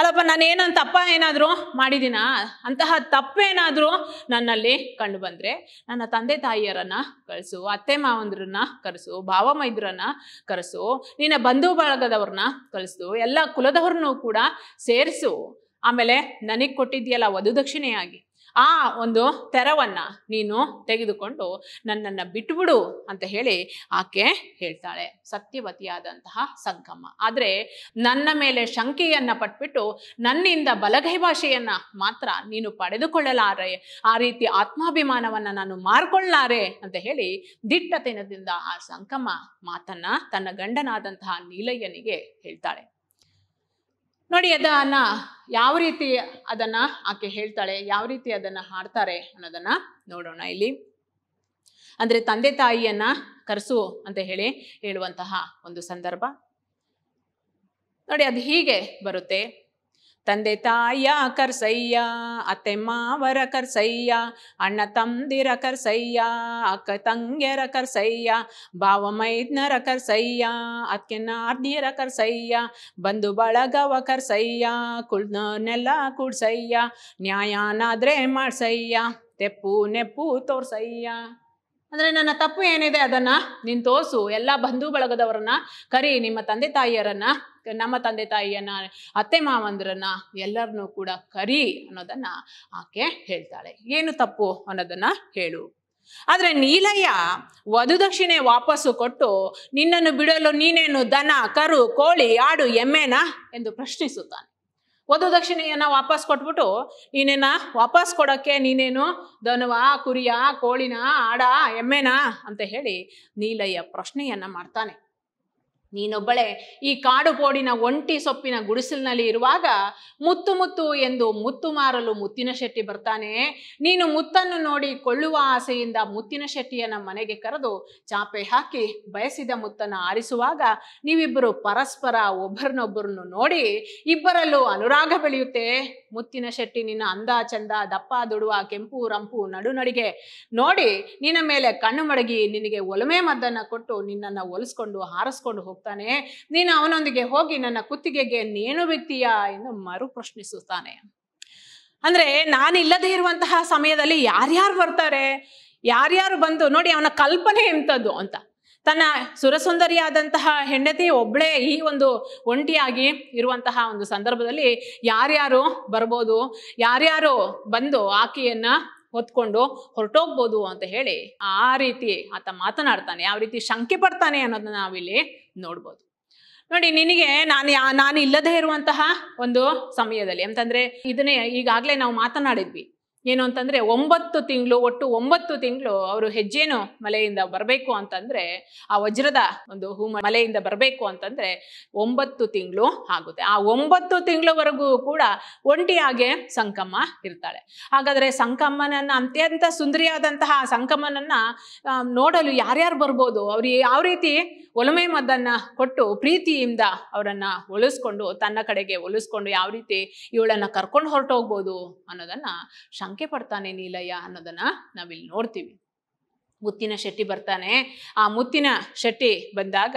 S1: ಅಲ್ಲಪ್ಪ ನಾನೇನೊಂದು ತಪ್ಪ ಏನಾದರೂ ಮಾಡಿದ್ದೀನಾ ಅಂತಹ ತಪ್ಪೇನಾದರೂ ನನ್ನಲ್ಲಿ ಕಂಡು ಬಂದರೆ ನನ್ನ ತಂದೆ ತಾಯಿಯರನ್ನು ಕಳಿಸು ಅತ್ತೆ ಮಾವಂದ್ರನ್ನ ಕರೆಸು ಭಾವ ಮೈದ್ರನ್ನ ಕರೆಸು ನಿನ್ನ ಬಂಧು ಬಳಗದವ್ರನ್ನ ಕಳಿಸು ಎಲ್ಲ ಕುಲದವ್ರನ್ನೂ ಕೂಡ ಸೇರಿಸು ಆಮೇಲೆ ನನಗೆ ಕೊಟ್ಟಿದ್ಯಲ್ಲ ವಧುದಕ್ಷಿಣೆಯಾಗಿ ಆ ಒಂದು ತೆರವನ್ನು ನೀನು ತೆಗೆದುಕೊಂಡು ನನ್ನನ್ನು ಬಿಟ್ಬಿಡು ಅಂತ ಹೇಳಿ ಆಕೆ ಹೇಳ್ತಾಳೆ ಸತ್ಯವತಿಯಾದಂತಹ ಸಂಕಮ ಆದರೆ ನನ್ನ ಮೇಲೆ ಶಂಕೆಯನ್ನು ಪಟ್ಬಿಟ್ಟು ನನ್ನಿಂದ ಬಲಗೈ ಭಾಷೆಯನ್ನು ಮಾತ್ರ ನೀನು ಪಡೆದುಕೊಳ್ಳಲಾರೆ ಆ ರೀತಿ ಆತ್ಮಾಭಿಮಾನವನ್ನು ನಾನು ಮಾರ್ಕೊಳ್ಳಾರೆ ಅಂತ ಹೇಳಿ ದಿಟ್ಟತನದಿಂದ ಆ ಸಂಕಮ ಮಾತನ್ನ ತನ್ನ ಗಂಡನಾದಂತಹ ನೀಲಯ್ಯನಿಗೆ ಹೇಳ್ತಾಳೆ ನೋಡಿ ಅದನ್ನ ಯಾವ ರೀತಿ ಅದನ್ನು ಆಕೆ ಹೇಳ್ತಾಳೆ ಯಾವ ರೀತಿ ಅದನ್ನು ಹಾಡ್ತಾರೆ ಅನ್ನೋದನ್ನು ನೋಡೋಣ ಇಲ್ಲಿ ಅಂದರೆ ತಂದೆ ತಾಯಿಯನ್ನು ಕರೆಸು ಅಂತ ಹೇಳಿ ಹೇಳುವಂತಹ ಒಂದು ಸಂದರ್ಭ ನೋಡಿ ಅದು ಹೀಗೆ ಬರುತ್ತೆ ತಂದೆ ತಾಯ ಕರ್ಸಯ್ಯ ಅತ್ತೆ ಮಾವರ ಕರ್ಸಯ್ಯ ಅಣ್ಣ ತಂದಿರ ಕರ್ಸಯ್ಯ ಅಕ್ಕ ತಂಗ್ಯರ ಕರ್ಸಯ್ಯ ಭಾವ ಮೈದ್ನರ ಕರ್ಸಯ್ಯ ಅತ್ಕೆ ನಾರ್ನಿಯರ ಕರ್ಸಯ್ಯ ಬಂಧು ಬಳಗವ ಕರ್ಸಯ್ಯ ಕುಳ್ನೆಲ್ಲ ಕುಡ್ಸಯ್ಯ ನ್ಯಾಯನಾದ್ರೆ ಮಾಡ್ಸಯ್ಯ ತೆಪ್ಪು ನೆಪ್ಪು ತೋರ್ಸಯ್ಯ ಅಂದರೆ ನನ್ನ ತಪ್ಪು ಏನಿದೆ ಅದನ್ನು ನೀನು ತೋಸು ಎಲ್ಲ ಬಂಧು ಬಳಗದವರನ್ನ ಕರಿ ನಿಮ್ಮ ತಂದೆ ತಾಯಿಯರನ್ನು ನಮ್ಮ ತಂದೆ ತಾಯಿಯನ್ನ ಅತ್ತೆ ಮಾವಂದ್ರನ್ನ ಎಲ್ಲರನ್ನೂ ಕೂಡ ಕರಿ ಅನ್ನೋದನ್ನ ಆಕೆ ಹೇಳ್ತಾಳೆ ಏನು ತಪ್ಪು ಅನ್ನೋದನ್ನ ಹೇಳು ಆದ್ರೆ ನೀಲಯ್ಯ ವಧುದಕ್ಷಿಣೆ ವಾಪಸ್ಸು ಕೊಟ್ಟು ನಿನ್ನನ್ನು ಬಿಡಲು ನೀನೇನು ದನ ಕರು ಕೋಳಿ ಆಡು ಎಮ್ಮೆನಾ ಎಂದು ಪ್ರಶ್ನಿಸುತ್ತಾನೆ ವಧು ದಕ್ಷಿಣೆಯನ್ನ ವಾಪಸ್ ಕೊಟ್ಬಿಟ್ಟು ನೀನೇನ ವಾಪಸ್ ಕೊಡಕ್ಕೆ ನೀನೇನು ದನವ ಕುರಿಯ ಕೋಳಿನ ಆಡ ಎಮ್ಮೆನಾ ಅಂತ ಹೇಳಿ ನೀಲಯ್ಯ ಪ್ರಶ್ನೆಯನ್ನ ಮಾಡ್ತಾನೆ ನೀನೊಬ್ಬಳೆ ಈ ಕಾಡು ಪೋಡಿನ ಒಂಟಿ ಸೊಪ್ಪಿನ ಗುಡಿಸಲಿನಲ್ಲಿ ಇರುವಾಗ ಮುತ್ತು ಮುತ್ತು ಎಂದು ಮುತ್ತು ಮಾರಲು ಮುತ್ತಿನ ಶೆಟ್ಟಿ ಬರ್ತಾನೆ ನೀನು ಮುತ್ತನ್ನು ನೋಡಿ ಕೊಳ್ಳುವ ಆಸೆಯಿಂದ ಮುತ್ತಿನ ಶೆಟ್ಟಿಯನ್ನ ಮನೆಗೆ ಕರೆದು ಚಾಪೆ ಹಾಕಿ ಬಯಸಿದ ಮುತ್ತನ್ನು ಆರಿಸುವಾಗ ನೀವಿಬ್ಬರು ಪರಸ್ಪರ ಒಬ್ಬರನ್ನೊಬ್ಬರನ್ನು ನೋಡಿ ಇಬ್ಬರಲ್ಲೂ ಅನುರಾಗ ಬೆಳೆಯುತ್ತೆ ಮುತ್ತಿನ ಶೆಟ್ಟಿ ನಿನ್ನ ಅಂದ ಚಂದ ದಪ್ಪ ದುಡುವ ಕೆಂಪು ರಂಪು ನಡುನಡಿಗೆ ನೋಡಿ ನಿನ್ನ ಮೇಲೆ ಕಣ್ಣು ಮಡಗಿ ನಿನಗೆ ಒಲಮೆ ಮದ್ದನ್ನು ಕೊಟ್ಟು ನಿನ್ನನ್ನು ಒಲಿಸ್ಕೊಂಡು ಹಾರಿಸ್ಕೊಂಡು ಹೋಗ್ತಾನೆ ನೀನು ಅವನೊಂದಿಗೆ ಹೋಗಿ ನನ್ನ ಕುತ್ತಿಗೆಗೆ ನೇಣು ಬಿಡ್ತೀಯಾ ಎಂದು ಮರು ಪ್ರಶ್ನಿಸುತ್ತಾನೆ ಅಂದ್ರೆ ನಾನಿಲ್ಲದೆ ಇರುವಂತಹ ಸಮಯದಲ್ಲಿ ಯಾರ್ಯಾರು ಬರ್ತಾರೆ ಯಾರ್ಯಾರು ಬಂದು ನೋಡಿ ಅವನ ಕಲ್ಪನೆ ಎಂಥದ್ದು ಅಂತ ತನ್ನ ಸುರಸುಂದರಿಯಾದಂತಹ ಹೆಂಡತಿ ಒಬ್ಬಳೇ ಈ ಒಂದು ಒಂಟಿಯಾಗಿ ಇರುವಂತಹ ಒಂದು ಸಂದರ್ಭದಲ್ಲಿ ಯಾರ್ಯಾರು ಬರ್ಬೋದು ಯಾರ್ಯಾರು ಬಂದು ಆಕೆಯನ್ನು ಹೊತ್ಕೊಂಡು ಹೊರಟೋಗ್ಬೋದು ಅಂತ ಹೇಳಿ ಆ ರೀತಿ ಆತ ಮಾತನಾಡ್ತಾನೆ ಯಾವ ರೀತಿ ಶಂಕೆ ಪಡ್ತಾನೆ ಅನ್ನೋದನ್ನ ನಾವಿಲ್ಲಿ ನೋಡ್ಬೋದು ನೋಡಿ ನಿನಗೆ ನಾನು ನಾನು ಇಲ್ಲದೇ ಇರುವಂತಹ ಒಂದು ಸಮಯದಲ್ಲಿ ಅಂತಂದ್ರೆ ಇದನ್ನೇ ಈಗಾಗಲೇ ನಾವು ಮಾತನಾಡಿದ್ವಿ ಏನು ಅಂತಂದರೆ ಒಂಬತ್ತು ತಿಂಗಳು ಒಟ್ಟು ಒಂಬತ್ತು ತಿಂಗಳು ಅವರು ಹೆಜ್ಜೇನು ಮಲೆಯಿಂದ ಬರಬೇಕು ಅಂತಂದರೆ ಆ ವಜ್ರದ ಒಂದು ಹೂ ಮಲೆಯಿಂದ ಬರಬೇಕು ಅಂತಂದರೆ ಒಂಬತ್ತು ತಿಂಗಳು ಆಗುತ್ತೆ ಆ ಒಂಬತ್ತು ತಿಂಗಳವರೆಗೂ ಕೂಡ ಒಂಟಿಯಾಗೆ ಸಂಕಮ್ಮ ಇರ್ತಾಳೆ ಹಾಗಾದರೆ ಸಂಕಮ್ಮನನ್ನು ಅತ್ಯಂತ ಸುಂದರಿಯಾದಂತಹ ಸಂಕಮ್ಮನನ್ನು ನೋಡಲು ಯಾರ್ಯಾರು ಬರ್ಬೋದು ಅವ್ರು ಯಾವ ರೀತಿ ಒಲಮೆ ಮದ್ದನ್ನು ಕೊಟ್ಟು ಪ್ರೀತಿಯಿಂದ ಅವರನ್ನು ಒಲಿಸ್ಕೊಂಡು ತನ್ನ ಕಡೆಗೆ ಒಲಿಸ್ಕೊಂಡು ಯಾವ ರೀತಿ ಇವಳನ್ನು ಕರ್ಕೊಂಡು ಹೊರಟೋಗ್ಬೋದು ಅನ್ನೋದನ್ನು ಶಂಕ ಶಂಕೆ ಪಡ್ತಾನೆ ನೀಲಯ್ಯ ಅನ್ನೋದನ್ನ ನಾವಿಲ್ಲಿ ನೋಡ್ತೀವಿ ಮುತ್ತಿನ ಶೆಟ್ಟಿ ಬರ್ತಾನೆ ಆ ಮುತ್ತಿನ ಶೆಟ್ಟಿ ಬಂದಾಗ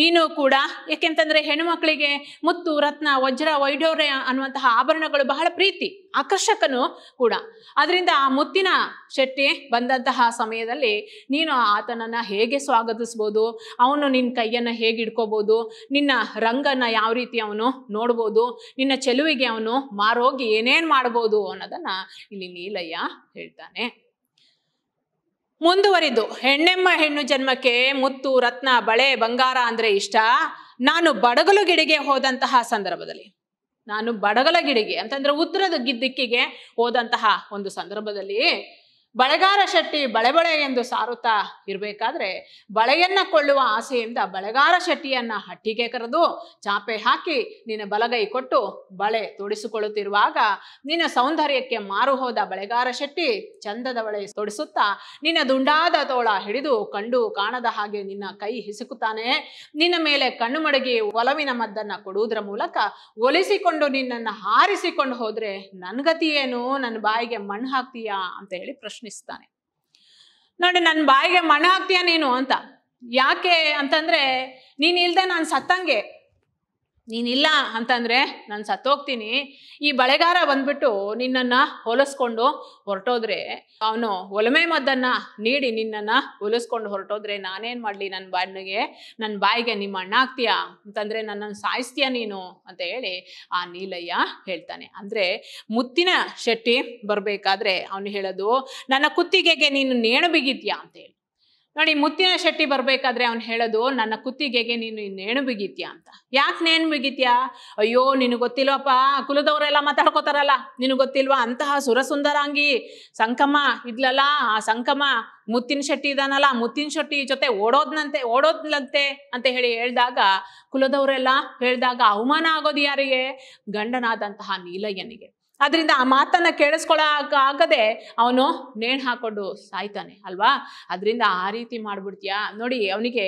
S1: ನೀನು ಕೂಡ ಏಕೆಂತಂದ್ರೆ ಹೆಣ್ಣು ಮಕ್ಕಳಿಗೆ ಮುತ್ತು ರತ್ನ ವಜ್ರ ವೈಢೂರ್ಯ ಅನ್ನುವಂತಹ ಆಭರಣಗಳು ಬಹಳ ಪ್ರೀತಿ ಆಕರ್ಷಕನು ಕೂಡ ಅದರಿಂದ ಆ ಮುತ್ತಿನ ಶೆಟ್ಟಿ ಬಂದಂತಹ ಸಮಯದಲ್ಲಿ ನೀನು ಆತನನ್ನು ಹೇಗೆ ಸ್ವಾಗತಿಸ್ಬೋದು ಅವನು ನಿನ್ನ ಕೈಯನ್ನು ಹೇಗೆ ಇಟ್ಕೋಬೋದು ನಿನ್ನ ರಂಗನ್ನು ಯಾವ ರೀತಿ ಅವನು ನೋಡ್ಬೋದು ನಿನ್ನ ಚೆಲುವಿಗೆ ಅವನು ಮಾರೋಗಿ ಏನೇನು ಮಾಡ್ಬೋದು ಅನ್ನೋದನ್ನು ಇಲ್ಲಿ ನೀಲಯ್ಯ ಹೇಳ್ತಾನೆ ಮುಂದುವರಿದು ಹೆಣ್ಣೆಮ್ಮ ಹೆಣ್ಣು ಜನ್ಮಕ್ಕೆ ಮುತ್ತು ರತ್ನ ಬಳೆ ಬಂಗಾರ ಅಂದ್ರೆ ಇಷ್ಟ ನಾನು ಗಿಡಿಗೆ ಹೋದಂತಹ ಸಂದರ್ಭದಲ್ಲಿ ನಾನು ಬಡಗಲಗಿಡಿಗೆ ಅಂತಂದ್ರೆ ಉತ್ತರದ ದಿಕ್ಕಿಗೆ ಹೋದಂತಹ ಒಂದು ಸಂದರ್ಭದಲ್ಲಿ ಬಳೆಗಾರ ಶೆಟ್ಟಿ ಬಳೆ ಬಳೆ ಎಂದು ಸಾರುತ್ತಾ ಇರಬೇಕಾದ್ರೆ ಬಳೆಯನ್ನ ಕೊಳ್ಳುವ ಆಸೆಯಿಂದ ಬಳೆಗಾರ ಶೆಟ್ಟಿಯನ್ನ ಹಟ್ಟಿಗೆ ಕರೆದು ಚಾಪೆ ಹಾಕಿ ನಿನ್ನ ಬಲಗೈ ಕೊಟ್ಟು ಬಳೆ ತೊಡಿಸಿಕೊಳ್ಳುತ್ತಿರುವಾಗ ನಿನ್ನ ಸೌಂದರ್ಯಕ್ಕೆ ಮಾರು ಹೋದ ಬಳೆಗಾರ ಶೆಟ್ಟಿ ಚಂದದ ಬಳೆ ತೊಡಿಸುತ್ತಾ ನಿನ್ನ ದುಂಡಾದ ತೋಳ ಹಿಡಿದು ಕಂಡು ಕಾಣದ ಹಾಗೆ ನಿನ್ನ ಕೈ ಹಿಸುಕುತ್ತಾನೆ ನಿನ್ನ ಮೇಲೆ ಕಣ್ಣು ಮಡಗಿ ಒಲವಿನ ಮದ್ದನ್ನ ಕೊಡುವುದರ ಮೂಲಕ ಒಲಿಸಿಕೊಂಡು ನಿನ್ನನ್ನು ಹಾರಿಸಿಕೊಂಡು ಹೋದ್ರೆ ನನ್ಗತಿ ಏನು ನನ್ನ ಬಾಯಿಗೆ ಮಣ್ಣು ಹಾಕ್ತೀಯಾ ಅಂತ ಹೇಳಿ ಪ್ರಶ್ನೆ ಪ್ರಶ್ನಿಸ್ತಾನೆ ನೋಡಿ ನನ್ನ ಬಾಯಿಗೆ ಮಣ ಹಾಕ್ತೀಯ ನೀನು ಅಂತ ಯಾಕೆ ಅಂತಂದ್ರೆ ನೀನ್ ಇಲ್ದೆ ನಾನು ಸತ್ತಂಗೆ ನೀನಿಲ್ಲ ಅಂತಂದರೆ ನಾನು ಸತ್ತೋಗ್ತೀನಿ ಈ ಬಳೆಗಾರ ಬಂದ್ಬಿಟ್ಟು ನಿನ್ನನ್ನು ಹೊಲಿಸ್ಕೊಂಡು ಹೊರಟೋದ್ರೆ ಅವನು ಒಲಮೆ ಮದ್ದನ್ನು ನೀಡಿ ನಿನ್ನನ್ನು ಹೊಲಿಸ್ಕೊಂಡು ಹೊರಟೋದ್ರೆ ನಾನೇನು ಮಾಡಲಿ ನನ್ನ ಬಾಯಿಗೆ ನನ್ನ ಬಾಯಿಗೆ ನಿಮ್ಮ ಅಣ್ಣ ಆಗ್ತೀಯಾ ಅಂತಂದರೆ ನನ್ನನ್ನು ಸಾಯಿಸ್ತೀಯ ನೀನು ಅಂತ ಹೇಳಿ ಆ ನೀಲಯ್ಯ ಹೇಳ್ತಾನೆ ಅಂದರೆ ಮುತ್ತಿನ ಶೆಟ್ಟಿ ಬರಬೇಕಾದ್ರೆ ಅವನು ಹೇಳೋದು ನನ್ನ ಕುತ್ತಿಗೆಗೆ ನೀನು ನೇಣು ಬಿಗಿತೀಯಾ ಅಂತ ಹೇಳಿ ನೋಡಿ ಮುತ್ತಿನ ಶೆಟ್ಟಿ ಬರ್ಬೇಕಾದ್ರೆ ಅವನು ಹೇಳೋದು ನನ್ನ ಕುತ್ತಿಗೆಗೆ ನೀನು ನೇಣು ಬಿಗಿತ್ಯಾ ಅಂತ ಯಾಕೆ ನೇಣು ಬಿಗಿತ್ಯಾ ಅಯ್ಯೋ ನಿನಗೆ ಗೊತ್ತಿಲ್ವಪ್ಪ ಕುಲದವರೆಲ್ಲ ಮಾತಾಡ್ಕೋತಾರಲ್ಲ ನಿನಗೆ ಗೊತ್ತಿಲ್ವಾ ಅಂತಹ ಸುರಸುಂದರಾಂಗಿ ಸಂಕಮ ಇದ್ಲಲ್ಲ ಆ ಸಂಕಮ ಮುತ್ತಿನ ಶೆಟ್ಟಿ ಇದಾನಲ್ಲ ಮುತ್ತಿನ ಶೆಟ್ಟಿ ಜೊತೆ ಓಡೋದ್ನಂತೆ ಓಡೋದ್ಲಂತೆ ಅಂತ ಹೇಳಿ ಹೇಳಿದಾಗ ಕುಲದವರೆಲ್ಲ ಹೇಳಿದಾಗ ಅವಮಾನ ಆಗೋದು ಯಾರಿಗೆ ಗಂಡನಾದಂತಹ ನೀಲಯ್ಯನಿಗೆ ಅದರಿಂದ ಆ ಮಾತನ್ನ ಕೇಳಿಸ್ಕೊಳಕ್ ಆಗದೆ ಅವನು ನೇಣು ಹಾಕೊಂಡು ಸಾಯ್ತಾನೆ ಅಲ್ವಾ ಅದರಿಂದ ಆ ರೀತಿ ಮಾಡ್ಬಿಡ್ತೀಯಾ ನೋಡಿ ಅವನಿಗೆ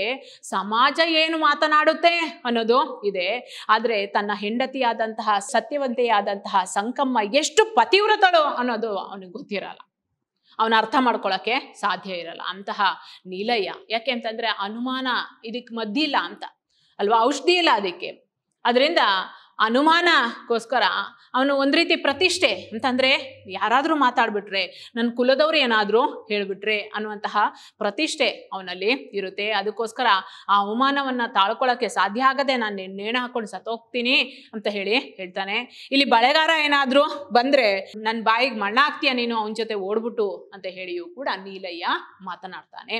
S1: ಸಮಾಜ ಏನು ಮಾತನಾಡುತ್ತೆ ಅನ್ನೋದು ಇದೆ ಆದರೆ ತನ್ನ ಹೆಂಡತಿಯಾದಂತಹ ಸತ್ಯವಂತೆಯಾದಂತಹ ಸಂಕಮ್ಮ ಎಷ್ಟು ಪತಿವ್ರತಳು ಅನ್ನೋದು ಅವನಿಗೆ ಗೊತ್ತಿರಲ್ಲ ಅವನ ಅರ್ಥ ಮಾಡ್ಕೊಳ್ಳೋಕೆ ಸಾಧ್ಯ ಇರಲ್ಲ ಅಂತಹ ನಿಲಯ ಯಾಕೆ ಅಂತಂದ್ರೆ ಅನುಮಾನ ಇದಕ್ಕೆ ಮದ್ದಿಲ್ಲ ಅಂತ ಅಲ್ವಾ ಔಷಧಿ ಇಲ್ಲ ಅದಕ್ಕೆ ಅದರಿಂದ ಅನುಮಾನಕ್ಕೋಸ್ಕರ ಅವನು ಒಂದು ರೀತಿ ಪ್ರತಿಷ್ಠೆ ಅಂತಂದರೆ ಯಾರಾದರೂ ಮಾತಾಡ್ಬಿಟ್ರೆ ನನ್ನ ಕುಲದವ್ರು ಏನಾದರೂ ಹೇಳಿಬಿಟ್ರೆ ಅನ್ನುವಂತಹ ಪ್ರತಿಷ್ಠೆ ಅವನಲ್ಲಿ ಇರುತ್ತೆ ಅದಕ್ಕೋಸ್ಕರ ಆ ಅವಮಾನವನ್ನು ತಾಳ್ಕೊಳ್ಳೋಕ್ಕೆ ಸಾಧ್ಯ ಆಗದೆ ನಾನು ನೇಣು ಹಾಕ್ಕೊಂಡು ಸತ್ತೋಗ್ತೀನಿ ಅಂತ ಹೇಳಿ ಹೇಳ್ತಾನೆ ಇಲ್ಲಿ ಬಳೆಗಾರ ಏನಾದರೂ ಬಂದರೆ ನನ್ನ ಬಾಯಿಗೆ ಮಣ್ಣ ನೀನು ಅವನ ಜೊತೆ ಓಡ್ಬಿಟ್ಟು ಅಂತ ಹೇಳಿಯೂ ಕೂಡ ನೀಲಯ್ಯ ಮಾತನಾಡ್ತಾನೆ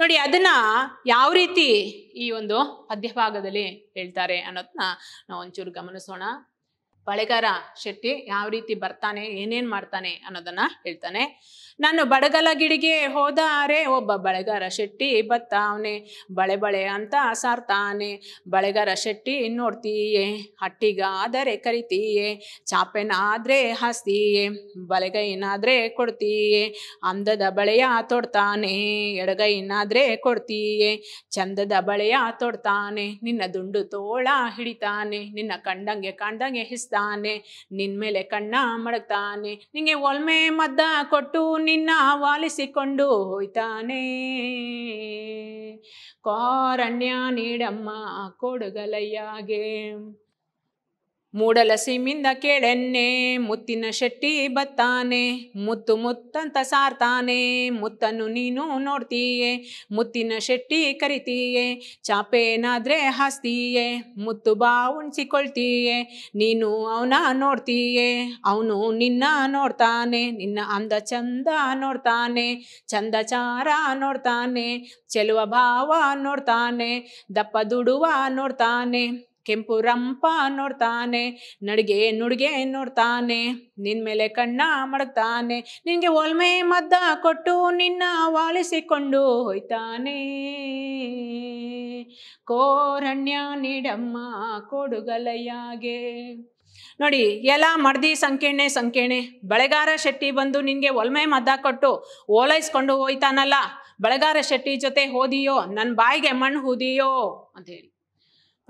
S1: ನೋಡಿ ಅದನ್ನ ಯಾವ ರೀತಿ ಈ ಒಂದು ಪದ್ಯಭಾಗದಲ್ಲಿ ಹೇಳ್ತಾರೆ ಅನ್ನೋದನ್ನ ನಾವು ಒಂಚೂರು ಗಮನಿಸೋಣ ಬಳೆಗಾರ ಶೆಟ್ಟಿ ಯಾವ ರೀತಿ ಬರ್ತಾನೆ ಏನೇನ್ ಮಾಡ್ತಾನೆ ಅನ್ನೋದನ್ನ ಹೇಳ್ತಾನೆ ನಾನು ಬಡಗಲ ಗಿಡಿಗೆ ಹೋದಾರೆ ಒಬ್ಬ ಬಳೆಗಾರ ಶೆಟ್ಟಿ ಬತ್ತಾವನೆ ಬಳೆ ಬಳೆ ಅಂತ ಸಾರ್ತಾನೆ ಬಳೆಗಾರ ಶೆಟ್ಟಿ ನೋಡ್ತೀಯೇ ಹಟ್ಟಿಗಾದರೆ ಕರಿತೀಯೇ ಚಾಪೆನಾದ್ರೆ ಹಾಸ್ತೀಯೇ ಬಲೆಗೈನಾದ್ರೆ ಕೊಡ್ತೀಯೇ ಅಂದದ ಬಳೆಯ ತೊಡ್ತಾನೆ ಎಡಗೈನಾದ್ರೆ ಕೊಡ್ತೀಯೇ ಚಂದದ ಬಳೆಯ ತೊಡ್ತಾನೆ ನಿನ್ನ ದುಂಡು ತೋಳ ಹಿಡಿತಾನೆ ನಿನ್ನ ಕಂಡಂಗೆ ಕಂಡಂಗೆ ಹಿಸ್ತಾನೆ ನಿನ್ನ ಮೇಲೆ ಕಣ್ಣ ಮಡಗ್ತಾನೆ ನಿಂಗೆ ಒಲ್ಮೆ ಮದ್ದ ಕೊಟ್ಟು ನಿನ್ನ ವಾಲಿಸಿಕೊಂಡು ಹೋಯ್ತಾನೆ ಕಾರಣ್ಯ ನೀಡಮ್ಮ ಕೊಡುಗಲಯ್ಯಾಗೆ ಮೂಡಲಸಿಮಿಂದ ಕೇಳೆನ್ನೆ ಮುತ್ತಿನ ಶೆಟ್ಟಿ ಬತ್ತಾನೆ ಮುತ್ತು ಮುತ್ತಂತ ಸಾರ್ತಾನೆ ಮುತ್ತನ್ನು ನೀನು ನೋಡ್ತೀಯೆ ಮುತ್ತಿನ ಶೆಟ್ಟಿ ಕರಿತೀಯೆ ಚಾಪೇನಾದ್ರೆ ಹಾಸ್ತೀಯೆ ಮುತ್ತು ಬಾ ಬಾವುಣಿಸಿಕೊಳ್ತೀಯೆ ನೀನು ಅವನ ನೋಡ್ತೀಯೆ ಅವನು ನಿನ್ನ ನೋಡ್ತಾನೆ ನಿನ್ನ ಅಂದ ಚಂದ ನೋಡ್ತಾನೆ ಚಂದ ಚಾರ ನೋಡ್ತಾನೆ ಚೆಲುವ ಭಾವ ನೋಡ್ತಾನೆ ದಪ್ಪ ದುಡುವ ನೋಡ್ತಾನೆ ಕೆಂಪು ರಂಪ ನೋಡ್ತಾನೆ ನಡಿಗೆ ನುಡ್ಗೆ ನೋಡ್ತಾನೆ ನಿನ್ ಮೇಲೆ ಕಣ್ಣ ಮಾಡ್ತಾನೆ ನಿನ್ಗೆ ಒಲ್ಮೆ ಮದ್ದ ಕೊಟ್ಟು ನಿನ್ನ ವಾಲಿಸಿಕೊಂಡು ಹೋಯ್ತಾನೆ ಕೋರಣ್ಯ ನೀಡಮ್ಮ ಕೊಡುಗಲೆಯಾಗೆ ನೋಡಿ ಎಲ್ಲ ಮಡ್ದಿ ಸಂಕೇಣೆ ಸಂಕೇಣೆ ಬಳೆಗಾರ ಶೆಟ್ಟಿ ಬಂದು ನಿನಗೆ ಒಲ್ಮೆ ಮದ್ದ ಕೊಟ್ಟು ಓಲೈಸ್ಕೊಂಡು ಹೋಯ್ತಾನಲ್ಲ ಬಳೆಗಾರ ಶೆಟ್ಟಿ ಜೊತೆ ಹೋದಿಯೋ ನನ್ನ ಬಾಯಿಗೆ ಮಣ್ಣು ಹೂದಿಯೋ ಅಂತ ಹೇಳಿ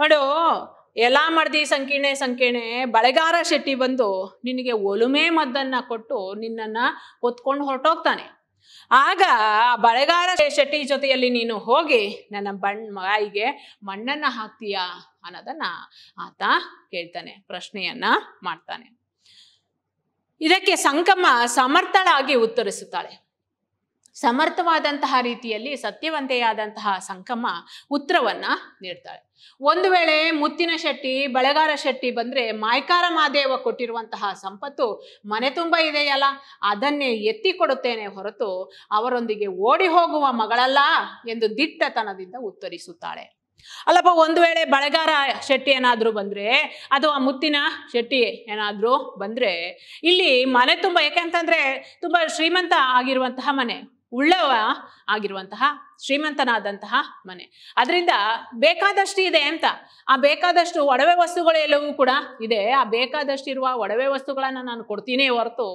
S1: ನೋಡು ಎಲ್ಲ ಮಡ್ದಿ ಸಂಕೀರ್ಣೆ ಸಂಕೀರ್ಣೆ ಬಳೆಗಾರ ಶೆಟ್ಟಿ ಬಂದು ನಿನಗೆ ಒಲುಮೆ ಮದ್ದನ್ನ ಕೊಟ್ಟು ನಿನ್ನನ್ನ ಹೊತ್ಕೊಂಡು ಹೊರಟೋಗ್ತಾನೆ ಆಗ ಬಳೆಗಾರ ಶೆಟ್ಟಿ ಜೊತೆಯಲ್ಲಿ ನೀನು ಹೋಗಿ ನನ್ನ ಬಣ್ಣ ಮಾಯಿಗೆ ಮಣ್ಣನ್ನ ಹಾಕ್ತೀಯಾ ಅನ್ನೋದನ್ನ ಆತ ಕೇಳ್ತಾನೆ ಪ್ರಶ್ನೆಯನ್ನ ಮಾಡ್ತಾನೆ ಇದಕ್ಕೆ ಸಂಕಮ ಸಮರ್ಥಳಾಗಿ ಉತ್ತರಿಸುತ್ತಾಳೆ ಸಮರ್ಥವಾದಂತಹ ರೀತಿಯಲ್ಲಿ ಸತ್ಯವಂತೆಯಾದಂತಹ ಸಂಕಮ ಉತ್ತರವನ್ನ ನೀಡ್ತಾಳೆ ಒಂದು ವೇಳೆ ಮುತ್ತಿನ ಶೆಟ್ಟಿ ಬಳೆಗಾರ ಶೆಟ್ಟಿ ಬಂದರೆ ಮಾಯ್ಕಾರ ಮಹಾದೇವ ಕೊಟ್ಟಿರುವಂತಹ ಸಂಪತ್ತು ಮನೆ ತುಂಬ ಇದೆಯಲ್ಲ ಅದನ್ನೇ ಎತ್ತಿ ಕೊಡುತ್ತೇನೆ ಹೊರತು ಅವರೊಂದಿಗೆ ಓಡಿ ಹೋಗುವ ಮಗಳಲ್ಲ ಎಂದು ದಿಟ್ಟತನದಿಂದ ಉತ್ತರಿಸುತ್ತಾಳೆ ಅಲ್ಲಪ್ಪ ಒಂದು ವೇಳೆ ಬಳೆಗಾರ ಶೆಟ್ಟಿ ಏನಾದರೂ ಬಂದರೆ ಅಥವಾ ಮುತ್ತಿನ ಶೆಟ್ಟಿ ಏನಾದರೂ ಬಂದರೆ ಇಲ್ಲಿ ಮನೆ ತುಂಬ ಯಾಕೆಂತಂದರೆ ತುಂಬ ಶ್ರೀಮಂತ ಆಗಿರುವಂತಹ ಮನೆ ಉಳ್ಳವ ಆಗಿರುವಂತಹ ಶ್ರೀಮಂತನಾದಂತಹ ಮನೆ ಅದರಿಂದ ಬೇಕಾದಷ್ಟು ಇದೆ ಅಂತ ಆ ಬೇಕಾದಷ್ಟು ಒಡವೆ ವಸ್ತುಗಳು ಎಲ್ಲವೂ ಕೂಡ ಇದೆ ಆ ಬೇಕಾದಷ್ಟು ಇರುವ ಒಡವೆ ವಸ್ತುಗಳನ್ನು ನಾನು ಕೊಡ್ತೀನಿ ಹೊರತು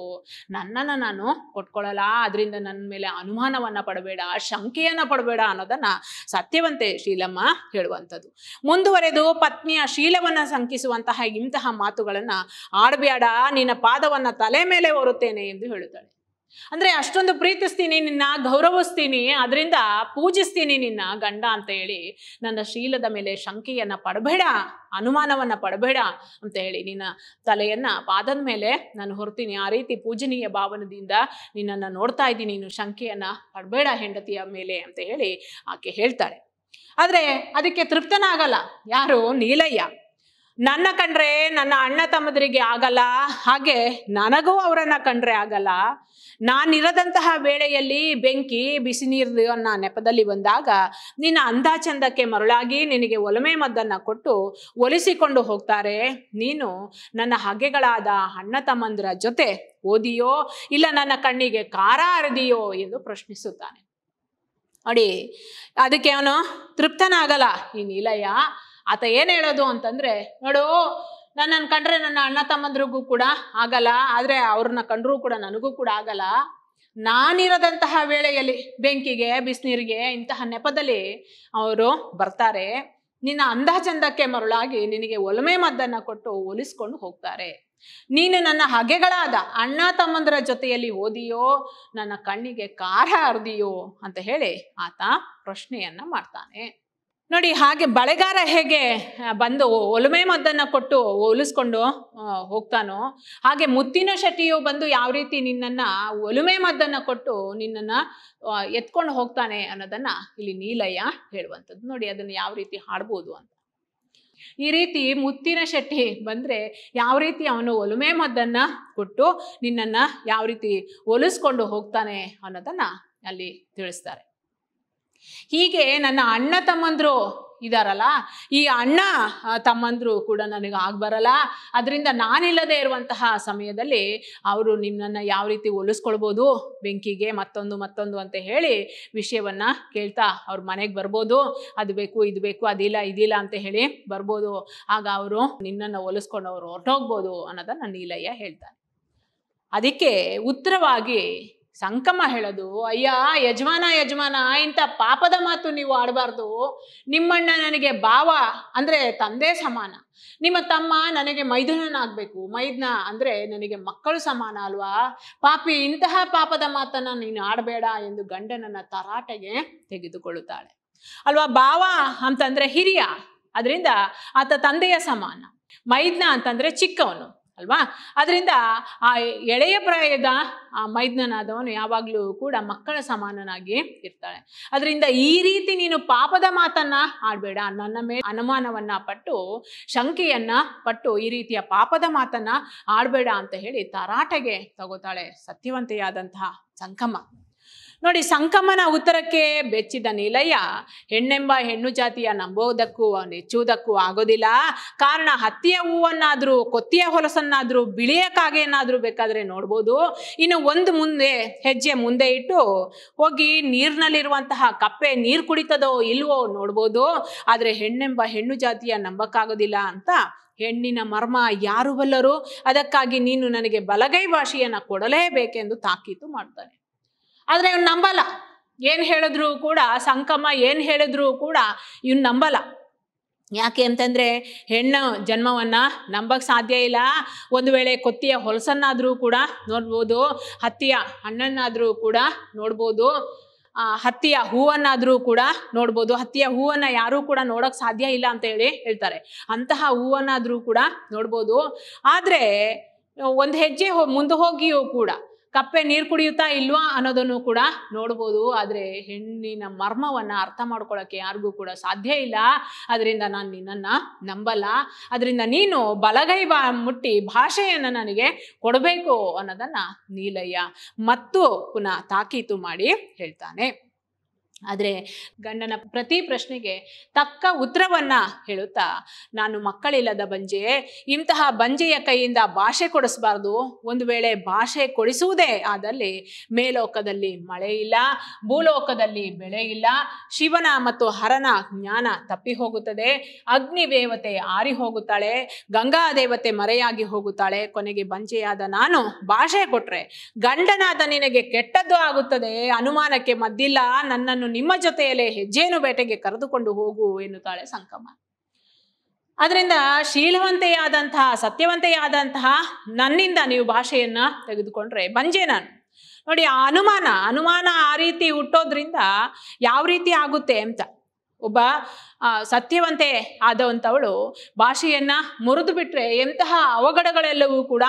S1: ನನ್ನನ್ನು ನಾನು ಕೊಟ್ಕೊಳ್ಳಲ್ಲ ಅದರಿಂದ ನನ್ನ ಮೇಲೆ ಅನುಮಾನವನ್ನು ಪಡಬೇಡ ಶಂಕೆಯನ್ನು ಪಡಬೇಡ ಅನ್ನೋದನ್ನು ಸತ್ಯವಂತೆ ಶೀಲಮ್ಮ ಹೇಳುವಂಥದ್ದು ಮುಂದುವರೆದು ಪತ್ನಿಯ ಶೀಲವನ್ನು ಶಂಕಿಸುವಂತಹ ಇಂತಹ ಮಾತುಗಳನ್ನು ಆಡಬೇಡ ನಿನ್ನ ಪಾದವನ್ನು ತಲೆ ಮೇಲೆ ಹೊರುತ್ತೇನೆ ಎಂದು ಹೇಳುತ್ತಾಳೆ ಅಂದರೆ ಅಷ್ಟೊಂದು ಪ್ರೀತಿಸ್ತೀನಿ ನಿನ್ನ ಗೌರವಿಸ್ತೀನಿ ಅದರಿಂದ ಪೂಜಿಸ್ತೀನಿ ನಿನ್ನ ಗಂಡ ಅಂತ ಹೇಳಿ ನನ್ನ ಶೀಲದ ಮೇಲೆ ಶಂಕೆಯನ್ನು ಪಡಬೇಡ ಅನುಮಾನವನ್ನು ಪಡಬೇಡ ಅಂತ ಹೇಳಿ ನಿನ್ನ ತಲೆಯನ್ನು ಪಾದದ ಮೇಲೆ ನಾನು ಹೊರ್ತೀನಿ ಆ ರೀತಿ ಪೂಜನೀಯ ಭಾವನದಿಂದ ನಿನ್ನನ್ನು ನೋಡ್ತಾ ಇದ್ದೀನಿ ನೀನು ಶಂಕೆಯನ್ನು ಪಡಬೇಡ ಹೆಂಡತಿಯ ಮೇಲೆ ಅಂತ ಹೇಳಿ ಆಕೆ ಹೇಳ್ತಾಳೆ ಆದರೆ ಅದಕ್ಕೆ ತೃಪ್ತನಾಗಲ್ಲ ಯಾರು ನೀಲಯ್ಯ ನನ್ನ ಕಂಡ್ರೆ ನನ್ನ ಅಣ್ಣ ತಮ್ಮದ್ರಿಗೆ ಆಗಲ್ಲ ಹಾಗೆ ನನಗೂ ಅವರನ್ನ ಕಂಡ್ರೆ ಆಗಲ್ಲ ನಾನಿರದಂತಹ ವೇಳೆಯಲ್ಲಿ ಬೆಂಕಿ ಬಿಸಿ ನೀರು ಅನ್ನೋ ನೆಪದಲ್ಲಿ ಬಂದಾಗ ನಿನ್ನ ಅಂದ ಚಂದಕ್ಕೆ ಮರುಳಾಗಿ ನಿನಗೆ ಒಲಮೆ ಮದ್ದನ್ನು ಕೊಟ್ಟು ಒಲಿಸಿಕೊಂಡು ಹೋಗ್ತಾರೆ ನೀನು ನನ್ನ ಹಗೆಗಳಾದ ಅಣ್ಣ ತಮ್ಮಂದ್ರ ಜೊತೆ ಓದಿಯೋ ಇಲ್ಲ ನನ್ನ ಕಣ್ಣಿಗೆ ಖಾರ ಅರಿದಿಯೋ ಎಂದು ಪ್ರಶ್ನಿಸುತ್ತಾನೆ ನೋಡಿ ಅದಕ್ಕೆ ಅವನು ತೃಪ್ತನಾಗಲ್ಲ ಈ ನಿಲಯ ಆತ ಏನು ಹೇಳೋದು ಅಂತಂದರೆ ನೋಡು ನನ್ನನ್ನು ಕಂಡ್ರೆ ನನ್ನ ಅಣ್ಣ ತಮ್ಮಂದ್ರಿಗೂ ಕೂಡ ಆಗಲ್ಲ ಆದರೆ ಅವ್ರನ್ನ ಕಂಡರೂ ಕೂಡ ನನಗೂ ಕೂಡ ಆಗಲ್ಲ ನಾನಿರದಂತಹ ವೇಳೆಯಲ್ಲಿ ಬೆಂಕಿಗೆ ಬಿಸಿನೀರಿಗೆ ಇಂತಹ ನೆಪದಲ್ಲಿ ಅವರು ಬರ್ತಾರೆ ನಿನ್ನ ಚಂದಕ್ಕೆ ಮರುಳಾಗಿ ನಿನಗೆ ಒಲಮೆ ಮದ್ದನ್ನು ಕೊಟ್ಟು ಒಲಿಸ್ಕೊಂಡು ಹೋಗ್ತಾರೆ ನೀನು ನನ್ನ ಹಗೆಗಳಾದ ಅಣ್ಣ ತಮ್ಮಂದರ ಜೊತೆಯಲ್ಲಿ ಓದಿಯೋ ನನ್ನ ಕಣ್ಣಿಗೆ ಕಾರ ಅರ್ದಿಯೋ ಅಂತ ಹೇಳಿ ಆತ ಪ್ರಶ್ನೆಯನ್ನ ಮಾಡ್ತಾನೆ ನೋಡಿ ಹಾಗೆ ಬಳೆಗಾರ ಹೇಗೆ ಬಂದು ಒಲುಮೆ ಮದ್ದನ್ನು ಕೊಟ್ಟು ಒಲಿಸ್ಕೊಂಡು ಹೋಗ್ತಾನೋ ಹಾಗೆ ಮುತ್ತಿನ ಶೆಟ್ಟಿಯು ಬಂದು ಯಾವ ರೀತಿ ನಿನ್ನನ್ನು ಒಲುಮೆ ಮದ್ದನ್ನು ಕೊಟ್ಟು ನಿನ್ನನ್ನು ಎತ್ಕೊಂಡು ಹೋಗ್ತಾನೆ ಅನ್ನೋದನ್ನು ಇಲ್ಲಿ ನೀಲಯ್ಯ ಹೇಳುವಂಥದ್ದು ನೋಡಿ ಅದನ್ನು ಯಾವ ರೀತಿ ಹಾಡ್ಬೋದು ಅಂತ ಈ ರೀತಿ ಮುತ್ತಿನ ಶೆಟ್ಟಿ ಬಂದರೆ ಯಾವ ರೀತಿ ಅವನು ಒಲುಮೆ ಮದ್ದನ್ನು ಕೊಟ್ಟು ನಿನ್ನನ್ನು ಯಾವ ರೀತಿ ಒಲಿಸ್ಕೊಂಡು ಹೋಗ್ತಾನೆ ಅನ್ನೋದನ್ನು ಅಲ್ಲಿ ತಿಳಿಸ್ತಾರೆ ಹೀಗೆ ನನ್ನ ಅಣ್ಣ ತಮ್ಮಂದರು ಇದಾರಲ್ಲ ಈ ಅಣ್ಣ ತಮ್ಮಂದರು ಕೂಡ ನನಗೆ ಆಗಬರಲ್ಲ ಅದರಿಂದ ನಾನಿಲ್ಲದೆ ಇರುವಂತಹ ಸಮಯದಲ್ಲಿ ಅವರು ನಿನ್ನನ್ನು ಯಾವ ರೀತಿ ಒಲಿಸ್ಕೊಳ್ಬೋದು ಬೆಂಕಿಗೆ ಮತ್ತೊಂದು ಮತ್ತೊಂದು ಅಂತ ಹೇಳಿ ವಿಷಯವನ್ನು ಕೇಳ್ತಾ ಅವ್ರ ಮನೆಗೆ ಬರ್ಬೋದು ಅದು ಬೇಕು ಇದು ಬೇಕು ಅದಿಲ್ಲ ಇದಿಲ್ಲ ಅಂತ ಹೇಳಿ ಬರ್ಬೋದು ಆಗ ಅವರು ನಿನ್ನನ್ನು ಒಲಿಸ್ಕೊಂಡು ಅವರು ಹೊರಟೋಗ್ಬೋದು ಅನ್ನೋದನ್ನು ನೀಲಯ್ಯ ಹೇಳ್ತಾರೆ ಅದಕ್ಕೆ ಉತ್ತರವಾಗಿ ಸಂಕಮ ಹೇಳೋದು ಅಯ್ಯ ಯಜಮಾನ ಯಜಮಾನ ಇಂಥ ಪಾಪದ ಮಾತು ನೀವು ಆಡಬಾರ್ದು ನಿಮ್ಮಣ್ಣ ನನಗೆ ಭಾವ ಅಂದರೆ ತಂದೆ ಸಮಾನ ನಿಮ್ಮ ತಮ್ಮ ನನಗೆ ಮೈದುನನಾಗಬೇಕು ಮೈದ್ನ ಅಂದರೆ ನನಗೆ ಮಕ್ಕಳು ಸಮಾನ ಅಲ್ವಾ ಪಾಪಿ ಇಂತಹ ಪಾಪದ ಮಾತನ್ನು ನೀನು ಆಡಬೇಡ ಎಂದು ಗಂಡನನ್ನ ತರಾಟೆಗೆ ತೆಗೆದುಕೊಳ್ಳುತ್ತಾಳೆ ಅಲ್ವಾ ಭಾವ ಅಂತಂದರೆ ಹಿರಿಯ ಅದರಿಂದ ಆತ ತಂದೆಯ ಸಮಾನ ಮೈದ್ನ ಅಂತಂದರೆ ಚಿಕ್ಕವನು ಅಲ್ವಾ ಅದರಿಂದ ಆ ಎಳೆಯ ಪ್ರಾಯದ ಆ ಮೈದ್ನನಾದವನು ಯಾವಾಗಲೂ ಕೂಡ ಮಕ್ಕಳ ಸಮಾನನಾಗಿ ಇರ್ತಾಳೆ ಅದರಿಂದ ಈ ರೀತಿ ನೀನು ಪಾಪದ ಮಾತನ್ನ ಆಡಬೇಡ ನನ್ನ ಮೇಲೆ ಅನುಮಾನವನ್ನ ಪಟ್ಟು ಶಂಕೆಯನ್ನ ಪಟ್ಟು ಈ ರೀತಿಯ ಪಾಪದ ಮಾತನ್ನ ಆಡಬೇಡ ಅಂತ ಹೇಳಿ ತರಾಟೆಗೆ ತಗೋತಾಳೆ ಸತ್ಯವಂತೆಯಾದಂತಹ ಸಂಕಮ್ಮ ನೋಡಿ ಸಂಕಮನ ಉತ್ತರಕ್ಕೆ ಬೆಚ್ಚಿದ ನೀಲಯ್ಯ ಹೆಣ್ಣೆಂಬ ಹೆಣ್ಣು ಜಾತಿಯ ನಂಬೋದಕ್ಕೂ ನೆಚ್ಚುವುದಕ್ಕೂ ಆಗೋದಿಲ್ಲ ಕಾರಣ ಹತ್ತಿಯ ಹೂವನ್ನಾದರೂ ಕೊತ್ತಿಯ ಹೊಲಸನ್ನಾದರೂ ಬಿಳಿಯ ಕಾಗೆಯನ್ನಾದರೂ ಬೇಕಾದರೆ ನೋಡ್ಬೋದು ಇನ್ನು ಒಂದು ಮುಂದೆ ಹೆಜ್ಜೆ ಮುಂದೆ ಇಟ್ಟು ಹೋಗಿ ನೀರಿನಲ್ಲಿರುವಂತಹ ಕಪ್ಪೆ ನೀರು ಕುಡಿತದೋ ಇಲ್ವೋ ನೋಡ್ಬೋದು ಆದರೆ ಹೆಣ್ಣೆಂಬ ಹೆಣ್ಣು ಜಾತಿಯ ನಂಬಕ್ಕಾಗೋದಿಲ್ಲ ಅಂತ ಹೆಣ್ಣಿನ ಮರ್ಮ ಯಾರು ಬಲ್ಲರು ಅದಕ್ಕಾಗಿ ನೀನು ನನಗೆ ಬಲಗೈ ಭಾಷೆಯನ್ನು ಕೊಡಲೇಬೇಕೆಂದು ತಾಕೀತು ಮಾಡ್ತಾನೆ ಆದರೆ ಇವ್ನು ನಂಬಲ್ಲ ಏನು ಹೇಳಿದ್ರೂ ಕೂಡ ಸಂಕಮ ಏನು ಹೇಳಿದ್ರೂ ಕೂಡ ಇವ್ನು ನಂಬಲ್ಲ ಯಾಕೆ ಅಂತಂದರೆ ಹೆಣ್ಣು ಜನ್ಮವನ್ನು ನಂಬಕ್ಕೆ ಸಾಧ್ಯ ಇಲ್ಲ ಒಂದು ವೇಳೆ ಕೊತ್ತಿಯ ಹೊಲಸನ್ನಾದರೂ ಕೂಡ ನೋಡ್ಬೋದು ಹತ್ತಿಯ ಹಣ್ಣನ್ನಾದರೂ ಕೂಡ ನೋಡ್ಬೋದು ಹತ್ತಿಯ ಹೂವನ್ನಾದರೂ ಕೂಡ ನೋಡ್ಬೋದು ಹತ್ತಿಯ ಹೂವನ್ನು ಯಾರೂ ಕೂಡ ನೋಡೋಕ್ಕೆ ಸಾಧ್ಯ ಇಲ್ಲ ಅಂತ ಹೇಳಿ ಹೇಳ್ತಾರೆ ಅಂತಹ ಹೂವನ್ನಾದರೂ ಕೂಡ ನೋಡ್ಬೋದು ಆದರೆ ಒಂದು ಹೆಜ್ಜೆ ಮುಂದೆ ಹೋಗಿಯೂ ಕೂಡ ಕಪ್ಪೆ ನೀರು ಕುಡಿಯುತ್ತಾ ಇಲ್ವಾ ಅನ್ನೋದನ್ನು ಕೂಡ ನೋಡ್ಬೋದು ಆದರೆ ಹೆಣ್ಣಿನ ಮರ್ಮವನ್ನು ಅರ್ಥ ಮಾಡ್ಕೊಳ್ಳೋಕೆ ಯಾರಿಗೂ ಕೂಡ ಸಾಧ್ಯ ಇಲ್ಲ ಅದರಿಂದ ನಾನು ನಿನ್ನನ್ನು ನಂಬಲ್ಲ ಅದರಿಂದ ನೀನು ಬಲಗೈ ಬಾ ಮುಟ್ಟಿ ಭಾಷೆಯನ್ನು ನನಗೆ ಕೊಡಬೇಕು ಅನ್ನೋದನ್ನು ನೀಲಯ್ಯ ಮತ್ತು ಪುನಃ ತಾಕೀತು ಮಾಡಿ ಹೇಳ್ತಾನೆ ಆದರೆ ಗಂಡನ ಪ್ರತಿ ಪ್ರಶ್ನೆಗೆ ತಕ್ಕ ಉತ್ತರವನ್ನ ಹೇಳುತ್ತಾ ನಾನು ಮಕ್ಕಳಿಲ್ಲದ ಬಂಜೆ ಇಂತಹ ಬಂಜೆಯ ಕೈಯಿಂದ ಭಾಷೆ ಕೊಡಿಸಬಾರ್ದು ಒಂದು ವೇಳೆ ಭಾಷೆ ಕೊಡಿಸುವುದೇ ಆದಲ್ಲಿ ಮೇಲೋಕದಲ್ಲಿ ಮಳೆ ಇಲ್ಲ ಭೂಲೋಕದಲ್ಲಿ ಬೆಳೆ ಇಲ್ಲ ಶಿವನ ಮತ್ತು ಹರನ ಜ್ಞಾನ ತಪ್ಪಿ ಹೋಗುತ್ತದೆ ಅಗ್ನಿ ದೇವತೆ ಆರಿ ಹೋಗುತ್ತಾಳೆ ಗಂಗಾ ದೇವತೆ ಮರೆಯಾಗಿ ಹೋಗುತ್ತಾಳೆ ಕೊನೆಗೆ ಬಂಜೆಯಾದ ನಾನು ಭಾಷೆ ಕೊಟ್ಟರೆ ಗಂಡನಾದ ನಿನಗೆ ಕೆಟ್ಟದ್ದು ಆಗುತ್ತದೆ ಅನುಮಾನಕ್ಕೆ ಮದ್ದಿಲ್ಲ ನನ್ನನ್ನು ನಿಮ್ಮ ಜೊತೆಯಲ್ಲೇ ಹೆಜ್ಜೇನು ಬೇಟೆಗೆ ಕರೆದುಕೊಂಡು ಹೋಗು ಎನ್ನುತ್ತಾಳೆ ಸಂಕಮ ಅದರಿಂದ ಶೀಲವಂತೆಯಾದಂತಹ ಸತ್ಯವಂತೆಯಾದಂತಹ ನನ್ನಿಂದ ನೀವು ಭಾಷೆಯನ್ನ ತೆಗೆದುಕೊಂಡ್ರೆ ಬಂಜೆ ನಾನು ನೋಡಿ ಆ ಅನುಮಾನ ಅನುಮಾನ ಆ ರೀತಿ ಹುಟ್ಟೋದ್ರಿಂದ ಯಾವ ರೀತಿ ಆಗುತ್ತೆ ಅಂತ ಒಬ್ಬ ಸತ್ಯವಂತೆ ಆದವಂಥವಳು ಭಾಷೆಯನ್ನು ಮುರಿದು ಬಿಟ್ಟರೆ ಎಂತಹ ಅವಘಡಗಳೆಲ್ಲವೂ ಕೂಡ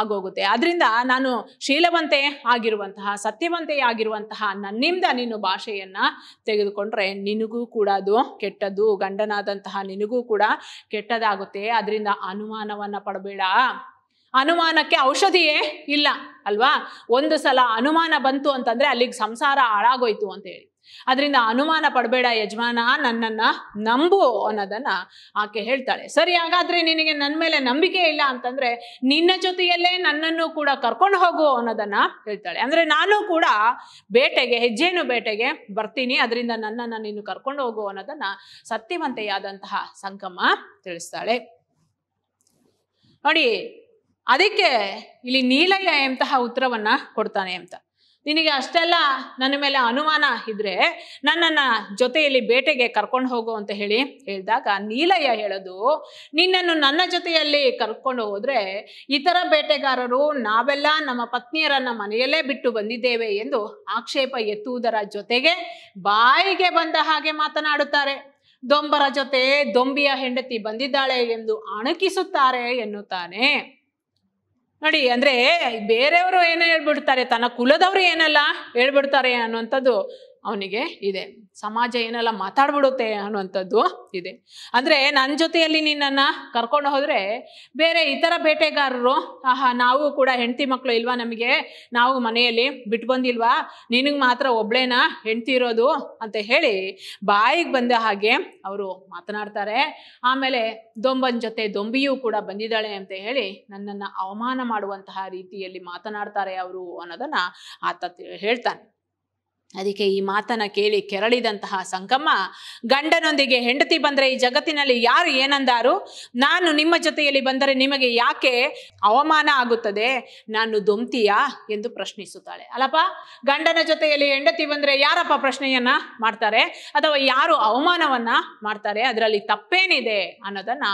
S1: ಆಗೋಗುತ್ತೆ ಅದರಿಂದ ನಾನು ಶೀಲವಂತೆ ಆಗಿರುವಂತಹ ಸತ್ಯವಂತೆ ಆಗಿರುವಂತಹ ನನ್ನಿಂದ ನೀನು ಭಾಷೆಯನ್ನು ತೆಗೆದುಕೊಂಡ್ರೆ ನಿನಗೂ ಕೂಡ ಅದು ಕೆಟ್ಟದ್ದು ಗಂಡನಾದಂತಹ ನಿನಗೂ ಕೂಡ ಕೆಟ್ಟದಾಗುತ್ತೆ ಅದರಿಂದ ಅನುಮಾನವನ್ನು ಪಡಬೇಡ ಅನುಮಾನಕ್ಕೆ ಔಷಧಿಯೇ ಇಲ್ಲ ಅಲ್ವಾ ಒಂದು ಸಲ ಅನುಮಾನ ಬಂತು ಅಂತಂದರೆ ಅಲ್ಲಿಗೆ ಸಂಸಾರ ಹಾಳಾಗೋಯ್ತು ಅಂತೇಳಿ ಅದರಿಂದ ಅನುಮಾನ ಪಡಬೇಡ ಯಜಮಾನ ನನ್ನನ್ನ ನಂಬು ಅನ್ನೋದನ್ನ ಆಕೆ ಹೇಳ್ತಾಳೆ ಸರಿ ಹಾಗಾದ್ರೆ ನಿನಗೆ ನನ್ನ ಮೇಲೆ ನಂಬಿಕೆ ಇಲ್ಲ ಅಂತಂದ್ರೆ ನಿನ್ನ ಜೊತೆಯಲ್ಲೇ ನನ್ನನ್ನು ಕೂಡ ಕರ್ಕೊಂಡು ಹೋಗು ಅನ್ನೋದನ್ನ ಹೇಳ್ತಾಳೆ ಅಂದ್ರೆ ನಾನು ಕೂಡ ಬೇಟೆಗೆ ಹೆಜ್ಜೆನು ಬೇಟೆಗೆ ಬರ್ತೀನಿ ಅದರಿಂದ ನನ್ನನ್ನು ನೀನು ಕರ್ಕೊಂಡು ಹೋಗು ಅನ್ನೋದನ್ನ ಸತ್ಯವಂತೆಯಾದಂತಹ ಸಂಕಮ್ಮ ತಿಳಿಸ್ತಾಳೆ ನೋಡಿ ಅದಕ್ಕೆ ಇಲ್ಲಿ ನೀಲಯ್ಯ ಎಂತಹ ಉತ್ತರವನ್ನ ಕೊಡ್ತಾನೆ ಅಂತ ನಿನಗೆ ಅಷ್ಟೆಲ್ಲ ನನ್ನ ಮೇಲೆ ಅನುಮಾನ ಇದ್ರೆ ನನ್ನನ್ನು ಜೊತೆಯಲ್ಲಿ ಬೇಟೆಗೆ ಕರ್ಕೊಂಡು ಹೋಗು ಅಂತ ಹೇಳಿ ಹೇಳಿದಾಗ ನೀಲಯ್ಯ ಹೇಳೋದು ನಿನ್ನನ್ನು ನನ್ನ ಜೊತೆಯಲ್ಲಿ ಕರ್ಕೊಂಡು ಹೋದ್ರೆ ಇತರ ಬೇಟೆಗಾರರು ನಾವೆಲ್ಲ ನಮ್ಮ ಪತ್ನಿಯರನ್ನ ಮನೆಯಲ್ಲೇ ಬಿಟ್ಟು ಬಂದಿದ್ದೇವೆ ಎಂದು ಆಕ್ಷೇಪ ಎತ್ತುವುದರ ಜೊತೆಗೆ ಬಾಯಿಗೆ ಬಂದ ಹಾಗೆ ಮಾತನಾಡುತ್ತಾರೆ ದೊಂಬರ ಜೊತೆ ದೊಂಬಿಯ ಹೆಂಡತಿ ಬಂದಿದ್ದಾಳೆ ಎಂದು ಅಣಕಿಸುತ್ತಾರೆ ಎನ್ನುತ್ತಾನೆ ನೋಡಿ ಅಂದರೆ ಬೇರೆಯವರು ಏನೋ ಹೇಳ್ಬಿಡ್ತಾರೆ ತನ್ನ ಕುಲದವರು ಏನಲ್ಲ ಹೇಳ್ಬಿಡ್ತಾರೆ ಅನ್ನುವಂಥದ್ದು ಅವನಿಗೆ ಇದೆ ಸಮಾಜ ಏನೆಲ್ಲ ಮಾತಾಡ್ಬಿಡುತ್ತೆ ಅನ್ನುವಂಥದ್ದು ಇದೆ ಅಂದರೆ ನನ್ನ ಜೊತೆಯಲ್ಲಿ ನಿನ್ನನ್ನು ಕರ್ಕೊಂಡು ಹೋದರೆ ಬೇರೆ ಇತರ ಬೇಟೆಗಾರರು ಆಹಾ ನಾವು ಕೂಡ ಹೆಂಡತಿ ಮಕ್ಕಳು ಇಲ್ವಾ ನಮಗೆ ನಾವು ಮನೆಯಲ್ಲಿ ಬಿಟ್ಟು ಬಂದಿಲ್ವಾ ನಿನಗೆ ಮಾತ್ರ ಒಬ್ಳೇನ ಹೆಂಡ್ತಿ ಇರೋದು ಅಂತ ಹೇಳಿ ಬಾಯಿಗೆ ಬಂದ ಹಾಗೆ ಅವರು ಮಾತನಾಡ್ತಾರೆ ಆಮೇಲೆ ದೊಂಬನ ಜೊತೆ ದೊಂಬಿಯೂ ಕೂಡ ಬಂದಿದ್ದಾಳೆ ಅಂತ ಹೇಳಿ ನನ್ನನ್ನು ಅವಮಾನ ಮಾಡುವಂತಹ ರೀತಿಯಲ್ಲಿ ಮಾತನಾಡ್ತಾರೆ ಅವರು ಅನ್ನೋದನ್ನು ಆತ ಹೇಳ್ತಾನೆ ಅದಕ್ಕೆ ಈ ಮಾತನ್ನ ಕೇಳಿ ಕೆರಳಿದಂತಹ ಸಂಕಮ್ಮ ಗಂಡನೊಂದಿಗೆ ಹೆಂಡತಿ ಬಂದರೆ ಈ ಜಗತ್ತಿನಲ್ಲಿ ಯಾರು ಏನಂದಾರು ನಾನು ನಿಮ್ಮ ಜೊತೆಯಲ್ಲಿ ಬಂದರೆ ನಿಮಗೆ ಯಾಕೆ ಅವಮಾನ ಆಗುತ್ತದೆ ನಾನು ದೊಮ್ತೀಯಾ ಎಂದು ಪ್ರಶ್ನಿಸುತ್ತಾಳೆ ಅಲ್ಲಪ್ಪ ಗಂಡನ ಜೊತೆಯಲ್ಲಿ ಹೆಂಡತಿ ಬಂದರೆ ಯಾರಪ್ಪ ಪ್ರಶ್ನೆಯನ್ನ ಮಾಡ್ತಾರೆ ಅಥವಾ ಯಾರು ಅವಮಾನವನ್ನ ಮಾಡ್ತಾರೆ ಅದರಲ್ಲಿ ತಪ್ಪೇನಿದೆ ಅನ್ನೋದನ್ನ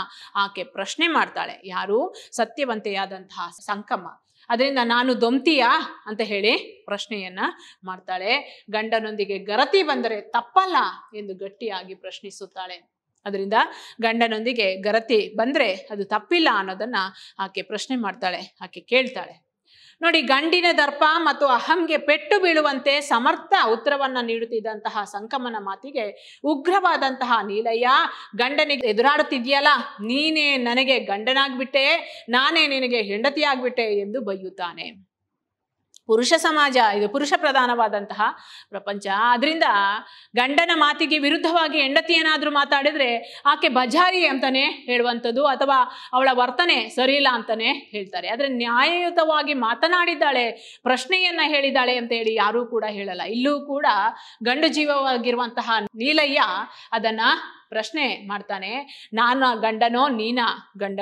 S1: ಆಕೆ ಪ್ರಶ್ನೆ ಮಾಡ್ತಾಳೆ ಯಾರು ಸತ್ಯವಂತೆಯಾದಂತಹ ಸಂಕಮ್ಮ ಅದರಿಂದ ನಾನು ದೊಂಬ್ತೀಯಾ ಅಂತ ಹೇಳಿ ಪ್ರಶ್ನೆಯನ್ನ ಮಾಡ್ತಾಳೆ ಗಂಡನೊಂದಿಗೆ ಗರತಿ ಬಂದರೆ ತಪ್ಪಲ್ಲ ಎಂದು ಗಟ್ಟಿಯಾಗಿ ಪ್ರಶ್ನಿಸುತ್ತಾಳೆ ಅದರಿಂದ ಗಂಡನೊಂದಿಗೆ ಗರತಿ ಬಂದರೆ ಅದು ತಪ್ಪಿಲ್ಲ ಅನ್ನೋದನ್ನ ಆಕೆ ಪ್ರಶ್ನೆ ಮಾಡ್ತಾಳೆ ಆಕೆ ಕೇಳ್ತಾಳೆ ನೋಡಿ ಗಂಡಿನ ದರ್ಪ ಮತ್ತು ಅಹಂಗೆ ಪೆಟ್ಟು ಬೀಳುವಂತೆ ಸಮರ್ಥ ಉತ್ತರವನ್ನು ನೀಡುತ್ತಿದ್ದಂತಹ ಸಂಕಮನ ಮಾತಿಗೆ ಉಗ್ರವಾದಂತಹ ನೀಲಯ್ಯ ಗಂಡನಿಗೆ ಎದುರಾಡುತ್ತಿದೆಯಲ್ಲ ನೀನೇ ನನಗೆ ಗಂಡನಾಗ್ಬಿಟ್ಟೆ ನಾನೇ ನಿನಗೆ ಹೆಂಡತಿಯಾಗ್ಬಿಟ್ಟೆ ಎಂದು ಬೈಯುತ್ತಾನೆ ಪುರುಷ ಸಮಾಜ ಇದು ಪುರುಷ ಪ್ರಧಾನವಾದಂತಹ ಪ್ರಪಂಚ ಅದರಿಂದ ಗಂಡನ ಮಾತಿಗೆ ವಿರುದ್ಧವಾಗಿ ಹೆಂಡತಿ ಮಾತಾಡಿದ್ರೆ ಆಕೆ ಬಜಾರಿ ಅಂತಾನೆ ಹೇಳುವಂಥದ್ದು ಅಥವಾ ಅವಳ ವರ್ತನೆ ಸರಿಯಿಲ್ಲ ಅಂತಾನೆ ಹೇಳ್ತಾರೆ ಆದರೆ ನ್ಯಾಯಯುತವಾಗಿ ಮಾತನಾಡಿದ್ದಾಳೆ ಪ್ರಶ್ನೆಯನ್ನ ಹೇಳಿದ್ದಾಳೆ ಅಂತ ಹೇಳಿ ಯಾರೂ ಕೂಡ ಹೇಳಲ್ಲ ಇಲ್ಲೂ ಕೂಡ ಗಂಡು ಜೀವವಾಗಿರುವಂತಹ ನೀಲಯ್ಯ ಅದನ್ನ ಪ್ರಶ್ನೆ ಮಾಡ್ತಾನೆ ನಾನು ಗಂಡನೋ ನೀನಾ ಗಂಡ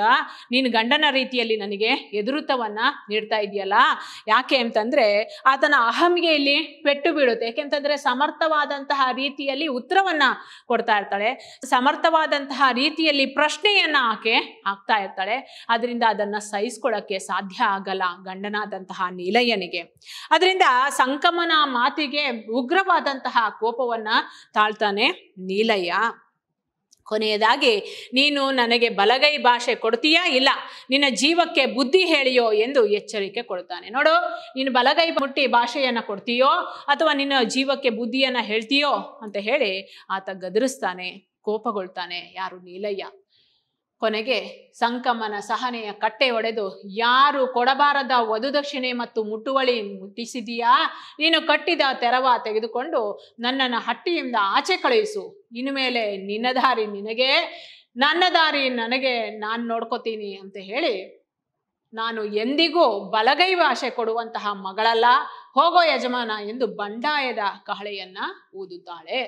S1: ನೀನು ಗಂಡನ ರೀತಿಯಲ್ಲಿ ನನಗೆ ಎದುರುತವನ್ನು ನೀಡ್ತಾ ಇದೆಯಲ್ಲ ಯಾಕೆ ಅಂತಂದರೆ ಆತನ ಅಹಂಗೆ ಇಲ್ಲಿ ಪೆಟ್ಟು ಬೀಳುತ್ತೆ ಯಾಕೆಂತಂದ್ರೆ ಸಮರ್ಥವಾದಂತಹ ರೀತಿಯಲ್ಲಿ ಉತ್ತರವನ್ನು ಕೊಡ್ತಾ ಇರ್ತಾಳೆ ಸಮರ್ಥವಾದಂತಹ ರೀತಿಯಲ್ಲಿ ಪ್ರಶ್ನೆಯನ್ನು ಆಕೆ ಆಗ್ತಾ ಇರ್ತಾಳೆ ಅದರಿಂದ ಅದನ್ನು ಸಹಿಸ್ಕೊಳ್ಳೋಕ್ಕೆ ಸಾಧ್ಯ ಆಗಲ್ಲ ಗಂಡನಾದಂತಹ ನೀಲಯ್ಯನಿಗೆ ಅದರಿಂದ ಸಂಕಮನ ಮಾತಿಗೆ ಉಗ್ರವಾದಂತಹ ಕೋಪವನ್ನು ತಾಳ್ತಾನೆ ನೀಲಯ್ಯ ಕೊನೆಯದಾಗಿ ನೀನು ನನಗೆ ಬಲಗೈ ಭಾಷೆ ಕೊಡ್ತೀಯಾ ಇಲ್ಲ ನಿನ್ನ ಜೀವಕ್ಕೆ ಬುದ್ಧಿ ಹೇಳಿಯೋ ಎಂದು ಎಚ್ಚರಿಕೆ ಕೊಡ್ತಾನೆ ನೋಡು ನೀನು ಬಲಗೈ ಮುಟ್ಟಿ ಭಾಷೆಯನ್ನು ಕೊಡ್ತೀಯೋ ಅಥವಾ ನಿನ್ನ ಜೀವಕ್ಕೆ ಬುದ್ಧಿಯನ್ನು ಹೇಳ್ತೀಯೋ ಅಂತ ಹೇಳಿ ಆತ ಗದರಿಸ್ತಾನೆ ಕೋಪಗೊಳ್ತಾನೆ ಯಾರು ನೀಲಯ್ಯ ಕೊನೆಗೆ ಸಂಕಮನ ಸಹನೆಯ ಕಟ್ಟೆ ಒಡೆದು ಯಾರು ಕೊಡಬಾರದ ವಧುದಕ್ಷಿಣೆ ಮತ್ತು ಮುಟ್ಟುವಳಿ ಮುಟ್ಟಿಸಿದೀಯಾ ನೀನು ಕಟ್ಟಿದ ತೆರವ ತೆಗೆದುಕೊಂಡು ನನ್ನನ್ನು ಹಟ್ಟಿಯಿಂದ ಆಚೆ ಕಳುಹಿಸು ಇನ್ನು ಮೇಲೆ ನಿನ್ನ ದಾರಿ ನಿನಗೆ ನನ್ನ ದಾರಿ ನನಗೆ ನಾನು ನೋಡ್ಕೋತೀನಿ ಅಂತ ಹೇಳಿ ನಾನು ಎಂದಿಗೂ ಬಲಗೈ ಭಾಷೆ ಕೊಡುವಂತಹ ಮಗಳಲ್ಲ ಹೋಗೋ ಯಜಮಾನ ಎಂದು ಬಂಡಾಯದ ಕಹಳೆಯನ್ನ ಊದುತ್ತಾಳೆ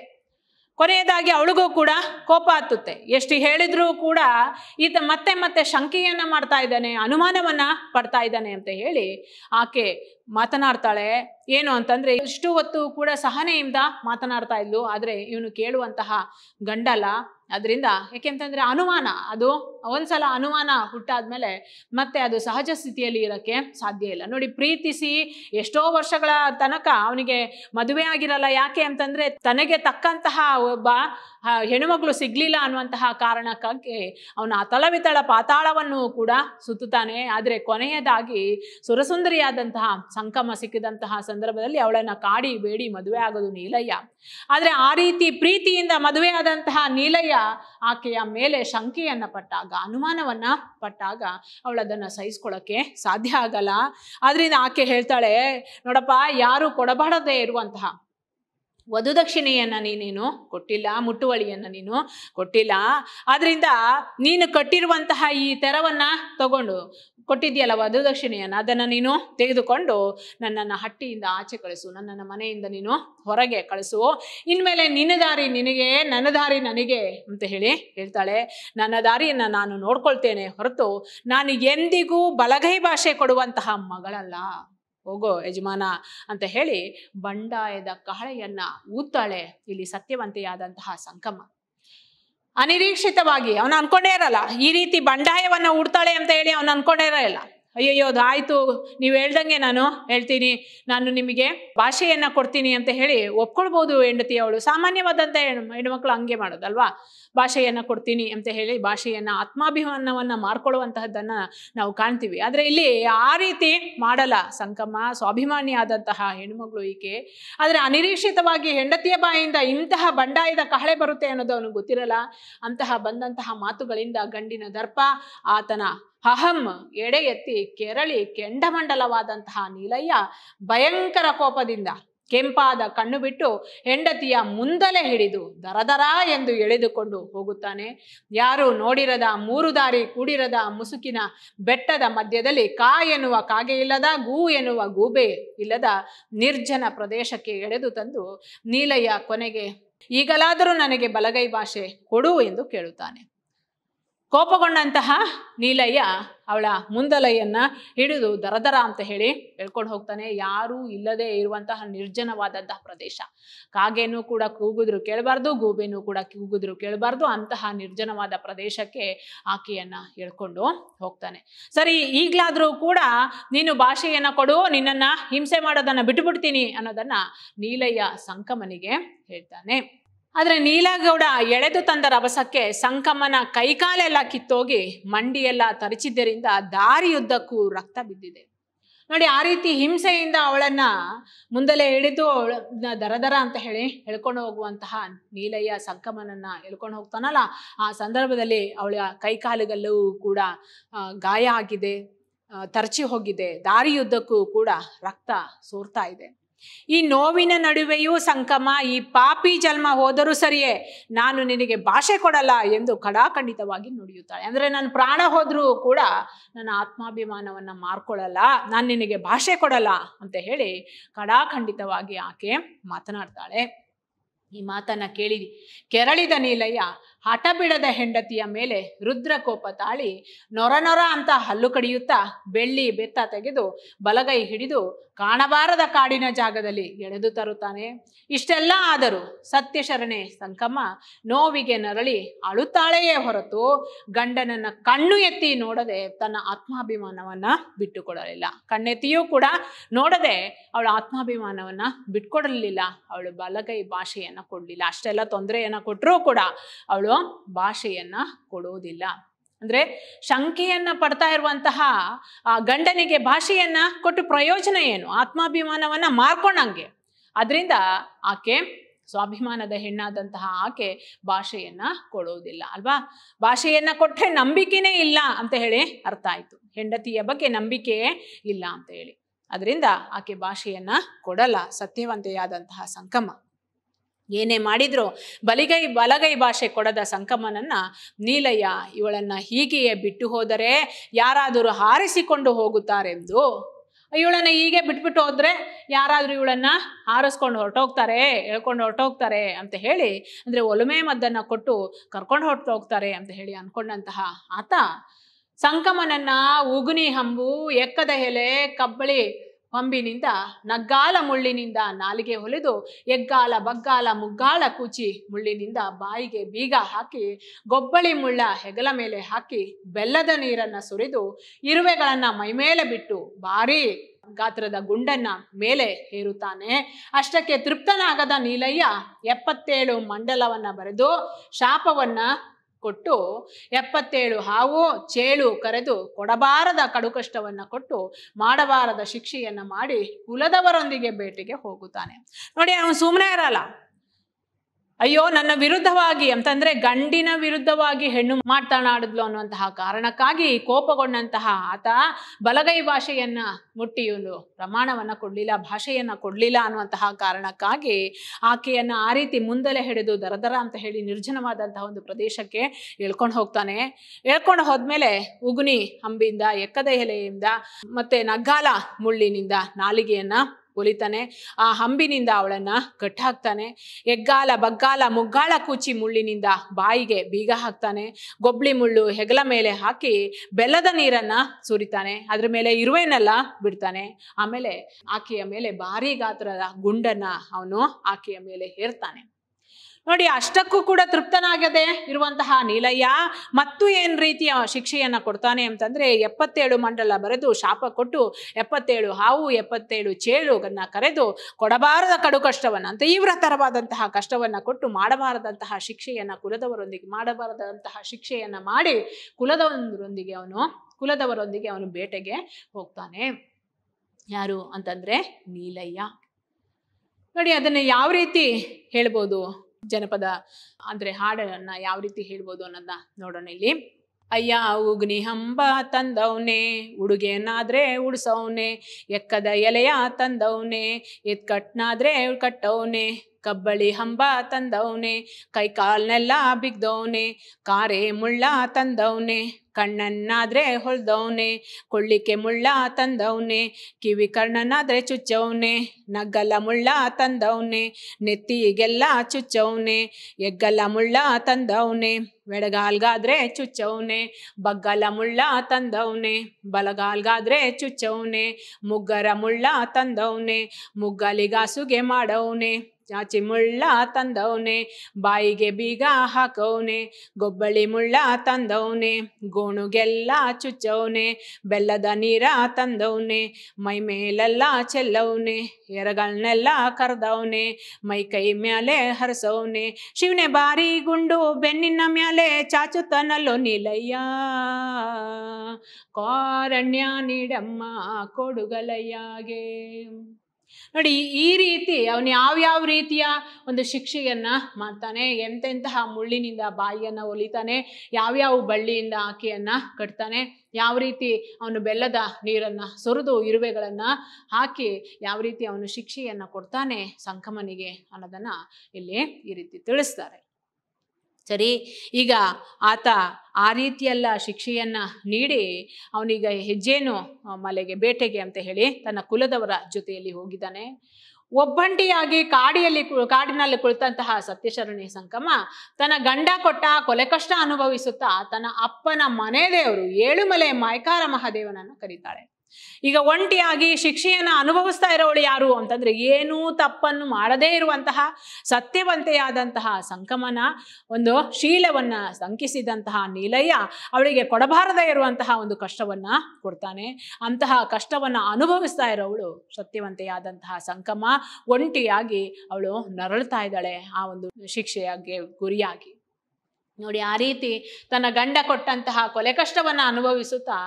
S1: ಕೊನೆಯದಾಗಿ ಅವಳಿಗೂ ಕೂಡ ಕೋಪ ಹತ್ತುತ್ತೆ ಎಷ್ಟು ಹೇಳಿದ್ರೂ ಕೂಡ ಈತ ಮತ್ತೆ ಮತ್ತೆ ಶಂಕೆಯನ್ನು ಮಾಡ್ತಾ ಇದ್ದಾನೆ ಅನುಮಾನವನ್ನು ಪಡ್ತಾ ಇದ್ದಾನೆ ಅಂತ ಹೇಳಿ ಆಕೆ ಮಾತನಾಡ್ತಾಳೆ ಏನು ಅಂತಂದರೆ ಇಷ್ಟು ಹೊತ್ತು ಕೂಡ ಸಹನೆಯಿಂದ ಮಾತನಾಡ್ತಾ ಇದ್ಲು ಆದರೆ ಇವನು ಕೇಳುವಂತಹ ಗಂಡಲ ಅದರಿಂದ ಯಾಕೆಂತಂದ್ರೆ ಅನುಮಾನ ಅದು ಒಂದ್ಸಲ ಅನುಮಾನ ಹುಟ್ಟಾದ್ಮೇಲೆ ಮತ್ತೆ ಅದು ಸಹಜ ಸ್ಥಿತಿಯಲ್ಲಿ ಇರೋಕ್ಕೆ ಸಾಧ್ಯ ಇಲ್ಲ ನೋಡಿ ಪ್ರೀತಿಸಿ ಎಷ್ಟೋ ವರ್ಷಗಳ ತನಕ ಅವನಿಗೆ ಮದುವೆ ಆಗಿರಲ್ಲ ಯಾಕೆ ಅಂತಂದರೆ ತನಗೆ ತಕ್ಕಂತಹ ಒಬ್ಬ ಹೆಣ್ಣುಮಗಳು ಸಿಗಲಿಲ್ಲ ಅನ್ನುವಂತಹ ಕಾರಣಕ್ಕಾಗಿ ಅವನ ಅತಳವಿತಳ ಪಾತಾಳವನ್ನು ಕೂಡ ಸುತ್ತುತ್ತಾನೆ ಆದರೆ ಕೊನೆಯದಾಗಿ ಸುರಸುಂದರಿಯಾದಂತಹ ಸಂಕಮ ಸಿಕ್ಕಿದಂತಹ ಸಂದರ್ಭದಲ್ಲಿ ಅವಳನ್ನು ಕಾಡಿ ಬೇಡಿ ಮದುವೆ ಆಗೋದು ನೀಲಯ್ಯ ಆದರೆ ಆ ರೀತಿ ಪ್ರೀತಿಯಿಂದ ಮದುವೆಯಾದಂತಹ ನೀಲಯ್ಯ ಆಕೆಯ ಮೇಲೆ ಶಂಕೆಯನ್ನು ಪಟ್ಟಾಗ ಅನುಮಾನವನ್ನು ಪಟ್ಟಾಗ ಅವಳು ಅದನ್ನು ಸಹಿಸ್ಕೊಳ್ಳೋಕ್ಕೆ ಸಾಧ್ಯ ಆಗಲ್ಲ ಆದ್ರಿಂದ ಆಕೆ ಹೇಳ್ತಾಳೆ ನೋಡಪ್ಪ ಯಾರು ಕೊಡಬಾರದೇ ಇರುವಂತಹ ವಧುದಕ್ಷಿಣೆಯನ್ನು ನೀನೇನು ಕೊಟ್ಟಿಲ್ಲ ಮುಟ್ಟುವಳಿಯನ್ನು ನೀನು ಕೊಟ್ಟಿಲ್ಲ ಆದ್ರಿಂದ ನೀನು ಕಟ್ಟಿರುವಂತಹ ಈ ತೆರವನ್ನು ತಗೊಂಡು ಕೊಟ್ಟಿದ್ಯಲ್ಲ ವಧುದಕ್ಷಿಣೆಯನ್ನು ಅದನ್ನು ನೀನು ತೆಗೆದುಕೊಂಡು ನನ್ನನ್ನು ಹಟ್ಟಿಯಿಂದ ಆಚೆ ಕಳಿಸು ನನ್ನನ್ನು ಮನೆಯಿಂದ ನೀನು ಹೊರಗೆ ಕಳಿಸು ಇನ್ಮೇಲೆ ನಿನ್ನ ದಾರಿ ನಿನಗೆ ನನ್ನ ದಾರಿ ನನಗೆ ಅಂತ ಹೇಳಿ ಹೇಳ್ತಾಳೆ ನನ್ನ ದಾರಿಯನ್ನು ನಾನು ನೋಡ್ಕೊಳ್ತೇನೆ ಹೊರತು ನಾನು ಎಂದಿಗೂ ಬಲಗೈ ಭಾಷೆ ಕೊಡುವಂತಹ ಮಗಳಲ್ಲ ಹೋಗೋ ಯಜಮಾನ ಅಂತ ಹೇಳಿ ಬಂಡಾಯದ ಕಹಳೆಯನ್ನು ಊತ್ತಾಳೆ ಇಲ್ಲಿ ಸತ್ಯವಂತೆಯಾದಂತಹ ಸಂಕಮ ಅನಿರೀಕ್ಷಿತವಾಗಿ ಅವನು ಅನ್ಕೊಂಡೇ ಇರಲ್ಲ ಈ ರೀತಿ ಬಂಡಾಯವನ್ನ ಹುಡ್ತಾಳೆ ಅಂತ ಹೇಳಿ ಅವನು ಅನ್ಕೊಂಡೇ ಇರಲ್ಲ ಅಯ್ಯಯ್ಯೋ ಅದು ನೀವು ಹೇಳ್ದಂಗೆ ನಾನು ಹೇಳ್ತೀನಿ ನಾನು ನಿಮಗೆ ಭಾಷೆಯನ್ನು ಕೊಡ್ತೀನಿ ಅಂತ ಹೇಳಿ ಒಪ್ಕೊಳ್ಬೋದು ಹೆಂಡತಿ ಅವಳು ಸಾಮಾನ್ಯವಾದಂಥ ಹೆಣ್ಣು ಹೆಣ್ಮಕ್ಳು ಹಂಗೆ ಮಾಡೋದಲ್ವಾ ಭಾಷೆಯನ್ನು ಕೊಡ್ತೀನಿ ಅಂತ ಹೇಳಿ ಭಾಷೆಯನ್ನು ಆತ್ಮಾಭಿಮಾನವನ್ನು ಮಾರ್ಕೊಳ್ಳುವಂತಹದ್ದನ್ನು ನಾವು ಕಾಣ್ತೀವಿ ಆದರೆ ಇಲ್ಲಿ ಆ ರೀತಿ ಮಾಡಲ್ಲ ಸಂಕಮ ಸ್ವಾಭಿಮಾನಿ ಆದಂತಹ ಹೆಣ್ಮಗಳು ಈಕೆ ಆದರೆ ಅನಿರೀಕ್ಷಿತವಾಗಿ ಹೆಂಡತಿಯ ಬಾಯಿಂದ ಇಂತಹ ಬಂಡಾಯದ ಕಹಳೆ ಬರುತ್ತೆ ಅನ್ನೋದು ಅವನಿಗೆ ಗೊತ್ತಿರಲ್ಲ ಅಂತಹ ಬಂದಂತಹ ಮಾತುಗಳಿಂದ ಗಂಡಿನ ದರ್ಪ ಆತನ ಅಹಂ ಎಡೆ ಎತ್ತಿ ಕೆರಳಿ ಕೆಂಡಮಂಡಲವಾದಂತಹ ನೀಲಯ್ಯ ಭಯಂಕರ ಕೋಪದಿಂದ ಕೆಂಪಾದ ಕಣ್ಣು ಬಿಟ್ಟು ಹೆಂಡತಿಯ ಮುಂದಲೆ ಹಿಡಿದು ದರದರ ಎಂದು ಎಳೆದುಕೊಂಡು ಹೋಗುತ್ತಾನೆ ಯಾರು ನೋಡಿರದ ಮೂರು ದಾರಿ ಕೂಡಿರದ ಮುಸುಕಿನ ಬೆಟ್ಟದ ಮಧ್ಯದಲ್ಲಿ ಕಾ ಎನ್ನುವ ಕಾಗೆ ಇಲ್ಲದ ಗೂ ಎನ್ನುವ ಗೂಬೆ ಇಲ್ಲದ ನಿರ್ಜನ ಪ್ರದೇಶಕ್ಕೆ ಎಳೆದು ತಂದು ನೀಲಯ್ಯ ಕೊನೆಗೆ ಈಗಲಾದರೂ ನನಗೆ ಬಲಗೈ ಭಾಷೆ ಕೊಡು ಎಂದು ಕೇಳುತ್ತಾನೆ ಕೋಪಗೊಂಡಂತಹ ನೀಲಯ್ಯ ಅವಳ ಮುಂದಲೈಯನ್ನ ಹಿಡಿದು ದರದರ ಅಂತ ಹೇಳಿ ಹೇಳ್ಕೊಂಡು ಹೋಗ್ತಾನೆ ಯಾರೂ ಇಲ್ಲದೆ ಇರುವಂತಹ ನಿರ್ಜನವಾದಂತಹ ಪ್ರದೇಶ ಕಾಗೆನು ಕೂಡ ಕೂಗಿದ್ರು ಕೇಳಬಾರ್ದು ಗೂಬೆನು ಕೂಡ ಕೂಗಿದ್ರು ಕೇಳಬಾರ್ದು ಅಂತಹ ನಿರ್ಜನವಾದ ಪ್ರದೇಶಕ್ಕೆ ಆಕೆಯನ್ನ ಹೇಳ್ಕೊಂಡು ಹೋಗ್ತಾನೆ ಸರಿ ಈಗಲಾದರೂ ಕೂಡ ನೀನು ಭಾಷೆಯನ್ನು ಕೊಡು ನಿನ್ನನ್ನು ಹಿಂಸೆ ಮಾಡೋದನ್ನು ಬಿಟ್ಟುಬಿಡ್ತೀನಿ ಅನ್ನೋದನ್ನು ನೀಲಯ್ಯ ಸಂಕಮನಿಗೆ ಹೇಳ್ತಾನೆ ಆದರೆ ನೀಲಗೌಡ ಎಳೆದು ತಂದ ರಭಸಕ್ಕೆ ಸಂಕಮ್ಮನ ಕೈಕಾಲೆಲ್ಲ ಕಿತ್ತೋಗಿ ಮಂಡಿಯೆಲ್ಲ ತರಿಚಿದ್ದರಿಂದ ದಾರಿಯುದ್ದಕ್ಕೂ ರಕ್ತ ಬಿದ್ದಿದೆ ನೋಡಿ ಆ ರೀತಿ ಹಿಂಸೆಯಿಂದ ಅವಳನ್ನ ಮುಂದಲೇ ಹಿಡಿದು ದರ ದರ ಅಂತ ಹೇಳಿ ಎಳ್ಕೊಂಡು ಹೋಗುವಂತಹ ನೀಲಯ್ಯ ಸಂಕಮನನ್ನು ಎಳ್ಕೊಂಡು ಹೋಗ್ತಾನಲ್ಲ ಆ ಸಂದರ್ಭದಲ್ಲಿ ಅವಳ ಕೈಕಾಲುಗಲ್ಲೂ ಕೂಡ ಗಾಯ ಆಗಿದೆ ತರಚಿ ಹೋಗಿದೆ ದಾರಿಯುದ್ದಕ್ಕೂ ಕೂಡ ರಕ್ತ ಸೋರ್ತಾ ಇದೆ ಈ ನೋವಿನ ನಡುವೆಯೂ ಸಂಕಮ ಈ ಪಾಪಿ ಜನ್ಮ ಹೋದರೂ ಸರಿಯೇ ನಾನು ನಿನಗೆ ಭಾಷೆ ಕೊಡಲ್ಲ ಎಂದು ಕಡಾಖಂಡಿತವಾಗಿ ನುಡಿಯುತ್ತಾಳೆ ಅಂದರೆ ನನ್ನ ಪ್ರಾಣ ಹೋದರೂ ಕೂಡ ನನ್ನ ಆತ್ಮಾಭಿಮಾನವನ್ನು ಮಾರ್ಕೊಳ್ಳಲ್ಲ ನಾನು ನಿನಗೆ ಭಾಷೆ ಕೊಡಲ್ಲ ಅಂತ ಹೇಳಿ ಕಡಾಖಂಡಿತವಾಗಿ ಆಕೆ ಮಾತನಾಡ್ತಾಳೆ ಈ ಮಾತನ್ನು ಕೇಳಿ ಕೆರಳಿದ ನೀಲಯ್ಯ ಹಠ ಬಿಡದ ಹೆಂಡತಿಯ ಮೇಲೆ ರುದ್ರಕೋಪ ತಾಳಿ ನೊರ ನೊರ ಅಂತ ಹಲ್ಲು ಕಡಿಯುತ್ತಾ ಬೆಳ್ಳಿ ಬೆತ್ತ ತೆಗೆದು ಬಲಗೈ ಹಿಡಿದು ಕಾಣಬಾರದ ಕಾಡಿನ ಜಾಗದಲ್ಲಿ ಎಳೆದು ತರುತ್ತಾನೆ ಇಷ್ಟೆಲ್ಲ ಆದರೂ ಸತ್ಯಶರಣೆ ಸಂಕಮ್ಮ ನೋವಿಗೆ ನರಳಿ ಅಳುತ್ತಾಳೆಯೇ ಹೊರತು ಗಂಡನನ್ನ ಕಣ್ಣು ಎತ್ತಿ ನೋಡದೆ ತನ್ನ ಆತ್ಮಾಭಿಮಾನವನ್ನ ಬಿಟ್ಟುಕೊಡಲಿಲ್ಲ ಕಣ್ಣೆತ್ತಿಯೂ ಕೂಡ ನೋಡದೆ ಅವಳ ಆತ್ಮಾಭಿಮಾನವನ್ನ ಬಿಟ್ಕೊಡಲಿಲ್ಲ ಅವಳು ಬಲಗೈ ಭಾಷೆಯನ್ನ ಕೊಡಲಿಲ್ಲ ಅಷ್ಟೆಲ್ಲ ತೊಂದರೆಯನ್ನ ಕೊಟ್ಟರೂ ಕೂಡ ಅವಳು ಭಾಷೆಯನ್ನ ಕೊಡೋದಿಲ್ಲ ಅಂದ್ರೆ ಶಂಕೆಯನ್ನ ಪಡ್ತಾ ಇರುವಂತಹ ಆ ಗಂಡನಿಗೆ ಭಾಷೆಯನ್ನ ಕೊಟ್ಟು ಪ್ರಯೋಜನ ಏನು ಆತ್ಮಾಭಿಮಾನವನ್ನ ಮಾರ್ಕೊಂಡಂಗೆ ಅದರಿಂದ ಆಕೆ ಸ್ವಾಭಿಮಾನದ ಹೆಣ್ಣಾದಂತಹ ಆಕೆ ಭಾಷೆಯನ್ನ ಕೊಡೋದಿಲ್ಲ ಅಲ್ವಾ ಭಾಷೆಯನ್ನ ಕೊಟ್ಟರೆ ನಂಬಿಕೆನೇ ಇಲ್ಲ ಅಂತ ಹೇಳಿ ಅರ್ಥ ಆಯ್ತು ಹೆಂಡತಿಯ ಬಗ್ಗೆ ನಂಬಿಕೆಯೇ ಇಲ್ಲ ಅಂತ ಹೇಳಿ ಅದರಿಂದ ಆಕೆ ಭಾಷೆಯನ್ನ ಕೊಡಲ್ಲ ಸತ್ಯವಂತೆಯಾದಂತಹ ಸಂಕಮ ಏನೇ ಮಾಡಿದ್ರು ಬಲಿಗೈ ಬಲಗೈ ಭಾಷೆ ಕೊಡದ ಸಂಕಮನನ್ನ ನೀಲಯ್ಯ ಇವಳನ್ನು ಹೀಗೆಯೇ ಬಿಟ್ಟು ಹೋದರೆ ಯಾರಾದರೂ ಹಾರಿಸಿಕೊಂಡು ಹೋಗುತ್ತಾರೆಂದು ಇವಳನ್ನ ಹೀಗೆ ಬಿಟ್ಬಿಟ್ಟು ಹೋದರೆ ಯಾರಾದರೂ ಇವಳನ್ನ ಹಾರಿಸ್ಕೊಂಡು ಹೊರಟೋಗ್ತಾರೆ ಹೇಳ್ಕೊಂಡು ಹೊರಟೋಗ್ತಾರೆ ಅಂತ ಹೇಳಿ ಅಂದರೆ ಒಲುಮೆ ಮದ್ದನ್ನು ಕೊಟ್ಟು ಕರ್ಕೊಂಡು ಹೊರಟೋಗ್ತಾರೆ ಅಂತ ಹೇಳಿ ಅಂದ್ಕೊಂಡಂತಹ ಆತ ಸಂಕಮನನ್ನ ಉಗುನಿ ಹಂಬು ಎಕ್ಕದ ಎಲೆ ಕಬ್ಬಳಿ ಕೊಂಬಿನಿಂದ ನಗ್ಗಾಲ ಮುಳ್ಳಿನಿಂದ ನಾಲಿಗೆ ಹೊಲಿದು ಎಗ್ಗಾಲ ಬಗ್ಗಾಲ ಮುಗ್ಗಾಲ ಕೂಚಿ ಮುಳ್ಳಿನಿಂದ ಬಾಯಿಗೆ ಬೀಗ ಹಾಕಿ ಗೊಬ್ಬಳಿ ಮುಳ್ಳ ಹೆಗಲ ಮೇಲೆ ಹಾಕಿ ಬೆಲ್ಲದ ನೀರನ್ನು ಸುರಿದು ಇರುವೆಗಳನ್ನು ಮೈಮೇಲೆ ಬಿಟ್ಟು ಭಾರಿ ಗಾತ್ರದ ಗುಂಡನ್ನ ಮೇಲೆ ಹೇರುತ್ತಾನೆ ಅಷ್ಟಕ್ಕೆ ತೃಪ್ತನಾಗದ ನೀಲಯ್ಯ ಎಪ್ಪತ್ತೇಳು ಮಂಡಲವನ್ನ ಬರೆದು ಶಾಪವನ್ನ ಕೊಟ್ಟು ಎಪ್ಪತ್ತೇಳು ಹಾವು ಚೇಳು ಕರೆದು ಕೊಡಬಾರದ ಕಡುಕಷ್ಟವನ್ನು ಕೊಟ್ಟು ಮಾಡಬಾರದ ಶಿಕ್ಷೆಯನ್ನು ಮಾಡಿ ಕುಲದವರೊಂದಿಗೆ ಬೇಟೆಗೆ ಹೋಗುತ್ತಾನೆ ನೋಡಿ ಅವನು ಸುಮ್ಮನೆ ಇರಲ್ಲ ಅಯ್ಯೋ ನನ್ನ ವಿರುದ್ಧವಾಗಿ ಅಂತಂದ್ರೆ ಗಂಡಿನ ವಿರುದ್ಧವಾಗಿ ಹೆಣ್ಣು ಮಾತನಾಡಿದ್ಲು ಅನ್ನುವಂತಹ ಕಾರಣಕ್ಕಾಗಿ ಕೋಪಗೊಂಡಂತಹ ಆತ ಬಲಗೈ ಭಾಷೆಯನ್ನ ಮುಟ್ಟಿ ಒಂದು ಪ್ರಮಾಣವನ್ನ ಕೊಡ್ಲಿಲ್ಲ ಭಾಷೆಯನ್ನ ಕೊಡ್ಲಿಲ್ಲ ಅನ್ನುವಂತಹ ಕಾರಣಕ್ಕಾಗಿ ಆಕೆಯನ್ನ ಆ ರೀತಿ ಮುಂದಲೆ ಹಿಡಿದು ದರದರ ಅಂತ ಹೇಳಿ ನಿರ್ಜನವಾದಂತಹ ಒಂದು ಪ್ರದೇಶಕ್ಕೆ ಎಳ್ಕೊಂಡು ಹೋಗ್ತಾನೆ ಎಳ್ಕೊಂಡು ಹೋದ್ಮೇಲೆ ಉಗುನಿ ಅಂಬಿಯಿಂದ ಎಕ್ಕದ ಎಲೆಯಿಂದ ಮತ್ತೆ ನಗ್ಗಾಲ ಮುಳ್ಳಿನಿಂದ ನಾಲಿಗೆಯನ್ನ ಒಲಿತಾನೆ ಆ ಹಂಬಿನಿಂದ ಅವಳನ್ನ ಕಟ್ಟಾಕ್ತಾನೆ ಎಗ್ಗಾಲ ಬಗ್ಗಾಲ ಮುಗ್ಗಾಳ ಕೂಚಿ ಮುಳ್ಳಿನಿಂದ ಬಾಯಿಗೆ ಬೀಗ ಹಾಕ್ತಾನೆ ಗೊಬ್ಳಿ ಮುಳ್ಳು ಹೆಗಲ ಮೇಲೆ ಹಾಕಿ ಬೆಲ್ಲದ ನೀರನ್ನ ಸುರಿತಾನೆ ಅದ್ರ ಮೇಲೆ ಇರುವೆನೆಲ್ಲ ಬಿಡ್ತಾನೆ ಆಮೇಲೆ ಆಕೆಯ ಮೇಲೆ ಭಾರಿ ಗಾತ್ರದ ಗುಂಡನ್ನ ಅವನು ಆಕೆಯ ಮೇಲೆ ಹೇರ್ತಾನೆ ನೋಡಿ ಅಷ್ಟಕ್ಕೂ ಕೂಡ ತೃಪ್ತನಾಗದೆ ಇರುವಂತಹ ನೀಲಯ್ಯ ಮತ್ತು ಏನ್ ರೀತಿಯ ಶಿಕ್ಷೆಯನ್ನ ಕೊಡ್ತಾನೆ ಅಂತಂದ್ರೆ ಎಪ್ಪತ್ತೇಳು ಮಂಡಲ ಬರೆದು ಶಾಪ ಕೊಟ್ಟು ಎಪ್ಪತ್ತೇಳು ಹಾವು ಎಪ್ಪತ್ತೇಳು ಚೇಳು ಕರೆದು ಕೊಡಬಾರದ ಕಡು ಕಷ್ಟವನ್ನ ತೀವ್ರತರವಾದಂತಹ ಕಷ್ಟವನ್ನ ಕೊಟ್ಟು ಮಾಡಬಾರದಂತಹ ಶಿಕ್ಷೆಯನ್ನ ಕುಲದವರೊಂದಿಗೆ ಮಾಡಬಾರದಂತಹ ಶಿಕ್ಷೆಯನ್ನ ಮಾಡಿ ಕುಲದವರೊಂದಿಗೆ ಅವನು ಕುಲದವರೊಂದಿಗೆ ಅವನು ಬೇಟೆಗೆ ಹೋಗ್ತಾನೆ ಯಾರು ಅಂತಂದ್ರೆ ನೀಲಯ್ಯ ನೋಡಿ ಅದನ್ನು ಯಾವ ರೀತಿ ಹೇಳ್ಬೋದು ಜನಪದ ಅಂದರೆ ಹಾಡನ್ನ ಯಾವ ರೀತಿ ಹೇಳ್ಬೋದು ಅನ್ನೋದನ್ನ ನೋಡೋಣ ಇಲ್ಲಿ ಅಯ್ಯ ಉಗ್ನಿ ಹಂಬ ತಂದವನೆ ಉಡುಗೆಯನ್ನಾದ್ರೆ ಉಡ್ಸವ್ನೆ ಎಕ್ಕದ ಎಲೆಯ ತಂದವನೆ ಎತ್ ಕಟ್ನಾದ್ರೆ ಕಟ್ಟವನೆ ಕಬ್ಬಳಿ ಹಂಬ ತಂದವನೆ ಕೈ ಕಾಲ್ನೆಲ್ಲ ಬಿಗ್ದವನೆ ಕಾರೆ ಮುಳ್ಳ ತಂದವನೆ ಕಣ್ಣನ್ನಾದ್ರೆ ಹೊಲ್ದವನೆ ಕೊಳ್ಳಿಕೆ ಮುಳ್ಳ ತಂದವನೆ ಕಿವಿ ಕರ್ಣನಾದ್ರೆ ಚುಚ್ಚವನೆ ನಗ್ಗಲ ಮುಳ್ಳ ತಂದವನೆ ನೆತ್ತಿಗೆಲ್ಲ ಚುಚ್ಚವನೆ ಎಗ್ಗಲ ಮುಳ್ಳ ತಂದವನೆ ಬೆಡಗಾಲ್ಗಾದ್ರೆ ಚುಚ್ಚವನೆ ಬಗ್ಗಲ ಮುಳ್ಳ ತಂದವನೆ ಬಲಗಾಲ್ಗಾದ್ರೆ ಚುಚ್ಚವನೆ ಮುಗ್ಗರ ಮುಳ್ಳ ತಂದವನೆ ಮುಗ್ಗಲಿಗಾಸುಗೆ ಮಾಡವನೆ ಚಾಚಿ ಮುಳ್ಳ ತಂದವನೆ ಬಾಯಿಗೆ ಬೀಗ ಹಾಕವನೆ ಗೊಬ್ಬಳಿ ಮುಳ್ಳ ತಂದವನೆ ಗೋಣುಗೆಲ್ಲ ಚುಚ್ಚವನೆ ಬೆಲ್ಲದ ನೀರ ತಂದವನೆ ಮೈ ಮೇಲೆಲ್ಲ ಚೆಲ್ಲವನೆ ಎರಗಳನ್ನೆಲ್ಲ ಕರೆದವನೆ ಮೈ ಕೈ ಮ್ಯಾಲೆ ಹರಿಸವನೆ ಶಿವನೆ ಬಾರಿ ಗುಂಡು ಬೆನ್ನಿನ ಮ್ಯಾಲೆ ಚಾಚುತ್ತನಲ್ಲೋ ನಿಲಯ್ಯ ಕಾರಣ್ಯ ನೀಡಮ್ಮ ಕೊಡುಗಲಯ್ಯಾಗೆ ನೋಡಿ ಈ ರೀತಿ ಅವನು ಯಾವ್ಯಾವ ರೀತಿಯ ಒಂದು ಶಿಕ್ಷೆಯನ್ನ ಮಾಡ್ತಾನೆ ಎಂತೆಂತಹ ಮುಳ್ಳಿನಿಂದ ಬಾಯಿಯನ್ನ ಒಲಿತಾನೆ ಯಾವ್ಯಾವ ಬಳ್ಳಿಯಿಂದ ಆಕೆಯನ್ನ ಕಟ್ತಾನೆ ಯಾವ ರೀತಿ ಅವನು ಬೆಲ್ಲದ ನೀರನ್ನ ಸುರಿದು ಇರುವೆಗಳನ್ನ ಹಾಕಿ ಯಾವ ರೀತಿ ಅವನು ಶಿಕ್ಷೆಯನ್ನ ಕೊಡ್ತಾನೆ ಸಂಕಮನಿಗೆ ಅನ್ನೋದನ್ನ ಇಲ್ಲಿ ಈ ರೀತಿ ತಿಳಿಸ್ತಾರೆ ಸರಿ ಈಗ ಆತ ಆ ರೀತಿಯೆಲ್ಲ ಶಿಕ್ಷೆಯನ್ನು ನೀಡಿ ಅವನೀಗ ಹೆಜ್ಜೇನು ಮಲೆಗೆ ಬೇಟೆಗೆ ಅಂತ ಹೇಳಿ ತನ್ನ ಕುಲದವರ ಜೊತೆಯಲ್ಲಿ ಹೋಗಿದ್ದಾನೆ ಒಬ್ಬಂಟಿಯಾಗಿ ಕಾಡಿಯಲ್ಲಿ ಕಾಡಿನಲ್ಲಿ ಕುಳಿತಂತಹ ಸತ್ಯಶರಣಿ ಸಂಕಮ ತನ್ನ ಗಂಡ ಕೊಟ್ಟ ಕೊಲೆ ಕಷ್ಟ ಅನುಭವಿಸುತ್ತಾ ತನ್ನ ಅಪ್ಪನ ಮನೆದೇವರು ಏಳುಮಲೆ ಮಾಯಕಾರ ಮಹಾದೇವನನ್ನು ಕರೀತಾಳೆ ಈಗ ಒಂಟಿಯಾಗಿ ಶಿಕ್ಷೆಯನ್ನ ಅನುಭವಿಸ್ತಾ ಇರೋವಳು ಯಾರು ಅಂತಂದ್ರೆ ಏನೂ ತಪ್ಪನ್ನು ಮಾಡದೇ ಇರುವಂತಹ ಸತ್ಯವಂತೆಯಾದಂತಹ ಸಂಕಮನ ಒಂದು ಶೀಲವನ್ನ ಸಂಕಿಸಿದಂತಹ ನೀಲಯ್ಯ ಅವಳಿಗೆ ಕೊಡಬಾರದೇ ಇರುವಂತಹ ಒಂದು ಕಷ್ಟವನ್ನ ಕೊಡ್ತಾನೆ ಅಂತಹ ಕಷ್ಟವನ್ನ ಅನುಭವಿಸ್ತಾ ಇರೋವಳು ಸತ್ಯವಂತೆಯಾದಂತಹ ಸಂಕಮ ಒಂಟಿಯಾಗಿ ಅವಳು ನರಳ್ತಾ ಇದ್ದಾಳೆ ಆ ಒಂದು ಶಿಕ್ಷೆಯಾಗಿ ಗುರಿಯಾಗಿ ನೋಡಿ ಆ ರೀತಿ ತನ್ನ ಗಂಡ ಕೊಟ್ಟಂತಹ ಕೊಲೆ ಕಷ್ಟವನ್ನು ಅನುಭವಿಸುತ್ತಾ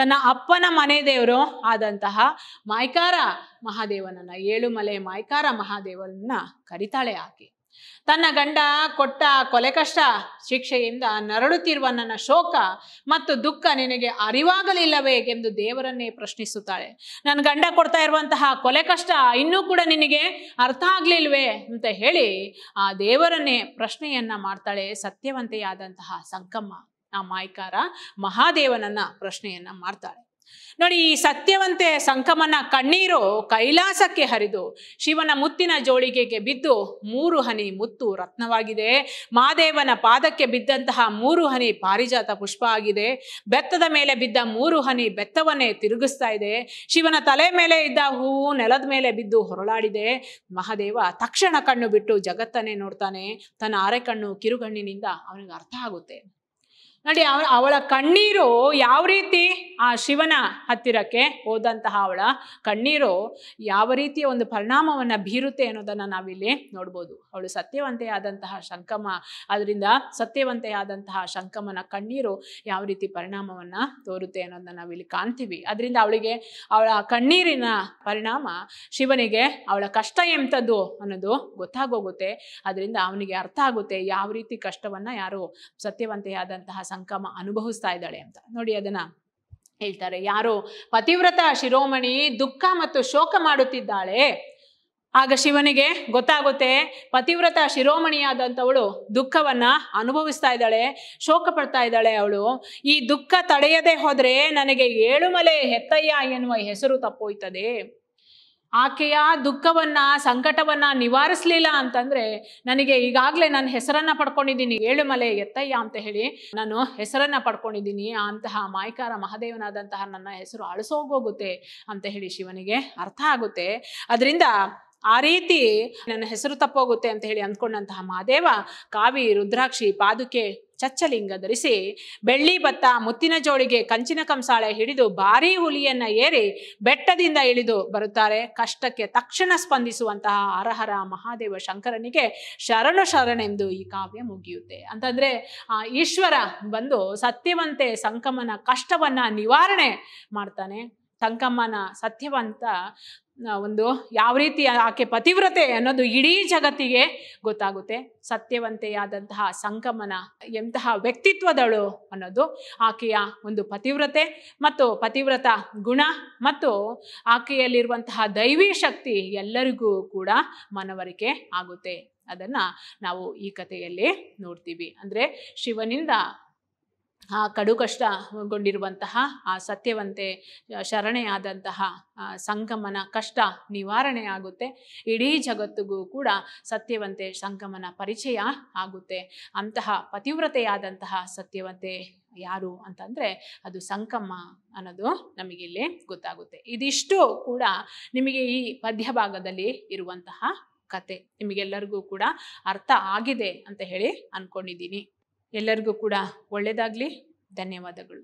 S1: ತನ್ನ ಅಪ್ಪನ ಮನೆ ದೇವರು ಆದಂತಹ ಮಾಯ್ಕಾರ ಮಹಾದೇವನನ್ನ ಏಳುಮಲೆ ಮಾಯ್ಕಾರ ಮಹಾದೇವನನ್ನ ಕರಿತಾಳೆ ಆಕೆ ತನ್ನ ಗಂಡ ಕೊಟ್ಟ ಕೊಲೆ ಕಷ್ಟ ಶಿಕ್ಷೆಯಿಂದ ನರಳುತ್ತಿರುವ ನನ್ನ ಶೋಕ ಮತ್ತು ದುಃಖ ನಿನಗೆ ಅರಿವಾಗಲಿಲ್ಲವೇ ಎಂದು ದೇವರನ್ನೇ ಪ್ರಶ್ನಿಸುತ್ತಾಳೆ ನನ್ನ ಗಂಡ ಕೊಡ್ತಾ ಇರುವಂತಹ ಕೊಲೆ ಕಷ್ಟ ಇನ್ನೂ ಕೂಡ ನಿನಗೆ ಅರ್ಥ ಆಗ್ಲಿಲ್ವೇ ಅಂತ ಹೇಳಿ ಆ ದೇವರನ್ನೇ ಪ್ರಶ್ನೆಯನ್ನ ಮಾಡ್ತಾಳೆ ಸತ್ಯವಂತೆಯಾದಂತಹ ಸಂಕಮ್ಮ ಆ ಮಾಯ್ಕಾರ ಮಹಾದೇವನನ್ನ ಪ್ರಶ್ನೆಯನ್ನ ಮಾಡ್ತಾಳೆ ನೋಡಿ ಈ ಸತ್ಯವಂತೆ ಸಂಕಮನ ಕಣ್ಣೀರು ಕೈಲಾಸಕ್ಕೆ ಹರಿದು ಶಿವನ ಮುತ್ತಿನ ಜೋಳಿಗೆಗೆ ಬಿದ್ದು ಮೂರು ಹನಿ ಮುತ್ತು ರತ್ನವಾಗಿದೆ ಮಾದೇವನ ಪಾದಕ್ಕೆ ಬಿದ್ದಂತಹ ಮೂರು ಹನಿ ಪಾರಿಜಾತ ಪುಷ್ಪ ಆಗಿದೆ ಬೆತ್ತದ ಮೇಲೆ ಬಿದ್ದ ಮೂರು ಹನಿ ಬೆತ್ತವನ್ನೇ ತಿರುಗಿಸ್ತಾ ಇದೆ ಶಿವನ ತಲೆ ಮೇಲೆ ಇದ್ದ ಹೂವು ನೆಲದ ಮೇಲೆ ಬಿದ್ದು ಹೊರಳಾಡಿದೆ ಮಹಾದೇವ ತಕ್ಷಣ ಕಣ್ಣು ಬಿಟ್ಟು ಜಗತ್ತನ್ನೇ ನೋಡ್ತಾನೆ ತನ್ನ ಕಣ್ಣು ಕಿರುಗಣ್ಣಿನಿಂದ ಅವನಿಗೆ ಅರ್ಥ ಆಗುತ್ತೆ ನೋಡಿ ಅವಳ ಅವಳ ಕಣ್ಣೀರು ಯಾವ ರೀತಿ ಆ ಶಿವನ ಹತ್ತಿರಕ್ಕೆ ಹೋದಂತಹ ಅವಳ ಕಣ್ಣೀರು ಯಾವ ರೀತಿಯ ಒಂದು ಪರಿಣಾಮವನ್ನು ಬೀರುತ್ತೆ ಅನ್ನೋದನ್ನು ನಾವಿಲ್ಲಿ ನೋಡ್ಬೋದು ಅವಳು ಸತ್ಯವಂತೆಯಾದಂತಹ ಶಂಕಮ ಅದರಿಂದ ಸತ್ಯವಂತೆಯಾದಂತಹ ಶಂಕಮನ ಕಣ್ಣೀರು ಯಾವ ರೀತಿ ಪರಿಣಾಮವನ್ನು ತೋರುತ್ತೆ ಅನ್ನೋದನ್ನು ನಾವಿಲ್ಲಿ ಕಾಣ್ತೀವಿ ಅದರಿಂದ ಅವಳಿಗೆ ಅವಳ ಕಣ್ಣೀರಿನ ಪರಿಣಾಮ ಶಿವನಿಗೆ ಅವಳ ಕಷ್ಟ ಎಂಥದ್ದು ಅನ್ನೋದು ಗೊತ್ತಾಗೋಗುತ್ತೆ ಅದರಿಂದ ಅವನಿಗೆ ಅರ್ಥ ಆಗುತ್ತೆ ಯಾವ ರೀತಿ ಕಷ್ಟವನ್ನು ಯಾರು ಸತ್ಯವಂತೆಯಾದಂತಹ ಸಂಕಮ ಅನುಭವಿಸ್ತಾ ಇದ್ದಾಳೆ ಅಂತ ನೋಡಿ ಅದನ್ನ ಹೇಳ್ತಾರೆ ಯಾರು ಪತಿವ್ರತ ಶಿರೋಮಣಿ ದುಃಖ ಮತ್ತು ಶೋಕ ಮಾಡುತ್ತಿದ್ದಾಳೆ ಆಗ ಶಿವನಿಗೆ ಗೊತ್ತಾಗುತ್ತೆ ಪತಿವ್ರತ ಶಿರೋಮಣಿಯಾದಂಥವಳು ದುಃಖವನ್ನ ಅನುಭವಿಸ್ತಾ ಇದ್ದಾಳೆ ಶೋಕ ಪಡ್ತಾ ಇದ್ದಾಳೆ ಅವಳು ಈ ದುಃಖ ತಡೆಯದೆ ಹೋದರೆ ನನಗೆ ಏಳುಮಲೆ ಹೆತ್ತಯ್ಯ ಎನ್ನುವ ಹೆಸರು ತಪ್ಪೋಯ್ತದೆ ಆಕೆಯ ದುಃಖವನ್ನು ಸಂಕಟವನ್ನು ನಿವಾರಿಸಲಿಲ್ಲ ಅಂತಂದರೆ ನನಗೆ ಈಗಾಗಲೇ ನಾನು ಹೆಸರನ್ನು ಪಡ್ಕೊಂಡಿದ್ದೀನಿ ಏಳು ಮಲೆ ಎತ್ತಯ್ಯ ಅಂತ ಹೇಳಿ ನಾನು ಹೆಸರನ್ನು ಪಡ್ಕೊಂಡಿದ್ದೀನಿ ಅಂತಹ ಮಾಯಕಾರ ಮಹಾದೇವನಾದಂತಹ ನನ್ನ ಹೆಸರು ಅಳಿಸೋಗೋಗುತ್ತೆ ಅಂತ ಹೇಳಿ ಶಿವನಿಗೆ ಅರ್ಥ ಆಗುತ್ತೆ ಅದರಿಂದ ಆ ರೀತಿ ನನ್ನ ಹೆಸರು ತಪ್ಪೋಗುತ್ತೆ ಅಂತ ಹೇಳಿ ಅಂದ್ಕೊಂಡಂತಹ ಮಹಾದೇವ ಕಾವಿ ರುದ್ರಾಕ್ಷಿ ಪಾದುಕೆ ಚಚ್ಚಲಿಂಗ ಧರಿಸಿ ಬೆಳ್ಳಿ ಭತ್ತ ಮುತ್ತಿನ ಜೋಳಿಗೆ ಕಂಚಿನ ಕಂಸಾಳೆ ಹಿಡಿದು ಭಾರೀ ಹುಲಿಯನ್ನ ಏರಿ ಬೆಟ್ಟದಿಂದ ಇಳಿದು ಬರುತ್ತಾರೆ ಕಷ್ಟಕ್ಕೆ ತಕ್ಷಣ ಸ್ಪಂದಿಸುವಂತಹ ಅರಹರ ಮಹಾದೇವ ಶಂಕರನಿಗೆ ಶರಣ ಶರಣೆಂದು ಈ ಕಾವ್ಯ ಮುಗಿಯುತ್ತೆ ಅಂತಂದ್ರೆ ಆ ಈಶ್ವರ ಬಂದು ಸತ್ಯವಂತೆ ಸಂಕಮನ ಕಷ್ಟವನ್ನ ನಿವಾರಣೆ ಮಾಡ್ತಾನೆ ತಂಕಮ್ಮನ ಸತ್ಯವಂತ ಒಂದು ಯಾವ ರೀತಿ ಆಕೆ ಪತಿವ್ರತೆ ಅನ್ನೋದು ಇಡೀ ಜಗತ್ತಿಗೆ ಗೊತ್ತಾಗುತ್ತೆ ಸತ್ಯವಂತೆಯಾದಂತಹ ಸಂಕಮನ ಎಂತಹ ವ್ಯಕ್ತಿತ್ವದಳು ಅನ್ನೋದು ಆಕೆಯ ಒಂದು ಪತಿವ್ರತೆ ಮತ್ತು ಪತಿವ್ರತ ಗುಣ ಮತ್ತು ಆಕೆಯಲ್ಲಿರುವಂತಹ ದೈವಿ ಶಕ್ತಿ ಎಲ್ಲರಿಗೂ ಕೂಡ ಮನವರಿಕೆ ಆಗುತ್ತೆ ಅದನ್ನು ನಾವು ಈ ಕಥೆಯಲ್ಲಿ ನೋಡ್ತೀವಿ ಅಂದರೆ ಶಿವನಿಂದ ಆ ಕಡು ಕಷ್ಟಗೊಂಡಿರುವಂತಹ ಆ ಸತ್ಯವಂತೆ ಶರಣೆಯಾದಂತಹ ಸಂಗಮನ ಕಷ್ಟ ನಿವಾರಣೆ ಆಗುತ್ತೆ ಇಡೀ ಜಗತ್ತಿಗೂ ಕೂಡ ಸತ್ಯವಂತೆ ಸಂಗಮನ ಪರಿಚಯ ಆಗುತ್ತೆ ಅಂತಹ ಪತಿವ್ರತೆಯಾದಂತಹ ಸತ್ಯವಂತೆ ಯಾರು ಅಂತಂದರೆ ಅದು ಸಂಕಮ್ಮ ಅನ್ನೋದು ನಮಗಿಲ್ಲಿ ಗೊತ್ತಾಗುತ್ತೆ ಇದಿಷ್ಟು ಕೂಡ ನಿಮಗೆ ಈ ಪದ್ಯ ಭಾಗದಲ್ಲಿ ಇರುವಂತಹ ಕತೆ ನಿಮಗೆಲ್ಲರಿಗೂ ಕೂಡ ಅರ್ಥ ಆಗಿದೆ ಅಂತ ಹೇಳಿ ಅಂದ್ಕೊಂಡಿದ್ದೀನಿ ಎಲ್ಲರಿಗೂ ಕೂಡ ಒಳ್ಳೆಯದಾಗಲಿ ಧನ್ಯವಾದಗಳು